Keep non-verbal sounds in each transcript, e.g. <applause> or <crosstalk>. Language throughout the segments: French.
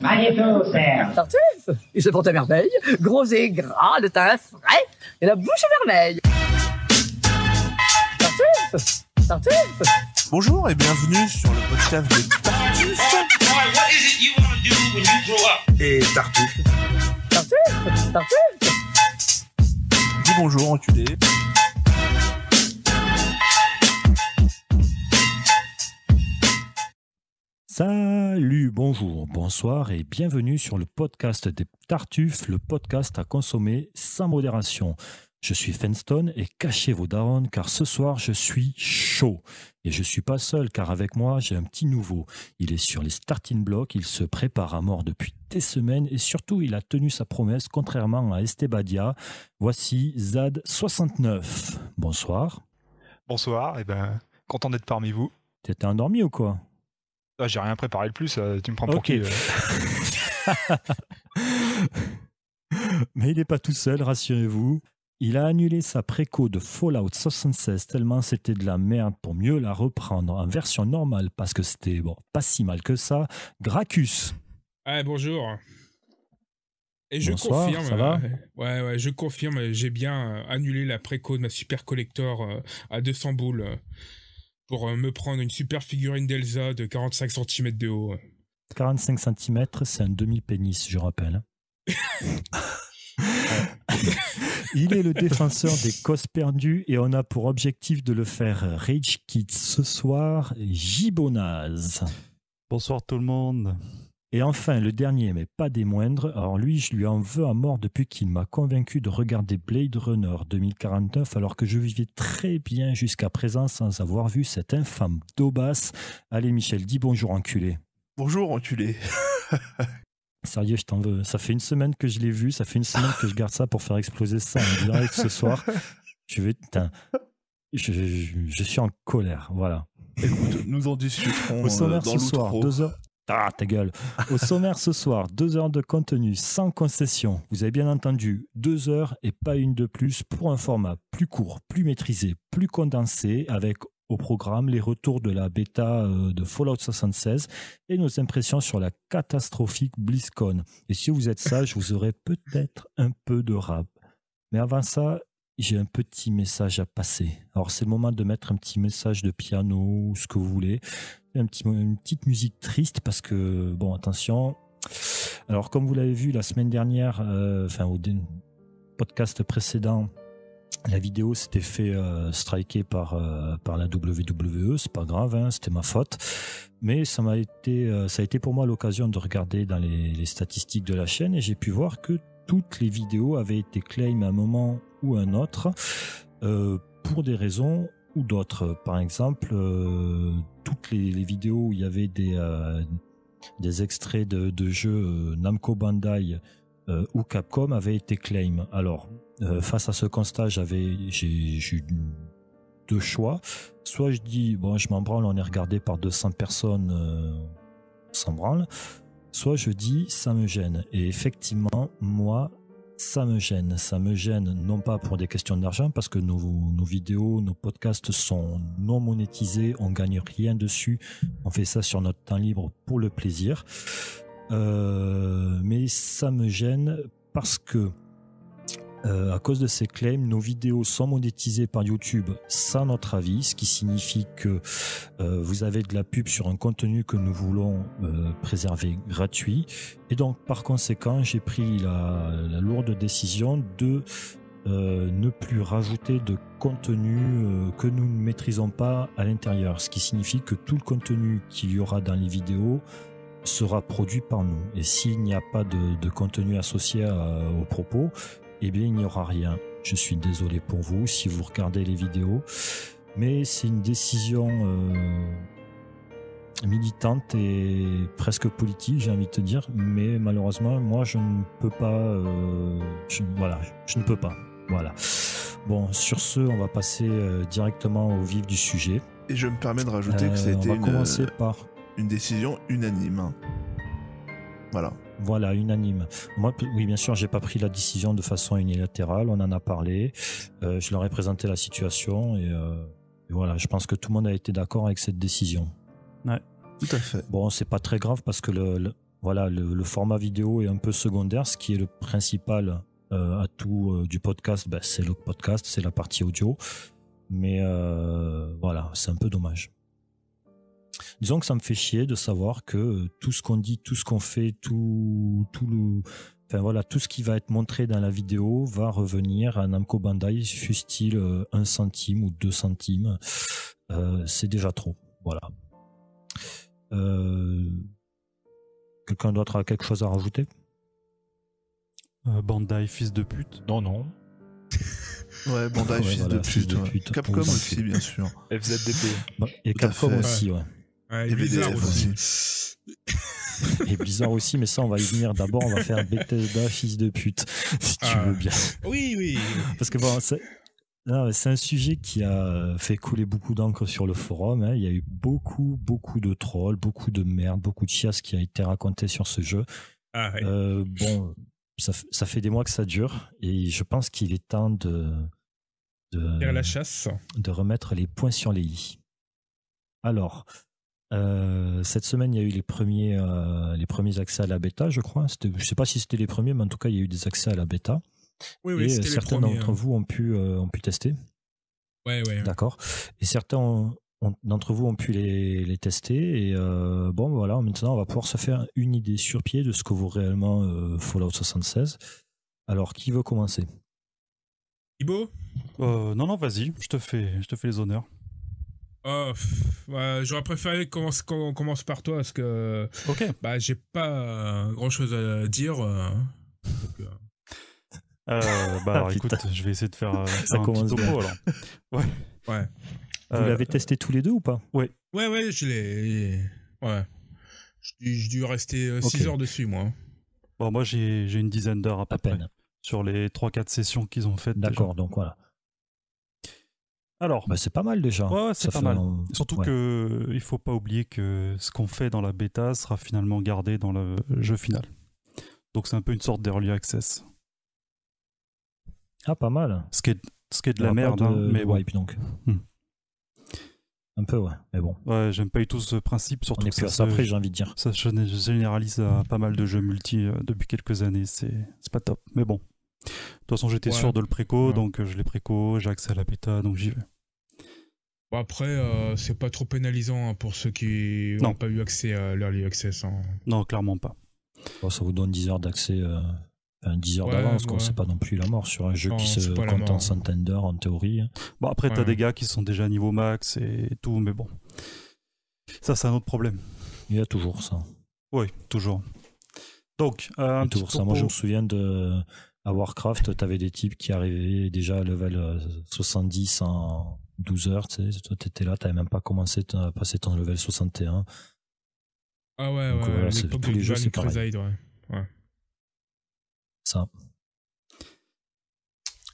Magneto, Tartuffe, il se porte à merveille, gros et gras, le teint frais et la bouche vermeille. Tartuffe, Tartuffe. Bonjour et bienvenue sur le podcast de Tartuffe. Et Tartuffe. Tartuffe, Tartuffe. Dis bonjour, enculé. Salut, bonjour, bonsoir et bienvenue sur le podcast des Tartuffes, le podcast à consommer sans modération. Je suis Fenstone et cachez vos darons car ce soir je suis chaud. Et je ne suis pas seul car avec moi j'ai un petit nouveau. Il est sur les starting blocks, il se prépare à mort depuis des semaines et surtout il a tenu sa promesse contrairement à Estebadia. Voici Zad69. Bonsoir. Bonsoir, et eh ben content d'être parmi vous. T'étais endormi ou quoi ah, j'ai rien préparé de plus, euh, tu me prends pour qui euh <laughs> Mais il n'est pas tout seul, rassurez-vous. Il a annulé sa préco de Fallout 76 tellement c'était de la merde pour mieux la reprendre en version normale parce que c'était bon, pas si mal que ça. Gracus. Ah, bonjour. Et je confirme. Ça va euh, ouais, ouais, je confirme. J'ai bien annulé la préco de ma super collector à 200 boules pour euh, me prendre une super figurine d'Elsa de 45 cm de haut. 45 cm, c'est un demi-pénis, je rappelle. <laughs> Il est le défenseur des causes perdues et on a pour objectif de le faire Rage kid ce soir, Gibonaz. Bonsoir tout le monde. Et enfin, le dernier, mais pas des moindres, alors lui, je lui en veux à mort depuis qu'il m'a convaincu de regarder Blade Runner 2049, alors que je vivais très bien jusqu'à présent sans avoir vu cette infâme daubasse. Allez, Michel, dis bonjour, enculé. Bonjour, enculé. Sérieux, <laughs> je t'en veux. Ça fait une semaine que je l'ai vu, ça fait une semaine que je garde ça pour faire exploser ça en direct ce soir. Je vais. Je, je, suis en colère, voilà. Écoute, nous en discuterons. Euh, dans ce soir, 2h ah, ta gueule. Au sommaire ce soir, deux heures de contenu sans concession. Vous avez bien entendu, deux heures et pas une de plus pour un format plus court, plus maîtrisé, plus condensé, avec au programme les retours de la bêta euh, de Fallout 76 et nos impressions sur la catastrophique BlizzCon. Et si vous êtes sage, vous aurez peut-être un peu de rap. Mais avant ça, j'ai un petit message à passer. Alors c'est le moment de mettre un petit message de piano, ou ce que vous voulez petit, une petite musique triste parce que, bon, attention. Alors, comme vous l'avez vu la semaine dernière, euh, enfin, au podcast précédent, la vidéo s'était fait euh, striker par, euh, par la WWE, c'est pas grave, hein, c'était ma faute. Mais ça m'a été, ça a été pour moi l'occasion de regarder dans les, les, statistiques de la chaîne et j'ai pu voir que toutes les vidéos avaient été claim à un moment ou un autre pour des raisons ou d'autres. Par exemple, toutes les, vidéos où il y avait des, euh, des extraits de, jeux euh, Namco Bandai euh, ou Capcom avaient été claim. Alors, face à ce constat, j'avais j'ai eu deux choix. Soit je dis, bon, je m'en branle, on est regardé par 200 personnes, sans branle. Soit je dis, ça me gêne. Et effectivement, moi, ça me gêne, ça me gêne, non pas pour des questions d'argent, parce que nos, vidéos, nos podcasts sont non monétisés, on gagne rien dessus, on fait ça sur notre temps libre pour le plaisir. Euh, mais ça me gêne parce que euh, à cause de ces claims, nos vidéos sont monétisées par YouTube sans notre avis, ce qui signifie que euh, vous avez de la pub sur un contenu que nous voulons euh, préserver gratuit. Et donc, par conséquent, j'ai pris la, lourde décision de ne plus rajouter de contenu que nous ne maîtrisons pas à l'intérieur, ce qui signifie que tout le contenu qu'il y aura dans les vidéos sera produit par nous. Et s'il n'y a pas de, contenu associé aux propos, eh bien il n'y aura rien. Je suis désolé pour vous si vous regardez les vidéos, mais c'est une décision euh, militante et presque politique, j'ai envie de te dire. Mais malheureusement, moi, je ne peux pas. Euh, voilà, je ne peux pas. Voilà. Bon, sur ce, on va passer euh, directement au vif du sujet. Et je me permets de rajouter que c'était a par... une décision unanime. Voilà. Voilà, unanime. Moi, oui, bien sûr, j'ai pas pris la décision de façon unilatérale. On en a parlé. Euh, je leur ai présenté la situation euh, et, voilà. Je pense que tout le monde a été d'accord avec cette décision. Ouais, tout à fait. Bon, c'est pas très grave parce que le, voilà, le, format vidéo est un peu secondaire. Ce qui est le principal euh, atout du podcast, ben, c'est le podcast, c'est la partie audio. Mais voilà, c'est un peu dommage disons que ça me fait chier de savoir que euh, tout ce qu'on dit, tout ce qu'on fait, tout, tout le, enfin voilà, tout ce qui va être montré dans la vidéo va revenir à Namco Bandai, fût-il euh, un centime ou deux centimes. Euh, c'est déjà trop. Voilà. Quelqu'un d'autre a quelque chose à rajouter Bandai, fils de pute Non, non. <laughs> ouais, Bandai, fils, de, pute, Capcom aussi, bien sûr. FZDP. et Capcom aussi, ouais. Ouais, et bizarre aussi. et bizarre aussi, mais ça, on va y venir. D'abord, on va faire Bethesda, fils de pute, <laughs> si tu ah. veux bien. Oui, oui. Parce que bon, c'est. un sujet qui a fait couler beaucoup d'encre sur le forum. Hein. Il y a eu beaucoup, beaucoup de trolls, beaucoup de merde, beaucoup de chiasse qui a été raconté sur ce jeu. Ah, euh, bon, ça, fait des mois que ça dure et je pense qu'il est temps de, de, la chasse. de remettre les points sur les i. Alors, euh, cette semaine, il y a eu les premiers, euh, les premiers accès à la bêta, je crois. Je ne sais pas si c'était les premiers, mais en tout cas, il y a eu des accès à la bêta. Oui, oui, et euh, certains d'entre hein. vous ont pu, ont pu tester. Oui, oui. D'accord. Et certains d'entre vous ont pu les, les tester. Et bon, voilà, maintenant, on va pouvoir se faire une idée sur pied de ce que vaut réellement Fallout 76. Alors, qui veut commencer Thibaut Non, non, vas-y, je te fais, je te fais les honneurs. Ah, j'aurais préféré qu'on commence, par toi parce que bah, j'ai pas euh, grand chose à dire. Euh, euh. bah, ah, écoute, je vais essayer de faire Ça un petit topo alors. Ouais. Vous l'avez testé tous les deux ou pas Ouais. Ouais, ouais, je l'ai. Ouais. J'ai dû rester 6 heures dessus, moi. moi, j'ai une dizaine d'heures à peu Peine. Sur les 3-4 sessions qu'ils ont faites. D'accord, donc voilà. Alors, bah, c'est pas mal déjà. c'est pas mal. Surtout qu'il que euh, il faut pas oublier que ce qu'on fait dans la bêta sera finalement gardé dans le jeu final. Donc c'est un peu une sorte d'early access. Ah, pas mal. Ce qui est, de la merde, hein, mais ouais. donc. Hmm. Un peu, ouais, mais bon. Ouais, j'aime pas du tout ce principe, surtout que ça, après, j'ai envie de dire. Ça généralise à pas mal de jeux multi euh, depuis quelques années, c'est pas top, mais bon. De toute façon, j'étais sûr de le préco, donc euh, je l'ai préco, j'ai accès à la bêta, donc j'y vais. après, euh, c'est pas trop pénalisant hein, pour ceux qui n'ont pas eu accès à l'early access. Hein. Non, clairement pas. ça vous donne 10 heures d'accès, 10 euh, heures d'avance, ouais. c'est pas non plus la mort sur un jeu qui se compte en centaines d'heures en théorie. Bon, après, tu t'as des gars qui sont déjà niveau max et tout, mais bon. Ça, c'est un autre problème. Il y a toujours ça. Oui, toujours. Donc, ça. Moi, je me souviens de à Warcraft, t'avais des types qui arrivaient déjà à level 70 euh, en 12 heures, tu sais, toi t'étais là, t'avais même pas commencé à passer ton level 61. Ah ouais, ouais, c'est, tous les jeux c'est pareil. Ouais. Ça.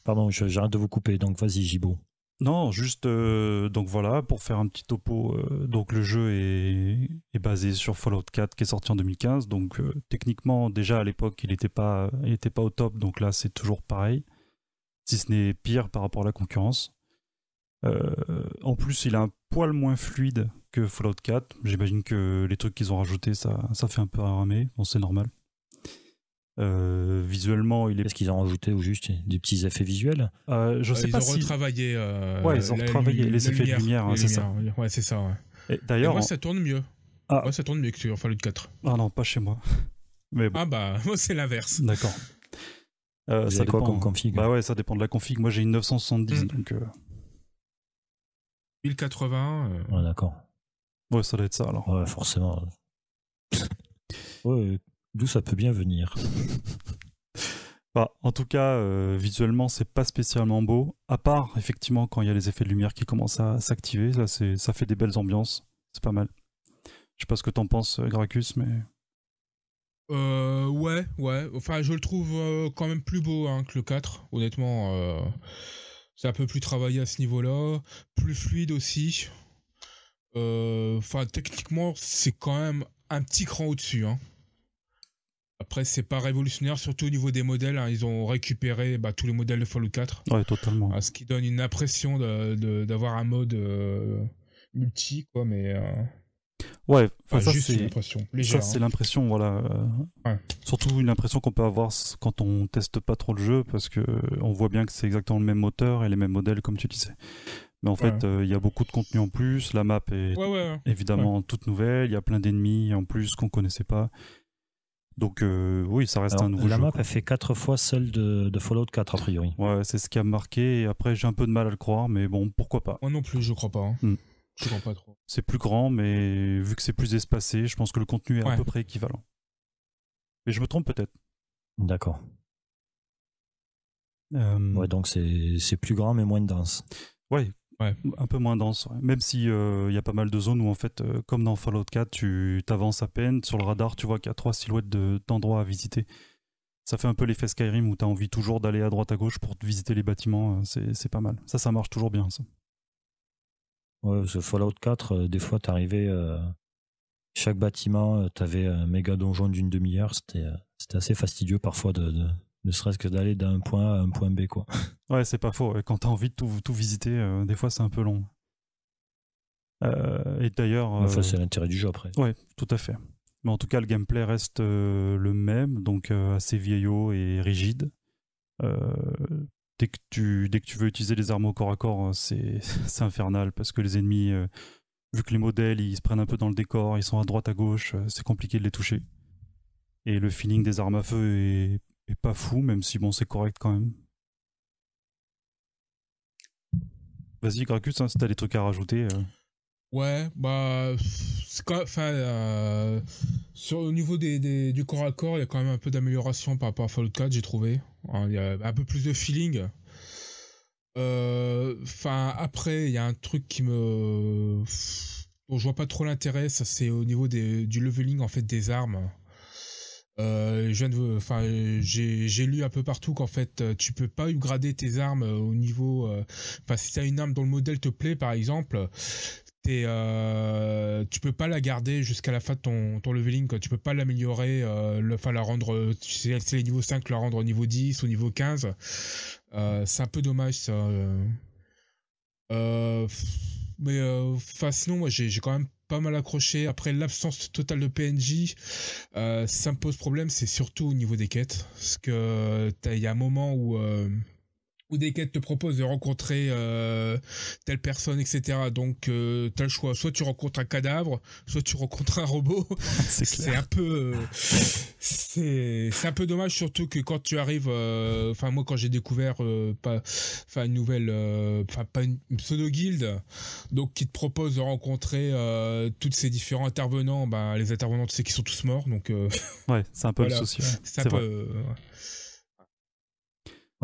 Pardon, j'arrête de vous couper, donc vas-y Gibo. Non, juste euh, donc voilà, pour faire un petit topo, euh, donc le jeu est, basé sur Fallout 4 qui est sorti en 2015, donc euh, techniquement déjà à l'époque il n'était pas, pas au top, donc là c'est toujours pareil, si ce n'est pire par rapport à la concurrence. en plus il a un poil moins fluide que Fallout 4, j'imagine que les trucs qu'ils ont rajoutés ça, ça fait un peu ramer, bon c'est normal. Euh, visuellement, il est. ce qu'ils ont rajouté ou juste des petits effets visuels euh, Je sais ils pas ont retravaillé. Euh, ouais, ils ont retravaillé les effets de lumière, hein, c'est ça. Ouais, c'est ça. Ouais. D'ailleurs, moi, ça tourne mieux. Ah. Moi, ça tourne mieux que sur le 4. Ah non, pas chez moi. <laughs> Mais Ah bah, <laughs> moi, c'est l'inverse. D'accord. Euh, ça dépend quoi comme config Bah ouais, ça dépend de la config. Moi, j'ai une 970, mm. donc. 1080. Ouais, d'accord. Ouais, ça doit être ça alors. Ouais, forcément. <laughs> ouais. D'où ça peut bien venir. Bah, en tout cas, euh, visuellement, c'est pas spécialement beau, à part effectivement quand il y a les effets de lumière qui commencent à s'activer. ça fait des belles ambiances. C'est pas mal. Je sais pas ce que t'en penses, Gracchus, mais. Euh, ouais, ouais. Enfin, je le trouve euh, quand même plus beau hein, que le 4, honnêtement. Euh. c'est un peu plus travaillé à ce niveau-là. Plus fluide aussi. Enfin, techniquement, c'est quand même un petit cran au-dessus. Hein. Après, c'est pas révolutionnaire, surtout au niveau des modèles. Hein. ils ont récupéré bah, tous les modèles de Fallout 4. Ouais, totalement. Ah, ce qui donne une impression d'avoir un mode euh, multi, quoi, mais. Euh, ouais, ça c'est l'impression. Hein. l'impression, voilà. Euh, surtout une impression qu'on peut avoir quand on teste pas trop le jeu, parce que on voit bien que c'est exactement le même moteur et les mêmes modèles, comme tu disais. Mais en fait, il y a beaucoup de contenu en plus. La map est évidemment toute nouvelle. Il y a plein d'ennemis en plus qu'on connaissait pas. Donc euh, oui, ça reste un nouveau la jeu. La map elle a fait 4 fois celle de, de, Fallout 4 a priori. Ouais, c'est ce qui a marqué. Et après, j'ai un peu de mal à le croire, mais bon, pourquoi pas. Moi non plus, je crois pas. Hein. Hmm. Je crois pas trop. C'est plus grand, mais vu que c'est plus espacé, je pense que le contenu est à peu près équivalent. Mais je me trompe peut-être. D'accord. Euh, ouais, donc c'est plus grand mais moins dense. Ouais, un peu moins dense, même si euh, il y a pas mal de zones où en fait, euh, comme dans Fallout 4, tu t'avances à peine sur le radar, tu vois qu'il y a trois silhouettes d'endroits à visiter. Ça fait un peu l'effet Skyrim où tu as envie toujours d'aller à droite à gauche pour visiter les bâtiments. Euh, c'est pas mal. Ça, ça marche toujours bien. Ça. Ouais, ce Fallout 4, des fois, t'arrivais chaque bâtiment, tu avais un méga donjon d'une demi-heure. C'était assez fastidieux parfois de, ne serait-ce que d'aller d'un point A à un point B. Quoi. <laughs> Ouais, c'est pas faux. Quand t'as envie de tout, visiter, euh, des fois c'est un peu long. Euh, et d'ailleurs. Enfin, euh, c'est l'intérêt du jeu après. Ouais, tout à fait. Mais en tout cas, le gameplay reste le même, donc assez vieillot et rigide. dès, que tu, dès que tu veux utiliser les armes au corps à corps, hein, <laughs> c'est infernal parce que les ennemis vu que les modèles ils se prennent un peu dans le décor, ils sont à droite à gauche, c'est compliqué de les toucher. Et le feeling des armes à feu est et pas fou, même si bon, c'est correct quand même. Vas-y, Gracus, hein, si t'as des trucs à rajouter. Euh. Ouais, bah, euh, sur au niveau des, du corps à corps, il y a quand même un peu d'amélioration par rapport à Fallout 4, j'ai trouvé. Hein, il y a un peu plus de feeling. Euh, enfin, après, il y a un truc qui me, Bon, je vois pas trop l'intérêt, ça c'est au niveau du leveling en fait des armes. Euh, je viens enfin, j'ai lu un peu partout qu'en fait, euh, tu peux pas upgrader tes armes euh, au niveau. Enfin, si t'as une arme dont le modèle te plaît, par exemple, t'es, tu peux pas la garder jusqu'à la fin de ton, ton leveling. Quoi. Tu peux pas l'améliorer, enfin la rendre. C'est les niveaux 5, la rendre au niveau 10, au niveau 15. C'est un peu dommage ça. mais enfin sinon moi j'ai quand même pas mal accroché. Après, l'absence totale de PNJ, ça euh, me pose problème. C'est surtout au niveau des quêtes. Parce que il y a un moment où... Euh, des quêtes te proposent de rencontrer euh, telle personne, etc. Donc, euh, t'as le choix. Soit tu rencontres un cadavre, soit tu rencontres un robot. <laughs> c'est un peu, c'est un peu dommage, surtout que quand tu arrives, euh, enfin moi quand j'ai découvert euh, enfin une nouvelle, enfin pas une, pseudo guilde, donc qui te propose de rencontrer tous ces différents intervenants, bah, les intervenants tu sais qui sont tous morts, donc. ouais, c'est un peu C'est un peu.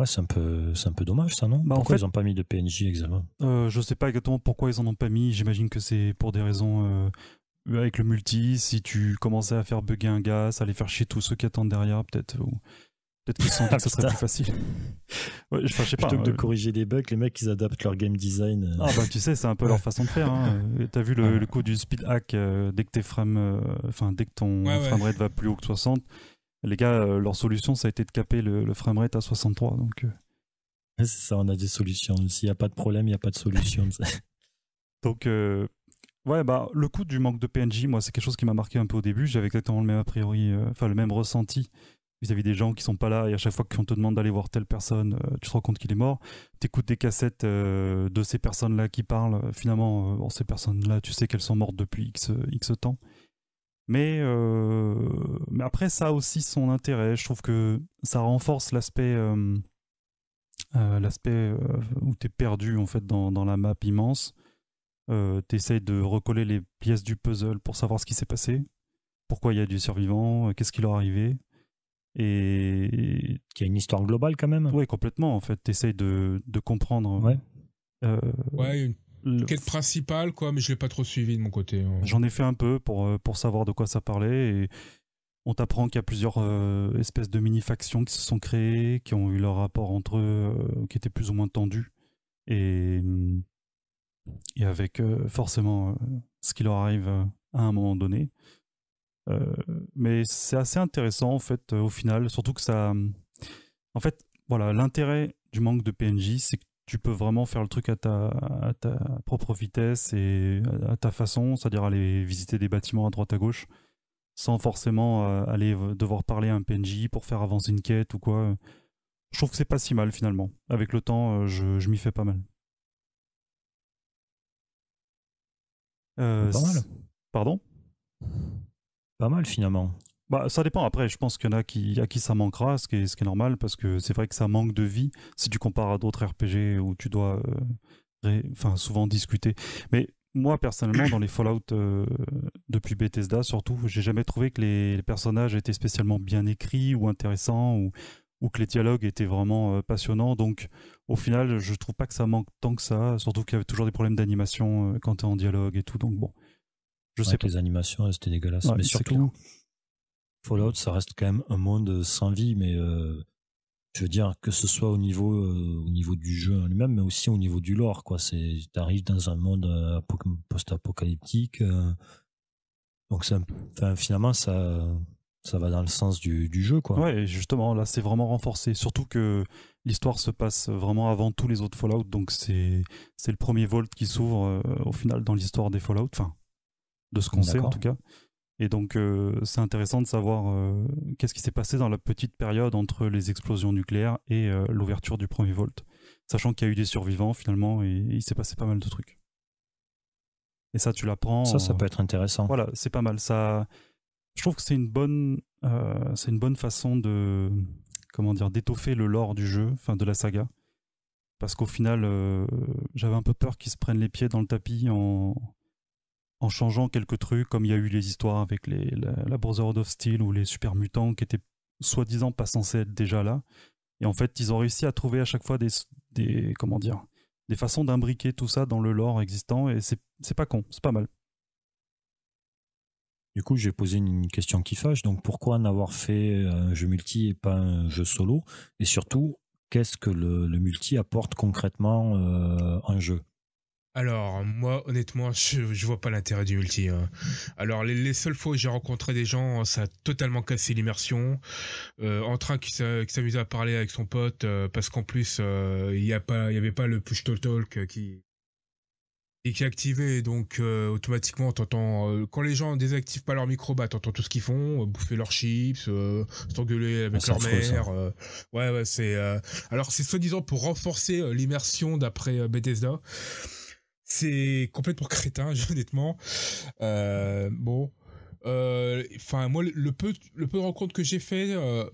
Ouais, c'est un peu, c'est un peu dommage ça, non bah, Pourquoi ils n'ont pas mis de PNJ examen euh, Je sais pas exactement pourquoi ils en ont pas mis. J'imagine que c'est pour des raisons euh, avec le multi. Si tu commençais à faire bugger un gars, ça allait faire chier tous ceux qui attendent derrière, peut-être. Ou... Peut-être qu'ils que ça serait <laughs> plus facile. je, sais pas, Plutôt que de hein. corriger des bugs, les mecs ils adaptent leur game design. Euh. Ah bah, tu sais, c'est un peu leur façon de faire. Hein. <laughs> T'as vu le, coup du speed hack euh, dès que enfin dès que ton rate va plus haut que 60 les gars, euh, leur solution, ça a été de caper le, framerate à 63. Donc, euh. C'est ça, on a des solutions. S'il n'y a pas de problème, il n'y a pas de solution. <laughs> donc, euh, ouais, bah, le coût du manque de PNJ, moi, c'est quelque chose qui m'a marqué un peu au début. J'avais exactement le même a priori, enfin, le même ressenti vis-à-vis des gens qui sont pas là et à chaque fois qu'on te demande d'aller voir telle personne, tu te rends compte qu'il est mort. Tu écoutes des cassettes de ces personnes-là qui parlent. Finalement, ces personnes-là, tu sais qu'elles sont mortes depuis X, X temps. Mais, euh, mais après, ça a aussi son intérêt. Je trouve que ça renforce l'aspect euh, euh, l'aspect où tu es perdu en fait dans, dans la map immense. tu essayes de recoller les pièces du puzzle pour savoir ce qui s'est passé, pourquoi il y a du survivant, qu'est-ce qui leur est arrivé. Et. Qui a une histoire globale quand même. Oui, complètement. En fait, tu essayes de, de comprendre. Ouais le... quête principale, quoi, mais je l'ai pas trop suivi de mon côté. Hein. J'en ai fait un peu pour, euh, pour savoir de quoi ça parlait et on t'apprend qu'il y a plusieurs euh, espèces de mini-factions qui se sont créées, qui ont eu leur rapport entre eux, euh, qui étaient plus ou moins tendus. Et, et avec forcément ce qui leur arrive à un moment donné. mais c'est assez intéressant en fait au final, surtout que ça... En fait, voilà, l'intérêt du manque de PNJ, c'est que tu peux vraiment faire le truc à ta, propre vitesse et à ta façon, c'est-à-dire aller visiter des bâtiments à droite à gauche sans forcément euh, aller devoir parler à un PNJ pour faire avancer une quête ou quoi. Je trouve que c'est pas si mal finalement. Avec le temps, euh, je, m'y fais pas mal. Euh, pas mal. Pardon Pas mal finalement. Bah, ça dépend. Après, je pense qu'il y en a qui, à qui ça manquera, ce qui est, ce qui est normal, parce que c'est vrai que ça manque de vie si tu compares à d'autres RPG où tu dois euh, enfin, souvent discuter. Mais moi, personnellement, dans les Fallout euh, depuis Bethesda, surtout, j'ai jamais trouvé que les, personnages étaient spécialement bien écrits ou intéressants ou, ou que les dialogues étaient vraiment euh, passionnants. Donc, au final, je trouve pas que ça manque tant que ça, surtout qu'il y avait toujours des problèmes d'animation quand tu es en dialogue et tout. Donc, bon. Je sais pas. Les animations, c'était dégueulasse. mais surtout. Clair Fallout, ça reste quand même un monde sans vie, mais euh, je veux dire que ce soit au niveau euh, au niveau du jeu en lui-même, mais aussi au niveau du lore, quoi. C'est t'arrives dans un monde euh, post-apocalyptique, donc finalement ça ça va dans le sens du, du jeu, quoi. Ouais, justement, là c'est vraiment renforcé, surtout que l'histoire se passe vraiment avant tous les autres Fallout, donc c'est c'est le premier Vault qui s'ouvre au final dans l'histoire des Fallout, enfin de ce qu'on sait en tout cas. Et donc, euh, c'est intéressant de savoir euh, qu'est-ce qui s'est passé dans la petite période entre les explosions nucléaires et euh, l'ouverture du premier Volt. Sachant qu'il y a eu des survivants finalement et, il s'est passé pas mal de trucs. Et ça, tu l'apprends. Ça, ça peut être intéressant. Voilà, c'est pas mal. Ça, je trouve que c'est une bonne, c'est une bonne façon de, comment dire, d'étoffer le lore du jeu, enfin de la saga. Parce qu'au final, j'avais un peu peur qu'ils se prennent les pieds dans le tapis en, en changeant quelques trucs, comme il y a eu les histoires avec les, la, Brotherhood of Steel ou les Super Mutants qui étaient soi-disant pas censés être déjà là. Et en fait, ils ont réussi à trouver à chaque fois des, des comment dire, des façons d'imbriquer tout ça dans le lore existant et c'est pas con, c'est pas mal. Du coup, j'ai posé une question qui fâche. Donc, pourquoi n'avoir fait euh, un jeu multi et pas un jeu solo Et surtout, qu'est-ce que le, multi apporte concrètement euh, un jeu alors, moi, honnêtement, je, vois pas l'intérêt du multi. Hein. Alors, les, seules fois où j'ai rencontré des gens, ça a totalement cassé l'immersion. Euh, en train qui, s'amusait à parler avec son pote, euh, parce qu'en plus, euh, il a pas, y avait pas le push to talk qui et qui est activé, donc automatiquement, quand les gens désactivent pas leur micro, bah t'entends tout ce qu'ils font, bouffer leurs chips, s'engueuler avec ah, leur mère. ouais, ouais, c'est alors c'est soi-disant pour renforcer l'immersion d'après Bethesda c'est complètement crétin, <laughs> honnêtement. Euh, bon, euh, enfin moi le peu le peu de rencontres que j'ai fait. Euh,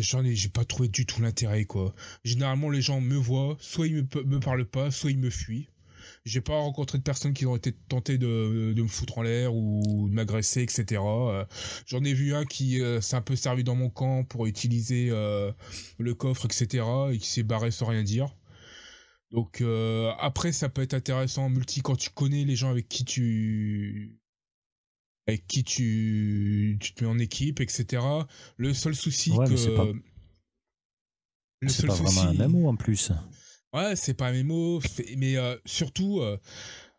j'en ai, j'ai pas trouvé du tout l'intérêt quoi. Généralement les gens me voient, soit ils me, me parlent pas, soit ils me fuient. J'ai pas rencontré de personnes qui ont été tentées de, me foutre en l'air ou de m'agresser, etc. j'en ai vu un qui s'est un peu servi dans mon camp pour utiliser le coffre, etc. et qui s'est barré sans rien dire. Donc euh, après, ça peut être intéressant en multi quand tu connais les gens avec qui tu avec qui tu, tu te mets en équipe, etc. Le seul souci que c'est pas... vraiment un MMO en plus. Ouais, c'est pas un MMO, mais euh, surtout. Euh,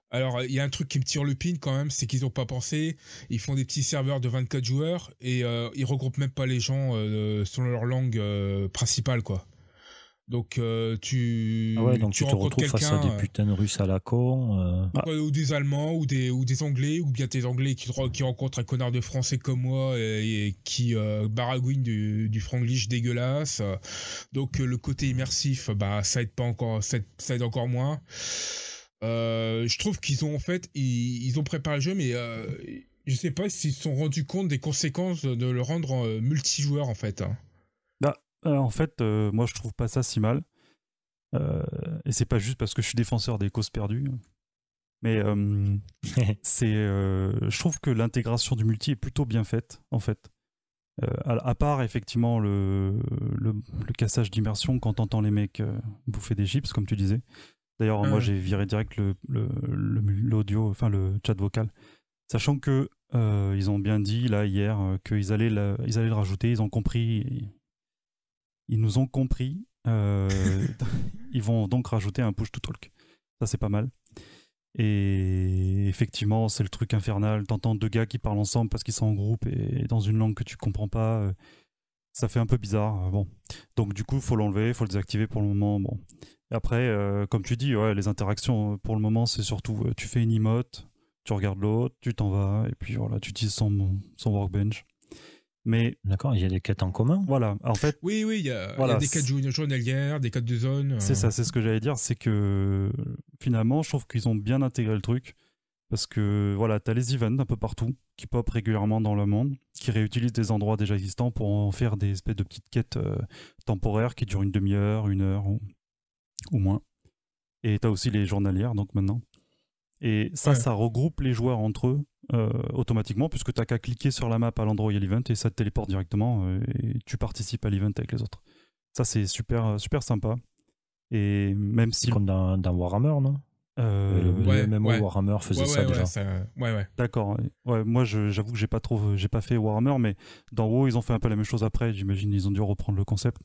alors, il y a un truc qui me tire le pin quand même, c'est qu'ils n'ont pas pensé. Ils font des petits serveurs de 24 joueurs et ils regroupent même pas les gens selon leur langue principale, quoi. Euh, ah donc tu tu, te retrouves face à des putains de Russes à la con euh. ou des Allemands ou des ou des Anglais ou bien des Anglais qui qui rencontrent un connard de Français comme moi et, qui euh, baragouinent du du franglish dégueulasse. Donc le côté immersif bah ça aide pas encore ça aide, encore moins. je trouve qu'ils ont en fait ils, ont préparé le jeu mais je sais pas s'ils se sont rendus compte des conséquences de le rendre multijoueur en fait. Hein. Euh, en fait, euh, moi, je trouve pas ça si mal. Euh, et c'est pas juste parce que je suis défenseur des causes perdues. Mais <laughs> c'est, je trouve que l'intégration du multi est plutôt bien faite, en fait. à, part effectivement le, le, cassage d'immersion quand t'entends les mecs bouffer des chips, comme tu disais. D'ailleurs, moi mm. j'ai viré direct le, l'audio, enfin le chat vocal. Sachant que ils ont bien dit là hier qu'ils allaient, ils allaient le rajouter, ils ont compris, ils nous ont compris. Euh, <laughs> ils vont donc rajouter un push to talk. Ça, c'est pas mal. Et effectivement, c'est le truc infernal. T'entends deux gars qui parlent ensemble parce qu'ils sont en groupe et dans une langue que tu comprends pas. Euh, ça fait un peu bizarre. Euh, bon. Donc, du coup, il faut l'enlever, faut le désactiver pour le moment. Bon. après, comme tu dis, les interactions, pour le moment, c'est surtout tu fais une emote, tu regardes l'autre, tu t'en vas, et puis voilà, tu utilises son workbench. Mais d'accord, il y a des quêtes en commun. Voilà, en fait. Oui, oui, il y a, des quêtes journalières, des quêtes de zone. Euh. C'est ça, c'est ce que j'allais dire, c'est que finalement, je trouve qu'ils ont bien intégré le truc parce que voilà, as les events un peu partout qui popent régulièrement dans le monde, qui réutilisent des endroits déjà existants pour en faire des espèces de petites quêtes euh, temporaires qui durent une demi-heure, une heure ou, moins. Et tu as aussi les journalières donc maintenant. Et ça, ça regroupe les joueurs entre eux euh, automatiquement, puisque tu as qu'à cliquer sur la map à l'endroit où il y a l'event et ça te téléporte directement euh, et tu participes à l'event avec les autres. Ça, c'est super, euh, super sympa. Et même si. Comme dans, Warhammer, non euh, ouais, ouais. Warhammer faisait ça déjà. ouais. D'accord. moi, j'avoue que j'ai pas trop, j'ai pas fait Warhammer, mais dans WoW, ils ont fait un peu la même chose après. J'imagine ils ont dû reprendre le concept.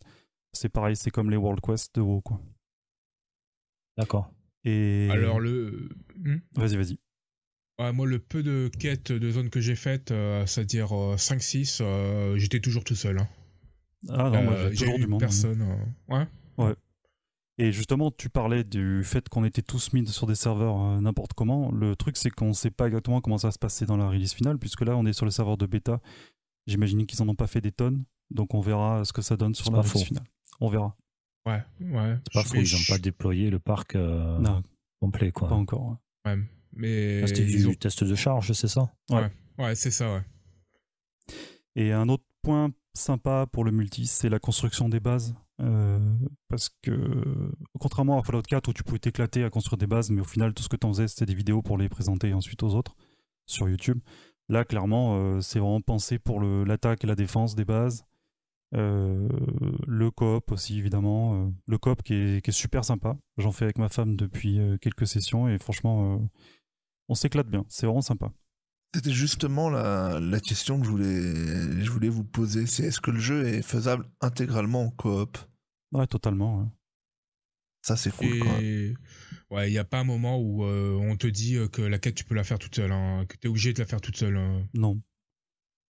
C'est pareil, c'est comme les World Quest de WoW, quoi. D'accord. Et alors le. Hmm vas-y, vas-y moi, le peu de quêtes de zone que j'ai faites, euh, c'est-à-dire 5-6, euh, euh, j'étais toujours tout seul. Hein. Ah non, moi, toujours du monde. Hein. Personne. Ouais. Ouais. Et justement, tu parlais du fait qu'on était tous mis sur des serveurs n'importe comment. Le truc, c'est qu'on ne sait pas exactement comment ça va se passer dans la release finale, puisque là, on est sur le serveur de bêta. J'imagine qu'ils n'en ont pas fait des tonnes, donc on verra ce que ça donne sur la release finale. On verra. Ouais, ouais. C'est pas faux, ils n'ont pas déployé le parc complet, quoi. Pas encore. ouais. Ah, c'était du test de charge, c'est ça Ouais, ouais, c'est ça, ouais. Et un autre point sympa pour le multi, c'est la construction des bases. Euh, parce que, contrairement à Fallout 4 où tu pouvais t'éclater à construire des bases, mais au final, tout ce que tu en faisais, c'était des vidéos pour les présenter ensuite aux autres sur YouTube. Là, clairement, euh, c'est vraiment pensé pour l'attaque et la défense des bases. Euh, le coop aussi, évidemment. le coop qui qui est super sympa. J'en fais avec ma femme depuis quelques sessions et franchement, on s'éclate bien. C'est vraiment sympa. C'était justement la, question que je voulais, je voulais vous poser. C'est est-ce que le jeu est faisable intégralement en coop Ouais, totalement. Ça, c'est cool. Ouais, il n'y a pas un moment où euh, on te dit euh, que la quête, tu peux la faire toute seule, hein, que tu es obligé de la faire toute seule. Hein. Non.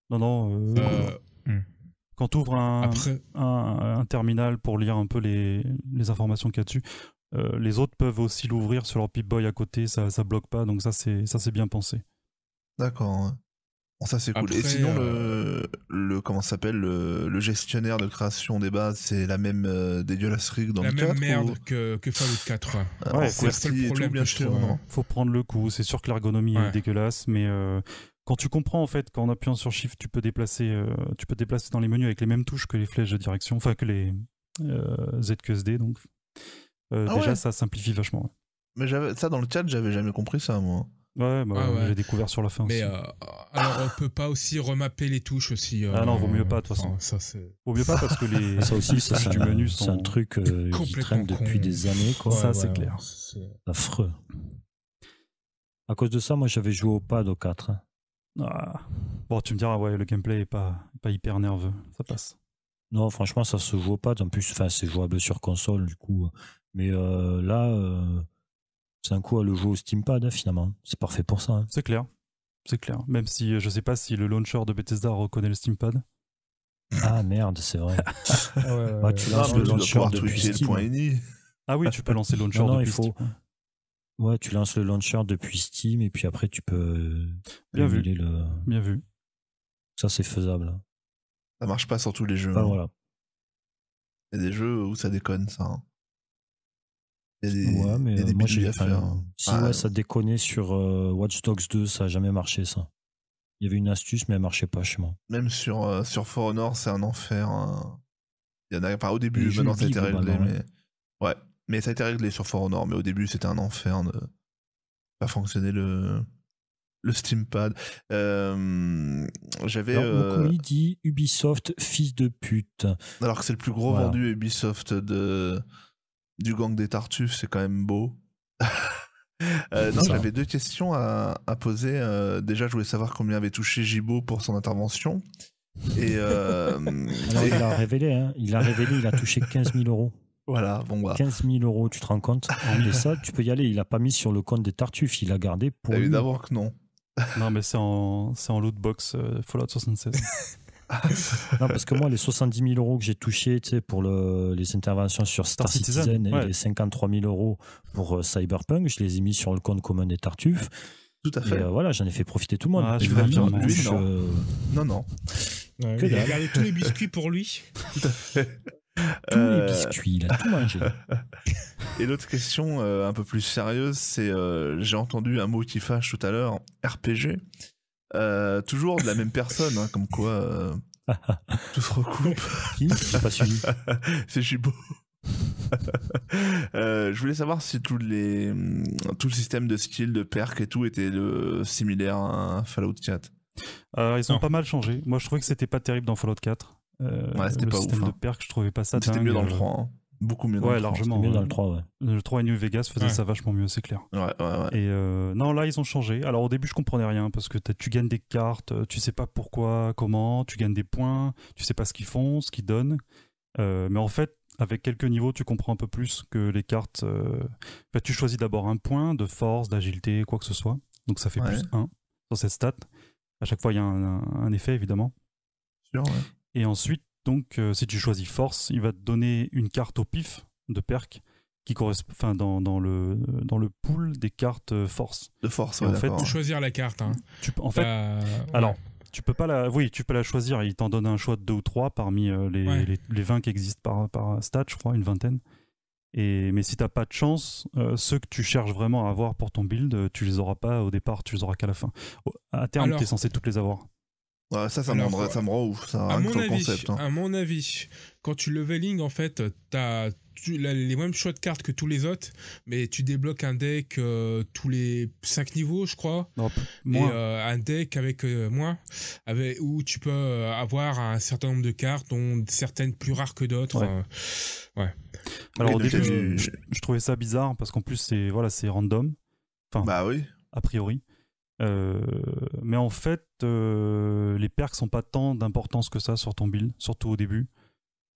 Non, non. Euh, hmm. Quand tu ouvres un, terminal pour lire un peu les, les informations qu'il y a dessus, euh, les autres peuvent aussi l'ouvrir sur leur Pip-Boy à côté, ça, ça bloque pas, donc ça c'est, ça c'est bien pensé. D'accord. ça c'est cool. Et sinon, le, euh, le, comment s'appelle, le, gestionnaire de création des bases, c'est la même euh, dégueulasserie dans la le 4 La même merde que, Fallout 4. Ah, c'est le seul problème bien que Faut prendre le coup, c'est sûr que l'ergonomie est dégueulasse, mais euh, quand tu comprends en fait qu'en appuyant sur Shift tu peux déplacer tu peux déplacer dans les menus avec les mêmes touches que les flèches de direction enfin que les ZQSD donc euh, ah déjà, ça simplifie vachement. Mais j'avais ça dans le chat, j'avais jamais compris ça, moi. Ouais, bah, ah j'ai découvert sur la fin. aussi. Euh, alors, on peut pas aussi remapper les touches aussi. Euh, ah non, vaut mieux pas de toute façon. vaut mieux pas parce que les ça aussi, ça, du menu c'est un truc qui traîne depuis des années, quoi. ça, c'est clair. Affreux. À cause de ça, moi, j'avais joué au pad au 4. Hein. Ah. Bon, tu me diras, ouais, le gameplay est pas, pas hyper nerveux. Ça passe. Non, franchement, ça se joue au pad. En plus, enfin, c'est jouable sur console, du coup, mais euh, là, euh, c'est un coup à le jouer au Steampad hein, finalement. C'est parfait pour ça. Hein. C'est clair. C'est clair. Même si euh, je sais pas si le launcher de Bethesda reconnaît le Steampad. <laughs> Ah merde, c'est vrai. <laughs> Bah, ouais, tu lances le launcher depuis Steam. Hein. Ah oui, tu peux lancer le launcher il faut... Ouais, tu lances le launcher depuis Steam et puis après tu peux. Bien vu. Le... Bien vu. Ça c'est faisable. Ça marche pas sur tous les jeux. Bah, voilà. Il y a des jeux où ça déconne ça. Il y a des, ouais, mais euh, moi, Si ah ouais, ça euh. déconnait sur euh, Watch Dogs 2, ça n'a jamais marché ça. Il y avait une astuce, mais elle marchait pas chez moi. Même sur, sur For Honor, c'est un enfer. Hein. y en a, au début, maintenant ça réglé. Mais... Ouais, mais ça a été réglé sur For Honor, mais au début, c'était un enfer de pas fonctionner le, le Steampad. Euh, J'avais. Euh... dit Ubisoft, fils de pute. Alors que c'est le plus gros vendu Ubisoft de du gang des Tartuffes, c'est quand même beau. <laughs> Euh, non, j'avais deux questions à, poser. Euh, déjà, je voulais savoir combien avait touché Gibo pour son intervention. Et, euh, <laughs> hein. Il l'a révélé, il a révélé, il a touché 15 000 euros. Voilà, bon bah. 15 000 euros, tu te rends compte En ça, tu peux y aller. Il n'a pas mis sur le compte des Tartuffes, il a gardé pour. d'abord que non. Non, mais c'est en, c'est en loot box Fallout 76. <laughs> non, parce que moi, les 70 000 euros que j'ai touchés pour les interventions sur Star, Citizen, et les 53 000 euros pour euh, Cyberpunk, je les ai mis sur le compte commun des Tartuffes. Tout à fait. Euh, voilà, j'en ai fait profiter tout le monde. Ah, euh, non, non, non. il a gardé tous les biscuits pour lui. <laughs> tout à fait. Tous les biscuits, il a tout mangé. <laughs> Et l'autre question un peu plus sérieuse, c'est j'ai entendu un mot qui fâche tout à l'heure, RPG. Euh, toujours de la même personne, hein, comme quoi euh, tout se recoupe. <laughs> Qui <laughs> C'est <laughs> euh, je voulais savoir si tous les, mm, tout le système de skill, de perk et tout était similaire à Fallout 4. ils ont pas mal changé. Moi, je trouvais que c'était pas terrible dans Fallout 4. c'était Le système de hein. perk, je trouvais pas ça. C'était mieux dans le 3. Beaucoup mieux dans le 3. le 3, Le 3 et New Vegas faisait ça vachement mieux, c'est clair. Et euh, non, là, ils ont changé. Alors, au début, je comprenais rien parce que tu gagnes des cartes, euh, tu sais pas pourquoi, comment, tu gagnes des points, tu sais pas ce qu'ils font, ce qu'ils donnent. Euh, mais en fait, avec quelques niveaux, tu comprends un peu plus que les cartes. Bah, tu choisis d'abord un point de force, d'agilité, quoi que ce soit. Donc, ça fait plus 1 sur cette stat. À chaque fois, il y a un, effet, évidemment. Et ensuite, donc, euh, si tu choisis force, il va te donner une carte au pif de perk qui correspond, enfin, dans, le, dans le pool des cartes euh, force. De force, en fait, tu peux choisir la carte. Hein. en fait, euh, alors, tu peux pas la, oui, tu peux la choisir. Il t'en donne un choix de deux ou trois parmi les, 20 qui existent par, par je crois, une vingtaine. Et, mais si t'as pas de chance, ceux que tu cherches vraiment à avoir pour ton build, tu les auras pas au départ, tu les auras qu'à la fin. À terme, tu es censé toutes les avoir. Ouais, ça, ça, me rend, ça me rend ouf, ça, hein, hein. à mon avis, quand tu leveling, en fait, t'as tu, les mêmes choix de cartes que tous les autres, mais tu débloques un deck euh, tous les 5 niveaux, je crois. mais euh, un deck avec euh, moi avec, où tu peux avoir un certain nombre de cartes, dont certaines plus rares que d'autres. Ouais. Alors au début, je, trouvais ça bizarre parce qu'en plus, c'est voilà, c'est random. Enfin, bah oui. A priori. Euh, mais en fait, euh, les perks sont pas tant d'importance que ça sur ton build, surtout au début.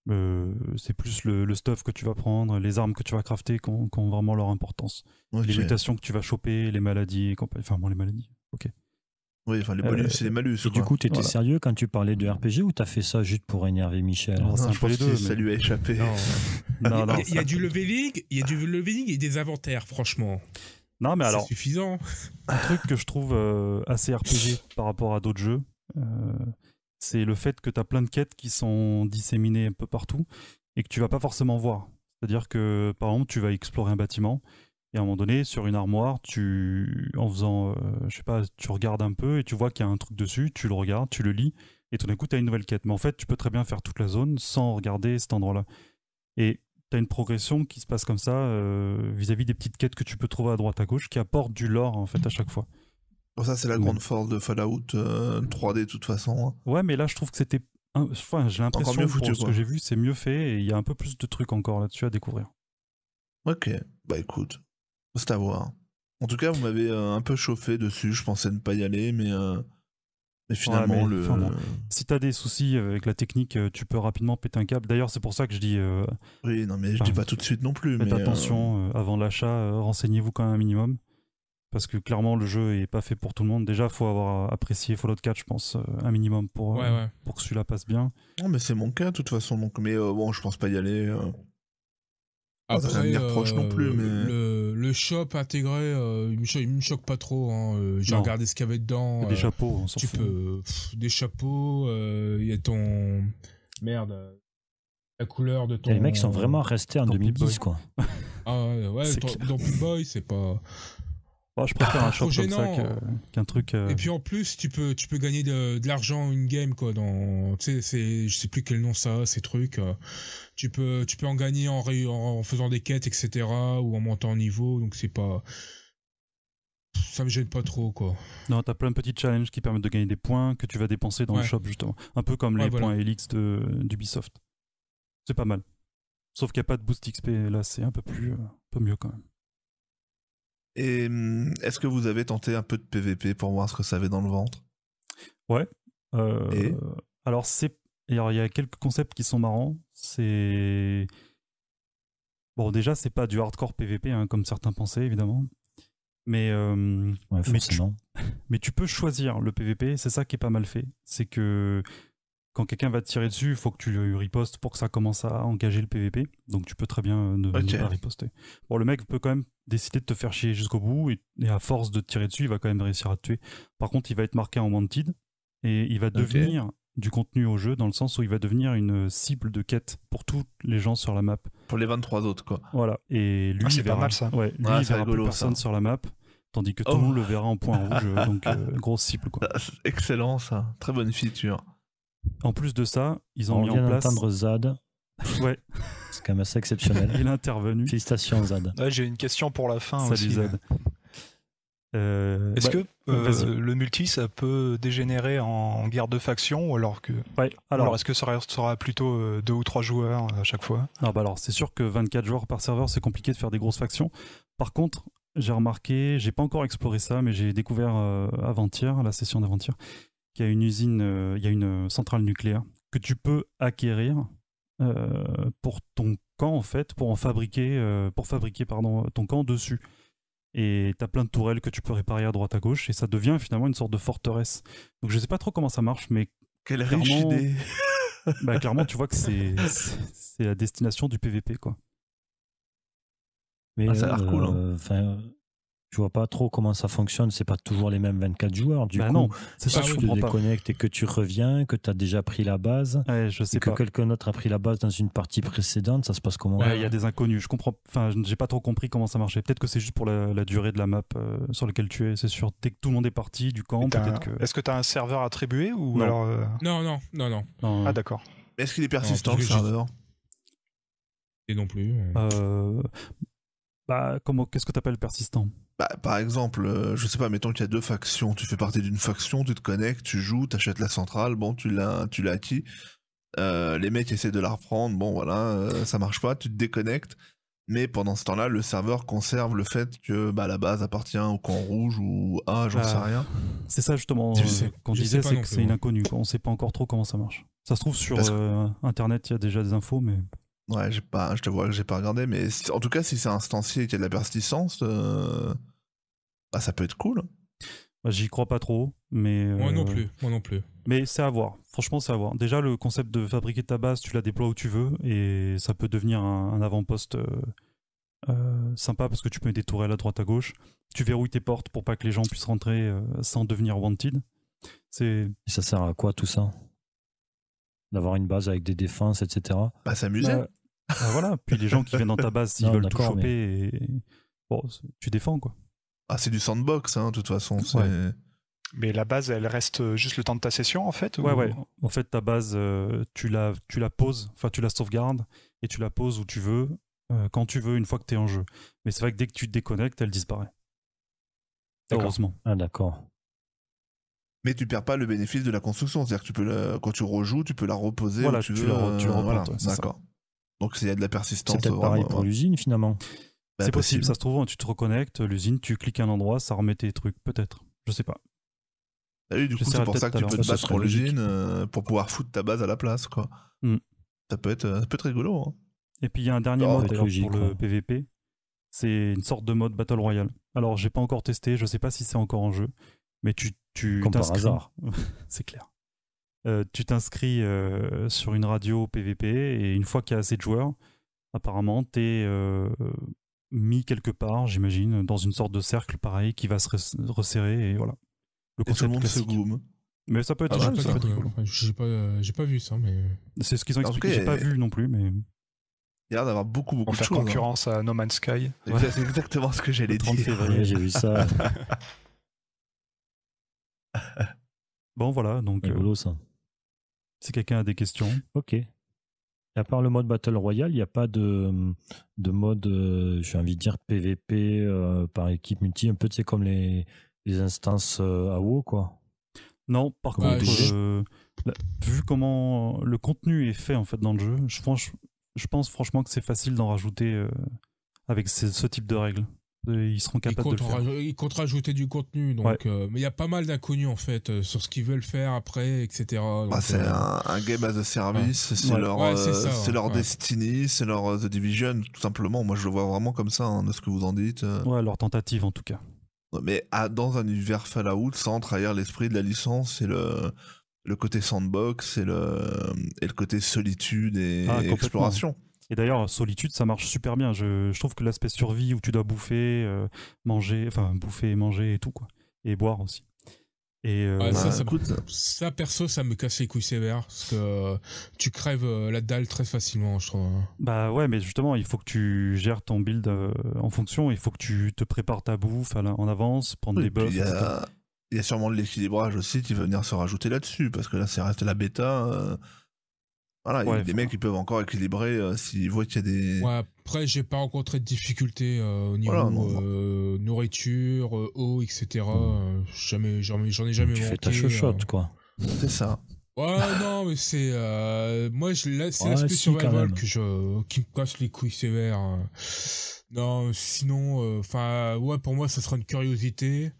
Euh, c'est plus le, stuff que tu vas prendre, les armes que tu vas crafter qui ont, vraiment leur importance. Les mutations que tu vas choper, les maladies Enfin, bon, les maladies, ok. Oui, enfin, les bonus c'est les malus. Et du coup, t'étais étais sérieux quand tu parlais de RPG ou t'as fait ça juste pour énerver Michel non, Je pense ça lui a échappé. il y a, du leveling, il y a du leveling et des inventaires, franchement. Non, mais alors. C'est suffisant. un truc que je trouve euh, assez RPG par rapport à d'autres jeux, euh, c'est le fait que tu as plein de quêtes qui sont disséminées un peu partout et que tu vas pas forcément voir. C'est-à-dire que, par exemple, tu vas explorer un bâtiment et à un moment donné, sur une armoire, tu, en faisant, euh, je sais pas, tu regardes un peu et tu vois qu'il y a un truc dessus, tu le regardes, tu le lis et tout d'un coup, tu as une nouvelle quête. Mais en fait, tu peux très bien faire toute la zone sans regarder cet endroit-là. Et t'as une progression qui se passe comme ça euh, vis-à-vis des petites quêtes que tu peux trouver à droite à gauche qui apportent du lore en fait à chaque fois. ça c'est la grande force de Fallout 3D euh, de toute façon. Hein. Ouais mais là je trouve que c'était... Enfin j'ai l'impression que pour ce que j'ai vu c'est mieux fait et il y a un peu plus de trucs encore là-dessus à découvrir. Ok, bah écoute, c'est à voir. En tout cas vous m'avez euh, un peu chauffé dessus, je pensais ne pas y aller mais et finalement, le... si t'as des soucis avec la technique, euh, tu peux rapidement péter un câble. D'ailleurs, c'est pour ça que je dis. Euh, oui, non, mais je dis pas tout de suite non plus. Faites euh, attention avant l'achat, renseignez-vous quand même un minimum. Parce que clairement, le jeu est pas fait pour tout le monde. Déjà, faut avoir apprécié Fallout 4, je pense, un minimum pour, pour que celui-là passe bien. Non, mais c'est mon cas, de toute façon. Donc, mais bon, je pense pas y aller. Ah, Après, proche non plus, euh, mais... le, le shop intégré, euh, il me, choque, me choque, pas trop. Hein, euh, j'ai regardé ce qu'il y avait dedans. Des chapeaux, Tu peux des chapeaux. Il y a ton merde la couleur de ton. les mecs sont vraiment restés en 2010, quoi. Ah ouais, dans Pit Boy, c'est pas. je préfère un ah, shop comme ça qu'un truc. Et puis en plus, tu peux, tu peux gagner de, l'argent une game, quoi. Dans, tu sais, je sais plus quel nom ça a, ces trucs tu peux tu peux en gagner en, faisant des quêtes etc ou en montant en niveau donc c'est pas ça me gêne pas trop quoi. Non, t'as plein de petits challenges qui permettent de gagner des points que tu vas dépenser dans le shop justement. Un peu comme les points Elix d'Ubisoft. C'est pas mal. Sauf qu'il n'y a pas de boost XP là, c'est un peu plus euh, un peu mieux quand même. Et hum, est-ce que vous avez tenté un peu de PVP pour voir ce que ça avait dans le ventre Ouais. Euh, alors c'est et alors, il y a quelques concepts qui sont marrants. C'est. Bon, déjà, c'est pas du hardcore PVP, hein, comme certains pensaient, évidemment. Mais, euh, mais, tu, <laughs> mais, tu, peux choisir le PVP, c'est ça qui est pas mal fait. C'est que quand quelqu'un va te tirer dessus, il faut que tu ripostes pour que ça commence à engager le PVP. Donc tu peux très bien euh, ne, pas riposter. Bon, le mec peut quand même décider de te faire chier jusqu'au bout et, à force de te tirer dessus, il va quand même réussir à te tuer. Par contre, il va être marqué en wanted et il va devenir du contenu au jeu dans le sens où il va devenir une cible de quête pour tous les gens sur la map. Pour les 23 autres, quoi. Voilà. Et lui, ah, il verra, pas mal, ça. Ah, il rigolo, personne sur la map, tandis que tout oh. le monde le verra en point rouge, <laughs> donc euh, grosse cible, quoi. Ah, excellent, ça. Très bonne feature. En plus de ça, ils ont mis en place. Zad. Ouais. C'est quand même assez exceptionnel. il est intervenu. Félicitations, Zad. j'ai une question pour la fin aussi. aussi. Zad. Euh, est-ce bah, que euh, le multi ça peut dégénérer en guerre de factions ou alors que alors, est-ce que ça sera plutôt euh, deux ou trois joueurs à chaque fois bah alors c'est sûr que 24 joueurs par serveur c'est compliqué de faire des grosses factions. Par contre j'ai remarqué, j'ai pas encore exploré ça mais j'ai découvert avant-hier la session d'avant-hier qu'il y a une usine, il y a une centrale nucléaire que tu peux acquérir pour ton camp en fait pour en fabriquer pour fabriquer pardon ton camp dessus et t'as plein de tourelles que tu peux réparer à droite à gauche et ça devient finalement une sorte de forteresse. Donc je sais pas trop comment ça marche, mais quelle riche <laughs> bah clairement, tu vois que c'est la destination du PVP quoi. Mais ah, ça a l'air cool. Hein. Euh, tu vois pas trop comment ça fonctionne, c'est pas toujours les mêmes 24 joueurs. Du bah coup, non, c'est que tu te déconnectes et que tu reviens, que tu as déjà pris la base, je sais et que quelqu'un d'autre a pris la base dans une partie précédente, ça se passe comment Il y a des inconnus, je comprends, enfin, j'ai pas trop compris comment ça marchait. Peut-être que c'est juste pour la, durée de la map euh, sur laquelle tu es, c'est sûr. Dès que tout le monde est parti du camp, Est-ce que tu as un serveur attribué ou non. alors euh, non, non, non, non, Ah, d'accord. Est-ce qu'il est persistant le serveur Et non plus. Euh. Bah, comment, qu'est-ce que tu appelles persistant bah, par exemple, euh, je sais pas, mettons qu'il y a deux factions, tu fais partie d'une faction, tu te connectes, tu joues, t'achètes la centrale, bon, tu l'as, tu l'as acquis. Euh, les mecs essaient de la reprendre, bon voilà, euh, ça marche pas, tu te déconnectes. Mais pendant ce temps-là, le serveur conserve le fait que bah, la base appartient au camp rouge ou ah, j'en sais bah, rien. C'est ça justement qu'on disait, c'est que c'est une inconnue, On sait pas encore trop comment ça marche. Ça se trouve sur Internet, il y a déjà des infos, mais Ouais, j'ai pas, je te vois que j'ai pas regardé, mais en tout cas, si c'est instancier et qu'il y a de la persistance, euh, bah, ça peut être cool. Bah, j'y crois pas trop, mais. Euh, moi non plus, moi non plus. Mais c'est à voir, franchement, c'est à voir. Déjà, le concept de fabriquer ta base, tu la déploies où tu veux, et ça peut devenir un, avant-poste euh, sympa parce que tu peux mettre des tourelles à droite à gauche. Tu verrouilles tes portes pour pas que les gens puissent rentrer sans devenir wanted. Et ça sert à quoi tout ça D'avoir une base avec des défenses, etc. Bah, s'amuser. Bah, ah, voilà. Puis les gens qui viennent dans ta base, ils veulent tout choper, tu défends quoi. Ah, c'est du sandbox, hein, de toute façon. Mais la base, elle reste euh, juste le temps de ta session, en fait Ouais, ouais. En fait, ta base, euh, tu, la, tu la poses, enfin, tu la sauvegardes et tu la poses où tu veux, euh, quand tu veux, une fois que tu es en jeu. Mais c'est vrai que dès que tu te déconnectes, elle disparaît. Heureusement. Ah, d'accord. Mais tu perds pas le bénéfice de la construction. C'est-à-dire que tu peux quand tu rejoues, tu peux la reposer. Voilà, tu, la, D'accord. Donc il y a de la persistance. C'est peut-être pareil pour l'usine finalement. Bah, c'est possible. ça se trouve, hein, tu te reconnectes, l'usine, tu cliques un endroit, ça remet tes trucs, peut-être. Je sais pas. Bah du coup, c'est pour ça que tu peux te battre pour l'usine, euh, pour pouvoir foutre ta base à la place, quoi. Hmm. Ça, peut être, euh, ça peut être rigolo. Hein. Et puis il y a un dernier mode pour le PVP, c'est une sorte de mode Battle Royale. Alors j'ai pas encore testé, je sais pas si c'est encore en jeu, mais tu tu Comme par hasard, <laughs> c'est clair. Euh, tu t'inscris euh, sur une radio PVP et une fois qu'il y a assez de joueurs, apparemment, tu es euh, mis quelque part, j'imagine, dans une sorte de cercle pareil qui va se resserrer et voilà. Le et tout le monde se Mais ça peut être ah, J'ai pas, pas, vu ça, mais. C'est ce qu'ils ont expliqué, j'ai pas vu non plus, mais. Il y a l'air d'avoir beaucoup, beaucoup de hein. concurrence à No Man's Sky. C'est exactement ce que j'allais dire. 30 février, j'ai vu ça. <laughs> bon, voilà, donc. ça. Si quelqu'un a des questions. Ok. À part le mode Battle Royale, il n'y a pas de, mode, je euh, j'ai envie de dire, PVP euh, par équipe multi, un peu comme les, instances à euh, AO, quoi. Non, par contre, vu comment le contenu est fait en fait dans le jeu, je, pense franchement que c'est facile d'en rajouter avec ce, type de règles ils seront capables de Ils comptent rajouter du contenu, donc. Euh, mais il y a pas mal d'inconnus en fait euh, sur ce qu'ils veulent faire après, etc. Bah, c'est euh, un, game as a service, c'est leur, c'est leur Destiny, c'est leur The Division, tout simplement. Moi, je le vois vraiment comme ça, hein, de ce que vous en dites. Ouais, leur tentative en tout cas. Mais à, ah, dans un univers Fallout, sans trahir l'esprit de la licence et le le côté sandbox et le, et le côté solitude et ah, exploration. Et d'ailleurs, solitude, ça marche super bien. Je, trouve que l'aspect survie où tu dois bouffer, euh, manger, enfin bouffer, et manger et tout quoi, et boire aussi. Et euh, bah, ça, perso, ça me casse les couilles sévères parce que euh, tu crèves la dalle très facilement, je trouve. Hein. Bah ouais, mais justement, il faut que tu gères ton build en fonction. Il faut que tu te prépares ta bouffe en avance, prendre des buffs. Il y, a sûrement de l'équilibrage aussi qui va venir se rajouter là-dessus parce que là, c'est reste la bêta hein. Voilà, il y a des mecs qui peuvent encore équilibrer euh, s'ils voient qu'il y a des. Ouais, après, j'ai pas rencontré de difficultés euh, au niveau euh, nourriture, eau, etc. jamais, j'en ai jamais tu Tu fais ta chuchote, quoi. C'est ça. Ouais, non, mais c'est. moi, c'est laisse l'aspect survival qui me casse les couilles sévères. Non, sinon, euh, enfin, ouais, pour moi, ça sera une curiosité,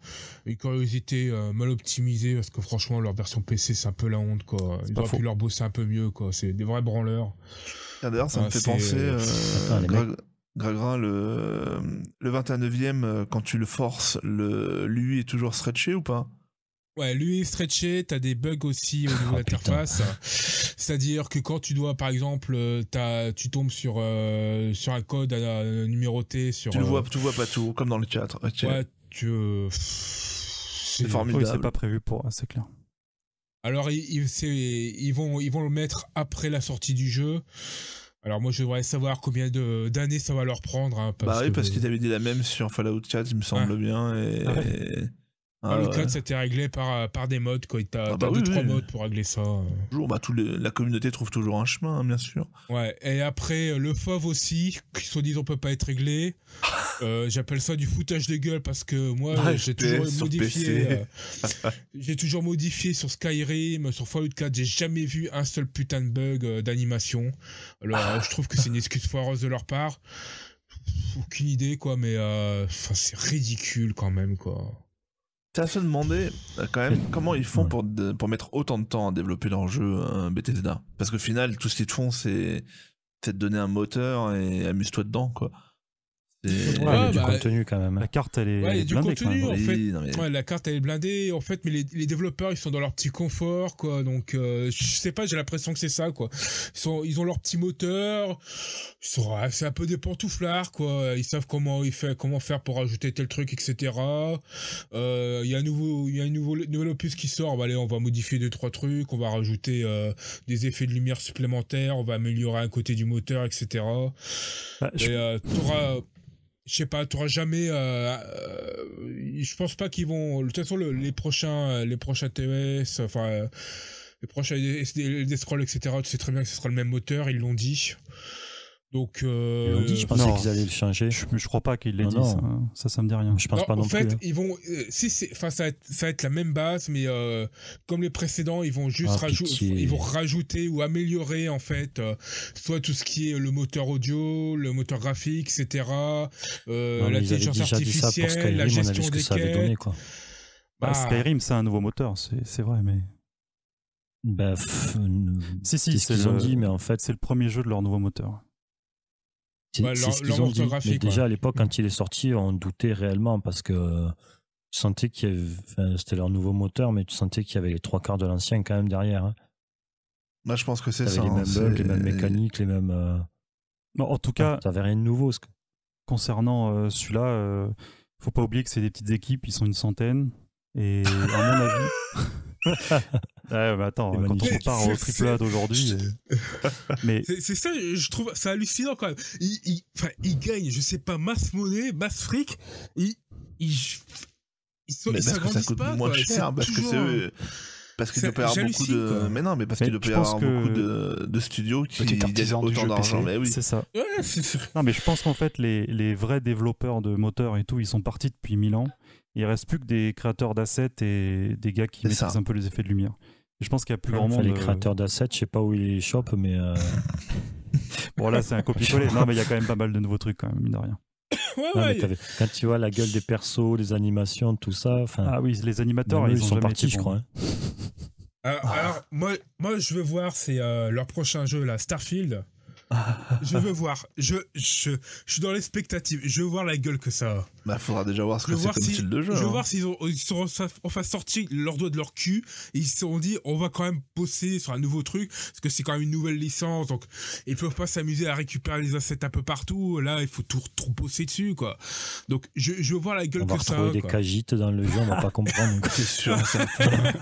une curiosité euh, mal optimisée parce que franchement, leur version PC, c'est un peu la honte, quoi. Ils auraient leur bosser un peu mieux, quoi. C'est des vrais branleurs. Ah, d'ailleurs, ça me euh, fait penser. le, le 29e, quand tu le forces, le, lui est toujours stretché ou pas Ouais, lui est stretché, t'as des bugs aussi au niveau de <laughs> l'interface. Oh, C'est-à-dire que quand tu dois, par exemple, euh, as, tu tombes sur, euh, sur un code à, euh, numéroté sur... Tu vois, vois pas tout, comme dans le chat. Ouais, tu... c'est formidable. c'est pas prévu pour, hein, c'est clair. Alors, ils, ils, vont, ils vont le mettre après la sortie du jeu. Alors moi je voudrais savoir combien d'années ça va leur prendre. Hein, parce bah oui, que... parce qu'ils avaient dit la même sur Fallout 4, il me semble bien. Et... Ah ah, le code, réglé par, euh, par des modes, quoi. Ah, t'as ah bah trois modes pour régler ça. Euh. Toujours, bah, la communauté trouve toujours un chemin, hein, bien sûr. Ouais, et après, euh, le FOV aussi, qui se disent on peut pas être réglé. <laughs> J'appelle ça du foutage de gueule parce que moi, j'ai toujours modifié. <laughs> j'ai toujours modifié sur Skyrim, sur Fallout 4, j'ai jamais vu un seul putain de bug d'animation. Alors, ah. je trouve que c'est une excuse foireuse de leur part. Aucune idée, quoi, mais c'est ridicule quand même, quoi à se demander euh, quand même comment ils font pour, pour mettre autant de temps à développer leur jeu BTDA. Euh, Bethesda. Parce qu'au final, tout ce qu'ils te font, c'est te donner un moteur et amuse-toi dedans, quoi. Ouais, bah, du contenu quand même. Hein. La carte elle est, blindée. Du contenu, En fait. la carte elle est blindée en fait, mais les, les, développeurs ils sont dans leur petit confort quoi. Donc euh, je sais pas, j'ai l'impression que c'est ça quoi. Ils, sont, ils ont leur petit moteur. C'est un peu des pantouflards quoi. Ils savent comment ils fait, comment faire pour ajouter tel truc etc. Euh, il y a un nouveau, il y a un nouveau nouvel opus qui sort. Bah, allez, on va modifier deux trois trucs, on va rajouter euh, des effets de lumière supplémentaires, on va améliorer un côté du moteur etc. Bah, je... Et euh, je sais pas, tu auras jamais. Euh, euh, je pense pas qu'ils vont. De toute façon, les prochains, euh, les prochains TES, enfin, euh, les prochains SD, etc. Tu sais très bien que ce sera le même moteur, ils l'ont dit. Donc, euh... dit, je pensais qu'ils allaient le changer. Je, crois pas qu'ils l'aient dit. Ça, ça, ça, me dit rien. Je pense pas non plus. En fait, ils vont. Euh, si ça, va être la même base, mais euh, comme les précédents, ils vont juste ah, rajouter, ils vont rajouter ou améliorer en fait, euh, soit tout ce qui est le moteur audio, le moteur graphique, etc. L'intelligence artificielle, la gestion des que donné, quoi. Bah, bah, Skyrim, c'est un nouveau moteur, c'est vrai, mais. Bah, si si, c'est ce dit, mais en fait, c'est le premier jeu de leur nouveau moteur c'est ce qu'ils ont dit. Mais déjà, à l'époque, quand il est sorti, on doutait réellement parce que tu sentais qu'il y avait, c'était leur nouveau moteur, mais tu sentais qu'il y avait les trois quarts de l'ancien quand même derrière. moi hein. bah, je pense que c'est ça. les hein, mêmes bugs, les mêmes mécaniques, les mêmes. Euh, en tout cas. n'avait rien de nouveau. Concernant euh, celui-là, ne euh, faut pas oublier que c'est des petites équipes, ils sont une centaine. Et à mon avis. <laughs> ouais, mais attends, quand on compare au triple A d'aujourd'hui. Euh, <laughs> mais... C'est ça, je trouve ça hallucinant quand même. Il, il, gagne, je sais pas, masse monnaie, masse fric. Il, il, ils sont, mais parce que ça coûte pas, moins cher, euh, parce que c'est eux. Parce qu'il peut y avoir beaucoup de. Mais non, mais parce qu'il peut y avoir beaucoup de, de, studios qui désirent autant d'argent. Mais C'est ça. Ouais, non, mais je pense qu'en fait, les, les vrais développeurs de moteurs et tout, ils sont partis depuis 1000 ans. Il reste plus que des créateurs d'assets et des gars qui maîtrisent un peu les effets de lumière. je pense qu'il y a plus vraiment. les créateurs d'assets, je sais pas où ils chopent, mais. Euh, <laughs> bon, là, c'est un copier-coller. non, mais il y a quand même pas mal de nouveaux trucs, quand même, mine de rien. Ouais, ouais, quand tu vois la gueule des persos, les animations, tout ça. Ah oui, les animateurs, ils, sont, partis, je crois. Alors, moi, moi, je veux voir, c'est euh, leur prochain jeu, là, Starfield je veux voir. Je, je, je suis dans l'expectative. Je veux voir la gueule que ça a. Bah, faudra déjà voir ce que c'est comme style de jeu. Je veux hein. voir s'ils ont, ils sont enfin sorti leurs doigts de leur cul. ils se sont dit, on va quand même bosser sur un nouveau truc. Parce que c'est quand même une nouvelle licence. Donc, ils peuvent pas s'amuser à récupérer les assets un peu partout. Là, il faut tout, trop bosser dessus, quoi. Donc, je, je veux voir la gueule que ça a. On va des cagites dans le jeu, on va pas comprendre. <laughs> c'est sûr.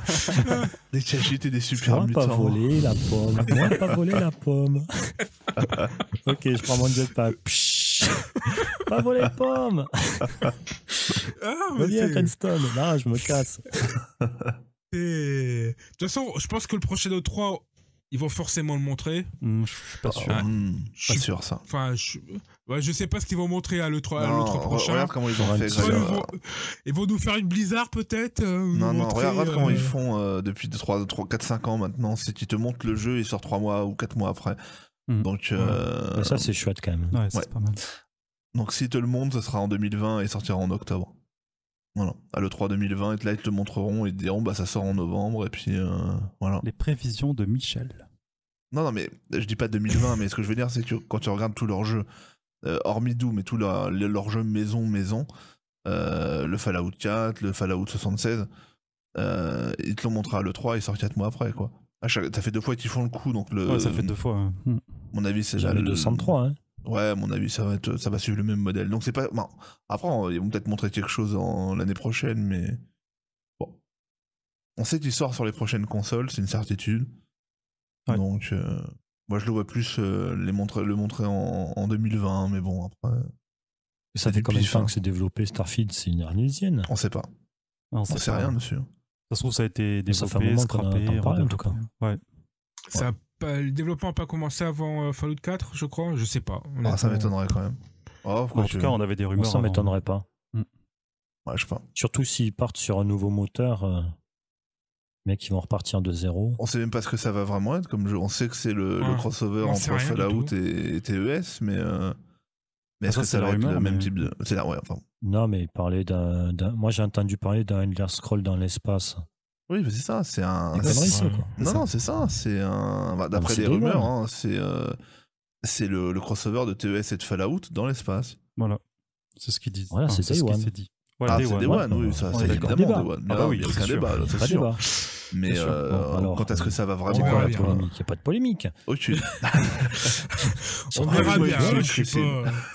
<laughs> des cagites et des super mutants. pas volé la pomme. Moi, pas voler la pomme. <laughs> <laughs> ok, je prends mon jetpack. Pas voler les pommes ah, mais à Cranston, là, je me casse. Eh. De toute façon, je pense que le prochain de 3 ils vont forcément le montrer. Hmm, je suis pas sûr. Hmm. je suis... pas sûr, ça. Enfin, je... je sais pas ce qu'ils vont montrer à l'E3 prochain. Regarde comment ils ont fait. ils, vont... nous faire une blizzard peut-être euh, Non, non, regarde, comment euh, ils font euh, depuis 3, 3, 4, 5 ans maintenant. C'est qu'ils te montrent le jeu et sort 3 mois ou 4 mois après. Mmh. Donc, euh, ça, c'est chouette quand même. Donc, si te le montrent ça sera en 2020 et sortira en octobre. Voilà. À l'E3 2020, et là, ils te le montreront et te diront, bah, ça sort en novembre, et puis euh, voilà. Les prévisions de Michel. Non, non, mais je dis pas 2020, mais ce que je veux dire, c'est que quand tu regardes tous leurs jeux, euh, hormis Doom, mais tout leurs leur jeux maison, maison, le Fallout 4, le Fallout 76, ils te l'ont montré à l'E3 et sortent 4 mois après, quoi ça fait deux fois qu'ils font le coup, donc le. Ouais, ça fait deux fois. Hein. Hmm. Mon avis, c'est déjà le... 203. Hein. Ouais, mon avis, ça va être, ça va suivre le même modèle. Donc c'est pas. après, ils vont peut-être montrer quelque chose en... l'année prochaine, mais bon. On sait qu'il sort sur les prochaines consoles, c'est une certitude. Donc, euh, moi, je le vois plus euh, les le montrer en... 2020, mais bon, après. Ça fait combien de temps que c'est développé Starfield C'est une arnésienne On sait pas. On, ne sait, rien, rien, monsieur ça a été développé, scrappé. en tout cas. Ouais. Ça le développement n'a pas commencé avant euh, Fallout 4, je crois. Je sais pas. Ah, ça m'étonnerait quand même. Oh, en tout cas, on avait des rumeurs. Ça m'étonnerait pas. Mm. je sais pas. Surtout s'ils partent sur un nouveau moteur, euh, mais qui vont repartir de zéro. On sait même pas ce que ça va vraiment être. Comme on sait que c'est le, ah, crossover entre Fallout et, TES, mais, euh, mais ah, est-ce que ça, va être le même type de. C'est là, ouais, enfin, non, mais parler d'un. Moi, j'ai entendu parler d'un Elder Scroll dans l'espace. Oui, c'est ça. C'est un. C'est... Non, non, c'est ça. C'est un. Bah, d'après les rumeurs, hein. Hein, c'est euh, c'est le, crossover de TES et de Fallout dans l'espace. Voilà. C'est ce qu'ils disent. Voilà, c'est, c'est ce ah, c'est Day One, oui, ça, c'est évidemment Day One. Ah, bah oui, il n'y a débat, c'est sûr. Mais euh, quand est-ce que ça va vraiment euh, Il n'y a pas de polémique. Aucune. <laughs> on verra bien. Hein,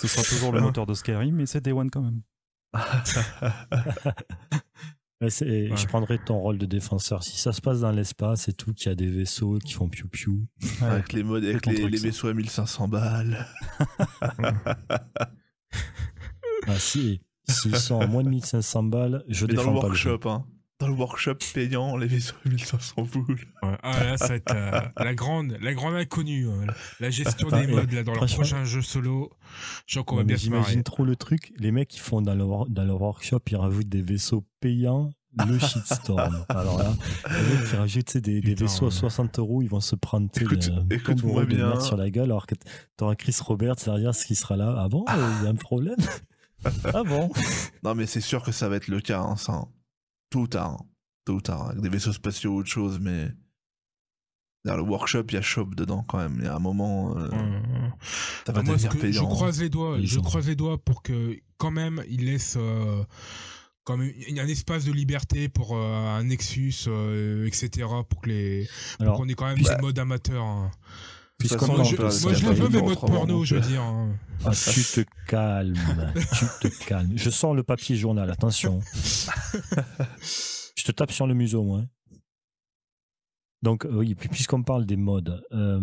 ce sera toujours le moteur de Skyrim, mais c'est Day One quand même. <laughs> Je prendrais ton rôle de défenseur. Si ça se passe dans l'espace et tout, qu'il y a des vaisseaux qui font piou-piou. avec les, modes, les, vaisseaux à 1500 balles. ah, <laughs> si, s'ils sont à moins de 1500 balles, je Mais défends. Dans le workshop, pas hein dans le workshop payant, les vaisseaux 1500 <laughs> boules. Ah là, ça va être euh, la, grande, la grande inconnue, euh, la gestion des modes là, dans le prochain jeu solo. Je qu'on va bien J'imagine trop le truc, les mecs ils font dans leur, dans leur workshop, ils rajoutent des vaisseaux payants le <laughs> shitstorm. Alors là, les mecs qui rajoutent des, vaisseaux à 60 euros, ils vont se prendre écoute, des écoute de bien. sur la gueule, alors que t'auras Chris Roberts derrière ce qui sera là. Ah bon, il y a un problème <laughs> Ah bon Non, mais c'est sûr que ça va être le cas, hein, ça. Hein. Tôt ou tard. Avec des vaisseaux spatiaux ou autre chose, mais. Dans le workshop, il y a shop dedans quand même. Il y a un moment. Ça euh, mmh, mmh. bah, va Je hein. croise les doigts, je croise les doigts pour que quand même il laisse. Euh un espace de liberté pour euh, un Nexus, euh, etc., pour que les, qu'on ait quand même des mode amateur. Hein moi, je, le veux, mais porno, je veux dire. Hein. Ah, tu te calmes, tu te calmes. Je sens le papier journal, attention. je te tape sur le museau, moi. Hein. Donc, euh, oui, puisqu'on parle des modes, euh,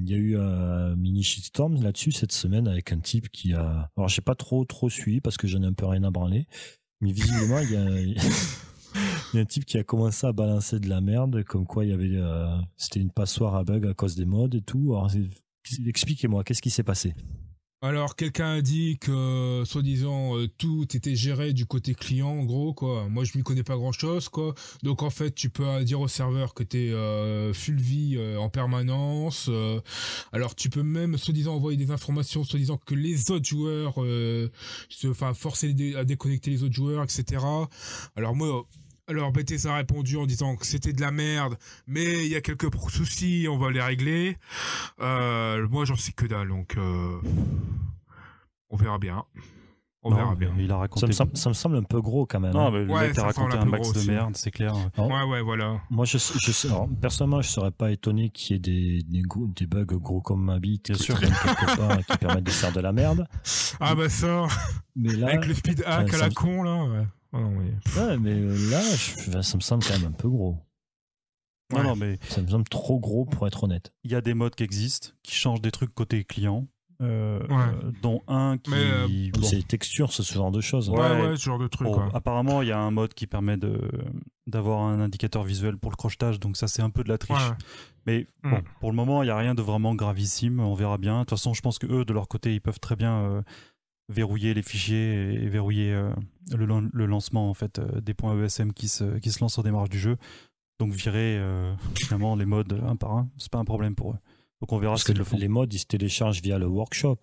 il y a eu un mini shitstorm là-dessus cette semaine avec un type qui a. Alors, j'ai pas trop, trop suivi parce que j'en ai un peu rien à branler, mais visiblement, il y a. <laughs> il y a un type qui a commencé à balancer de la merde, comme quoi il y avait, euh, c'était une passoire à bug à cause des modes et tout. expliquez-moi, qu'est-ce qui s'est passé alors, quelqu'un a dit que, euh, soi-disant, euh, tout était géré du côté client, en gros, quoi. Moi, je m'y connais pas grand-chose, quoi. Donc, en fait, tu peux dire au serveur que tu es fulvi en permanence. alors, tu peux même, soi-disant, envoyer des informations, soi-disant, que les autres joueurs, enfin, forcer à déconnecter les autres joueurs, etc. Alors, moi alors BTS a répondu en disant que c'était de la merde, mais il y a quelques soucis, on va les régler. Euh, moi j'en sais que dalle, donc euh, on verra bien. On verra bien. Il ça, me semble, un peu gros quand même. Hein. Non, mais ouais, le raconté un max de merde, c'est clair. ouais, ouais, voilà. Moi, je, je personnellement, je serais pas étonné qu'il y ait des, bugs gros comme ma bite Bien qui, sûr. qui permettent de faire de la merde. Ah bah ça. Mais là, avec le speed hack à la con là. Ouais. Ah mais... Ouais, mais euh, là, bah, ça me semble quand même un peu gros. non, mais... Ça me semble trop gros pour être honnête. Il y a des modes qui existent, qui changent des trucs côté client. Euh, euh, dont un qui c'est les textures ce genre de choses hein. ouais, ouais ce genre de trucs. apparemment il y a un mode qui permet de d'avoir un indicateur visuel pour le crochetage donc ça c'est un peu de la triche mais hmm. pour le moment il y a rien de vraiment gravissime on verra bien de toute façon je pense que eux de leur côté ils peuvent très bien verrouiller les fichiers et, verrouiller euh, le, lancement en fait euh, des points ESM qui se, qui se lancent au démarrage du jeu. Donc virer euh, finalement les modes un par un, c'est pas un problème pour eux. Donc on verra Parce que Les modes ils se téléchargent via le workshop.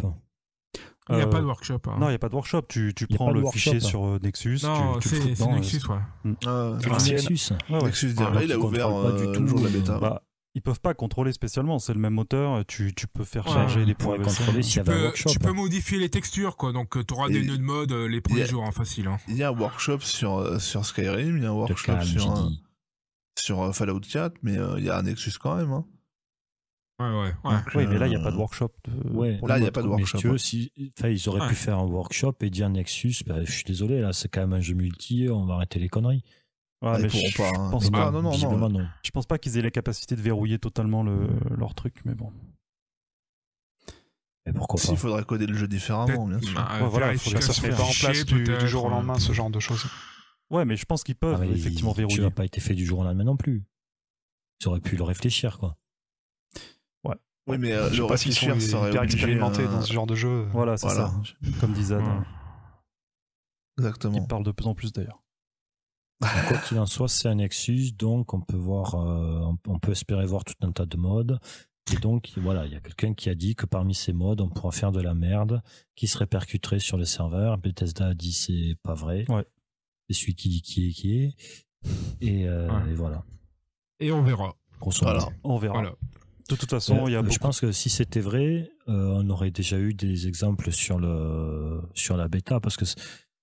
Il n'y a pas de workshop. Hein. Non, il n'y a pas de workshop. Tu, tu prends le fichier sur Nexus. Non, c'est Nexus, ouais. Hmm. Ah, ah, Nexus. ouais. il a ah, bah, ouvert toujours la bêta. Bah, ils peuvent pas contrôler spécialement. C'est le même moteur. Tu, tu peux faire charger les points bah, tu, peux, tu peux hein. modifier les textures, quoi. Donc, euh, tu auras des nœuds de mode euh, les premiers jours, en hein, facile. Hein. Il y a un workshop sur, euh, sur Skyrim, il y a un workshop sur, sur Fallout 4, mais il y a un Nexus quand même. Ouais, ouais, ouais. oui, mais là, il n'y a pas de workshop. Ouais, là, il n'y a pas de workshop. ils auraient pu faire un workshop et dire Nexus, bah, je suis désolé, là, c'est quand même un jeu multi, on va arrêter les conneries. Ah, je hein. pense pas. Ah, non, non, Je pense pas qu'ils aient la capacité de verrouiller totalement le, leur truc, mais bon. Et pourquoi pas. il faudrait coder le jeu différemment, bien sûr. Ah, voilà, il ça se mette pas en place du, jour au euh. lendemain, ce genre de choses. Ouais, mais je pense qu'ils peuvent effectivement verrouiller. ça n'a pas été fait du jour au lendemain non plus. Ils auraient pu le réfléchir, quoi. Ouais. Oui, mais euh, le réfléchir, ça euh, dans ce genre de jeu. Voilà, c'est ça. Comme disait Exactement. Il parle de plus en plus d'ailleurs. Quoi qu'il en soit, c'est un Nexus, donc on peut voir, euh, on peut espérer voir tout un tas de modes. Et donc, voilà, il y a quelqu'un qui a dit que parmi ces modes, on pourra faire de la merde qui se répercuterait sur les serveurs. Bethesda a dit c'est pas vrai. Ouais. C'est celui qui dit qui est qui est. Et, euh, voilà. Et on verra. On verra. De toute façon, euh, il y a Je pense que si c'était vrai, on aurait déjà eu des exemples sur, le, sur la bêta parce que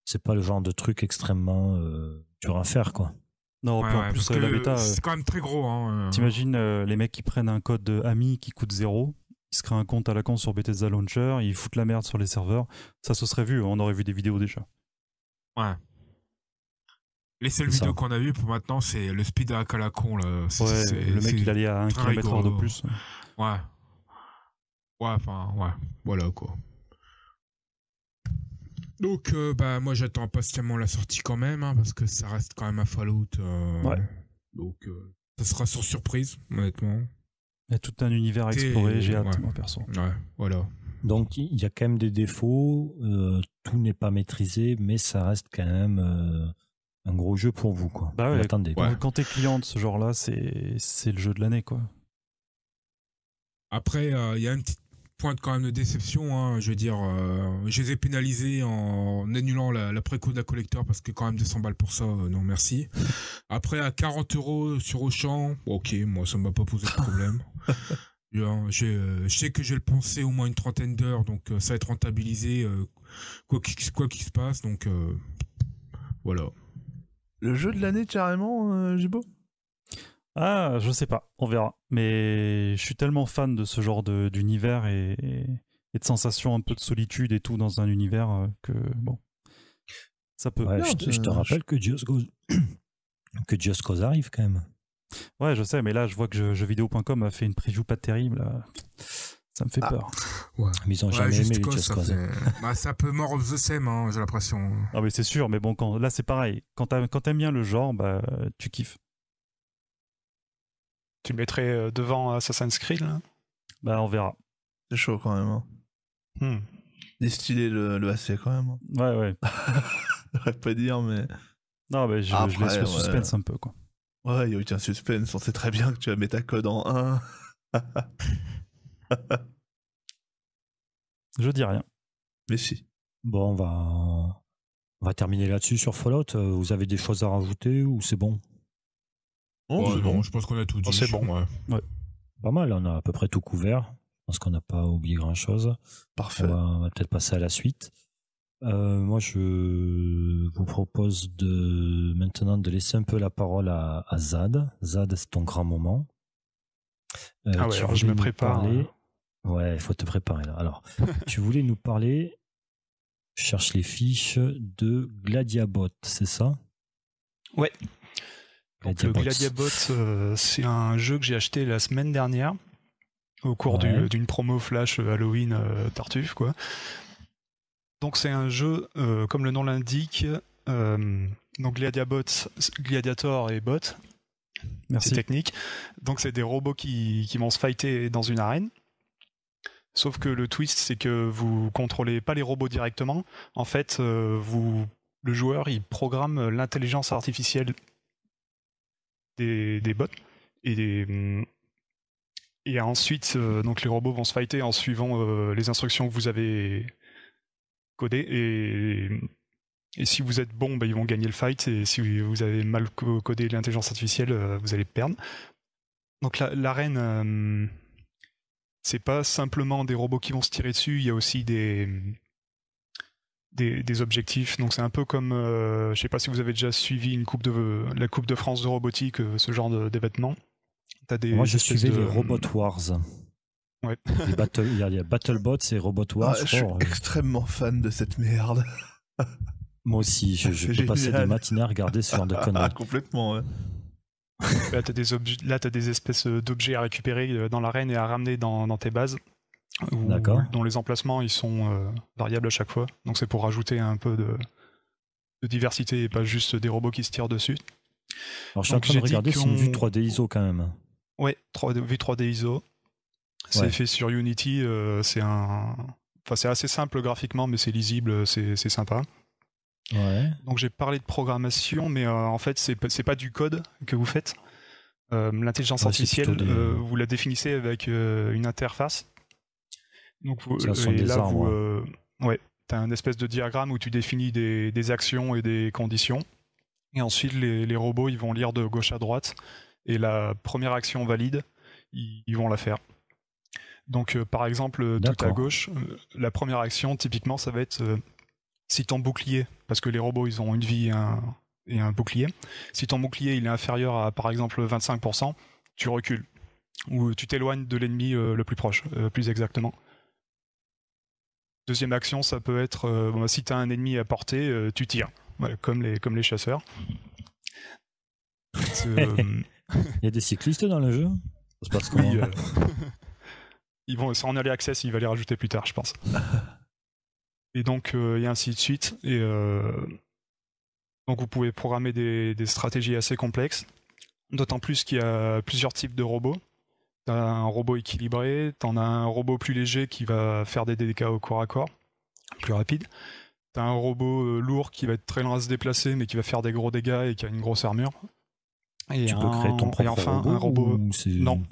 c'est pas le genre de truc extrêmement. Tu à faire, quoi. Non, en plus, c'est quand même très gros. Hein, euh. T'imagines euh, les mecs qui prennent un code AMI qui coûte zéro, ils se créent un compte à la con sur Bethesda Launcher, ils foutent la merde sur les serveurs. Ça se serait vu, hein, on aurait vu des vidéos déjà. Ouais. Les seules vidéos qu'on a vues pour maintenant, c'est le speed à la con. Ouais, le mec, il allait à 1 km de plus. Ouais. Ouais, enfin, ouais. Voilà, quoi. Donc, euh, bah, moi, j'attends patiemment la sortie quand même, hein, parce que ça reste quand même un Fallout. Euh, ouais. Donc, euh, ça sera sans surprise, honnêtement. Il y a tout un univers à explorer, j'ai hâte, moi, perso. Ouais, voilà. Donc, il y a quand même des défauts, tout n'est pas maîtrisé, mais ça reste quand même un gros jeu pour vous, quoi. Bah ouais, attendez. Quand t'es client de ce genre-là, c'est le jeu de l'année, quoi. Après, il y a une petite Point quand même de déception. Hein. Je veux dire, euh, je les ai pénalisés en annulant la, préco de la collecteur, parce que quand même 200 balles pour ça, euh, non merci. Après à 40 euros sur Auchan, ok, moi ça ne m'a pas posé de problème. <laughs> Hein, je, sais que j'ai le pensé au moins une trentaine d'heures, donc euh, ça va être rentabilisé quoi qu'il se passe, donc voilà. Le jeu de l'année carrément, beau ah, je sais pas, on verra. Mais je suis tellement fan de ce genre d'univers et, de sensations un peu de solitude et tout dans un univers euh, que, bon, ça peut... je, te, rappelle que Just Cause... <clears throat> que arrive quand même. Ouais, je sais, mais là, je vois que je jeuxvideo.com a fait une preview pas terrible. Ça me fait ah. peur. ils ont jamais aimé Just Cause. <laughs> Bah, ça peut mort of the same, hein, j'ai l'impression. Ah, mais c'est sûr, mais bon, quand... là, c'est pareil. Quand t'aimes bien le genre, bah, tu kiffes. Tu le mettrais euh, devant Assassin's Creed là Bah on verra. C'est chaud quand même. Distiller hein. hmm. le, AC quand même. Hein. Ouais ouais. <laughs> J'aurais pas dire mais. Non mais je, laisse le suspense un peu quoi. Ouais, il y a eu un suspense, on sait très bien que tu as mis ta code en 1. <laughs> je dis rien. Mais si. Bon, on va, on va terminer là-dessus sur Fallout. Euh, vous avez des choses à rajouter ou c'est bon c'est bon, je pense qu'on a tout ah, dit. c'est bon, ouais. Pas mal, on a à peu près tout couvert. Je pense qu'on n'a pas oublié grand-chose. Parfait. On va, peut-être passer à la suite. Euh, moi, je vous propose de maintenant de laisser un peu la parole à, Zad. Zad, c'est ton grand moment. Euh, ah ouais, alors je me prépare. Hein. Ouais, il faut te préparer là. Alors, <laughs> tu voulais nous parler, je cherche les fiches, de Gladiabot, c'est ça Ouais le Gladiabot, euh, euh, c'est un jeu que j'ai acheté la semaine dernière au cours d'une promo Flash euh, Halloween Tartuffe, quoi. Donc c'est un jeu, comme le nom l'indique, donc Gladiabot, Gladiator et Bot. Merci. technique. Donc c'est des robots qui, qui vont se fighter dans une arène. Sauf que le twist, c'est que vous contrôlez pas les robots directement. En fait, vous, le joueur, il programme l'intelligence artificielle des, bots et et ensuite euh, donc les robots vont se fighter en suivant euh, les instructions que vous avez codées et, si vous êtes bon, bah, ils vont gagner le fight. Et si vous avez mal codé l'intelligence artificielle, euh, vous allez perdre. Donc l'arène, la, euh, c'est pas simplement des robots qui vont se tirer dessus. Il y a aussi des des, des, objectifs. Donc c'est un peu comme, euh, je sais pas si vous avez déjà suivi une coupe de la Coupe de France de robotique, euh, ce genre d'événement. T'as des. Moi je suivais les euh, Robot Wars. Ouais. Il battle, y, a, y a BattleBots et Robot ah, Wars. je, suis extrêmement fan de cette merde. Moi aussi, je, je <laughs> peux des matinées à regarder ce genre de <laughs> conneries. Complètement. Ouais. Là, t'as des, des espèces d'objets à récupérer dans l'arène et à ramener dans, dans tes bases dont les emplacements ils sont euh, variables à chaque fois. Donc c'est pour rajouter un peu de, diversité et pas juste des robots qui se tirent dessus. Alors je suis en train de regarder, c'est une vue 3D ISO quand même. Ouais, vue 3D ISO. C'est fait sur Unity, euh, c'est un... Enfin, c'est assez simple graphiquement, mais c'est lisible, c'est sympa. Donc j'ai parlé de programmation, mais euh, en fait c'est pas du code que vous faites. L'intelligence artificielle, vous la définissez avec une interface donc, là, euh, tu as un espèce de diagramme où tu définis des, actions et des conditions. Et ensuite, les, robots, ils vont lire de gauche à droite. Et la première action valide, ils, vont la faire. Donc, euh, par exemple, euh, tout à gauche, la première action, typiquement, ça va être si ton bouclier, parce que les robots, ils ont une vie et un, et un bouclier, si ton bouclier, il est inférieur à, par exemple, 25%, tu recules. Ou tu t'éloignes de l'ennemi le plus proche, plus exactement. Deuxième action, ça peut être euh, bah, si tu as un ennemi à portée, euh, tu tires, comme, les, chasseurs. <laughs> Euh, il y a des cyclistes dans le jeu parce oui, <laughs> Ils vont en aller access, il va les rajouter plus tard, je pense. <laughs> Et donc, il y a ainsi de suite. Et, donc, vous pouvez programmer des stratégies assez complexes. D'autant plus qu'il y a plusieurs types de robots un robot équilibré, t'en as un robot plus léger qui va faire des dégâts au corps à corps, plus rapide. T'as un robot euh, lourd qui va être très loin à se déplacer, mais qui va faire des gros dégâts et qui a une grosse armure. Et tu peux créer ton propre et enfin, un robot. Non,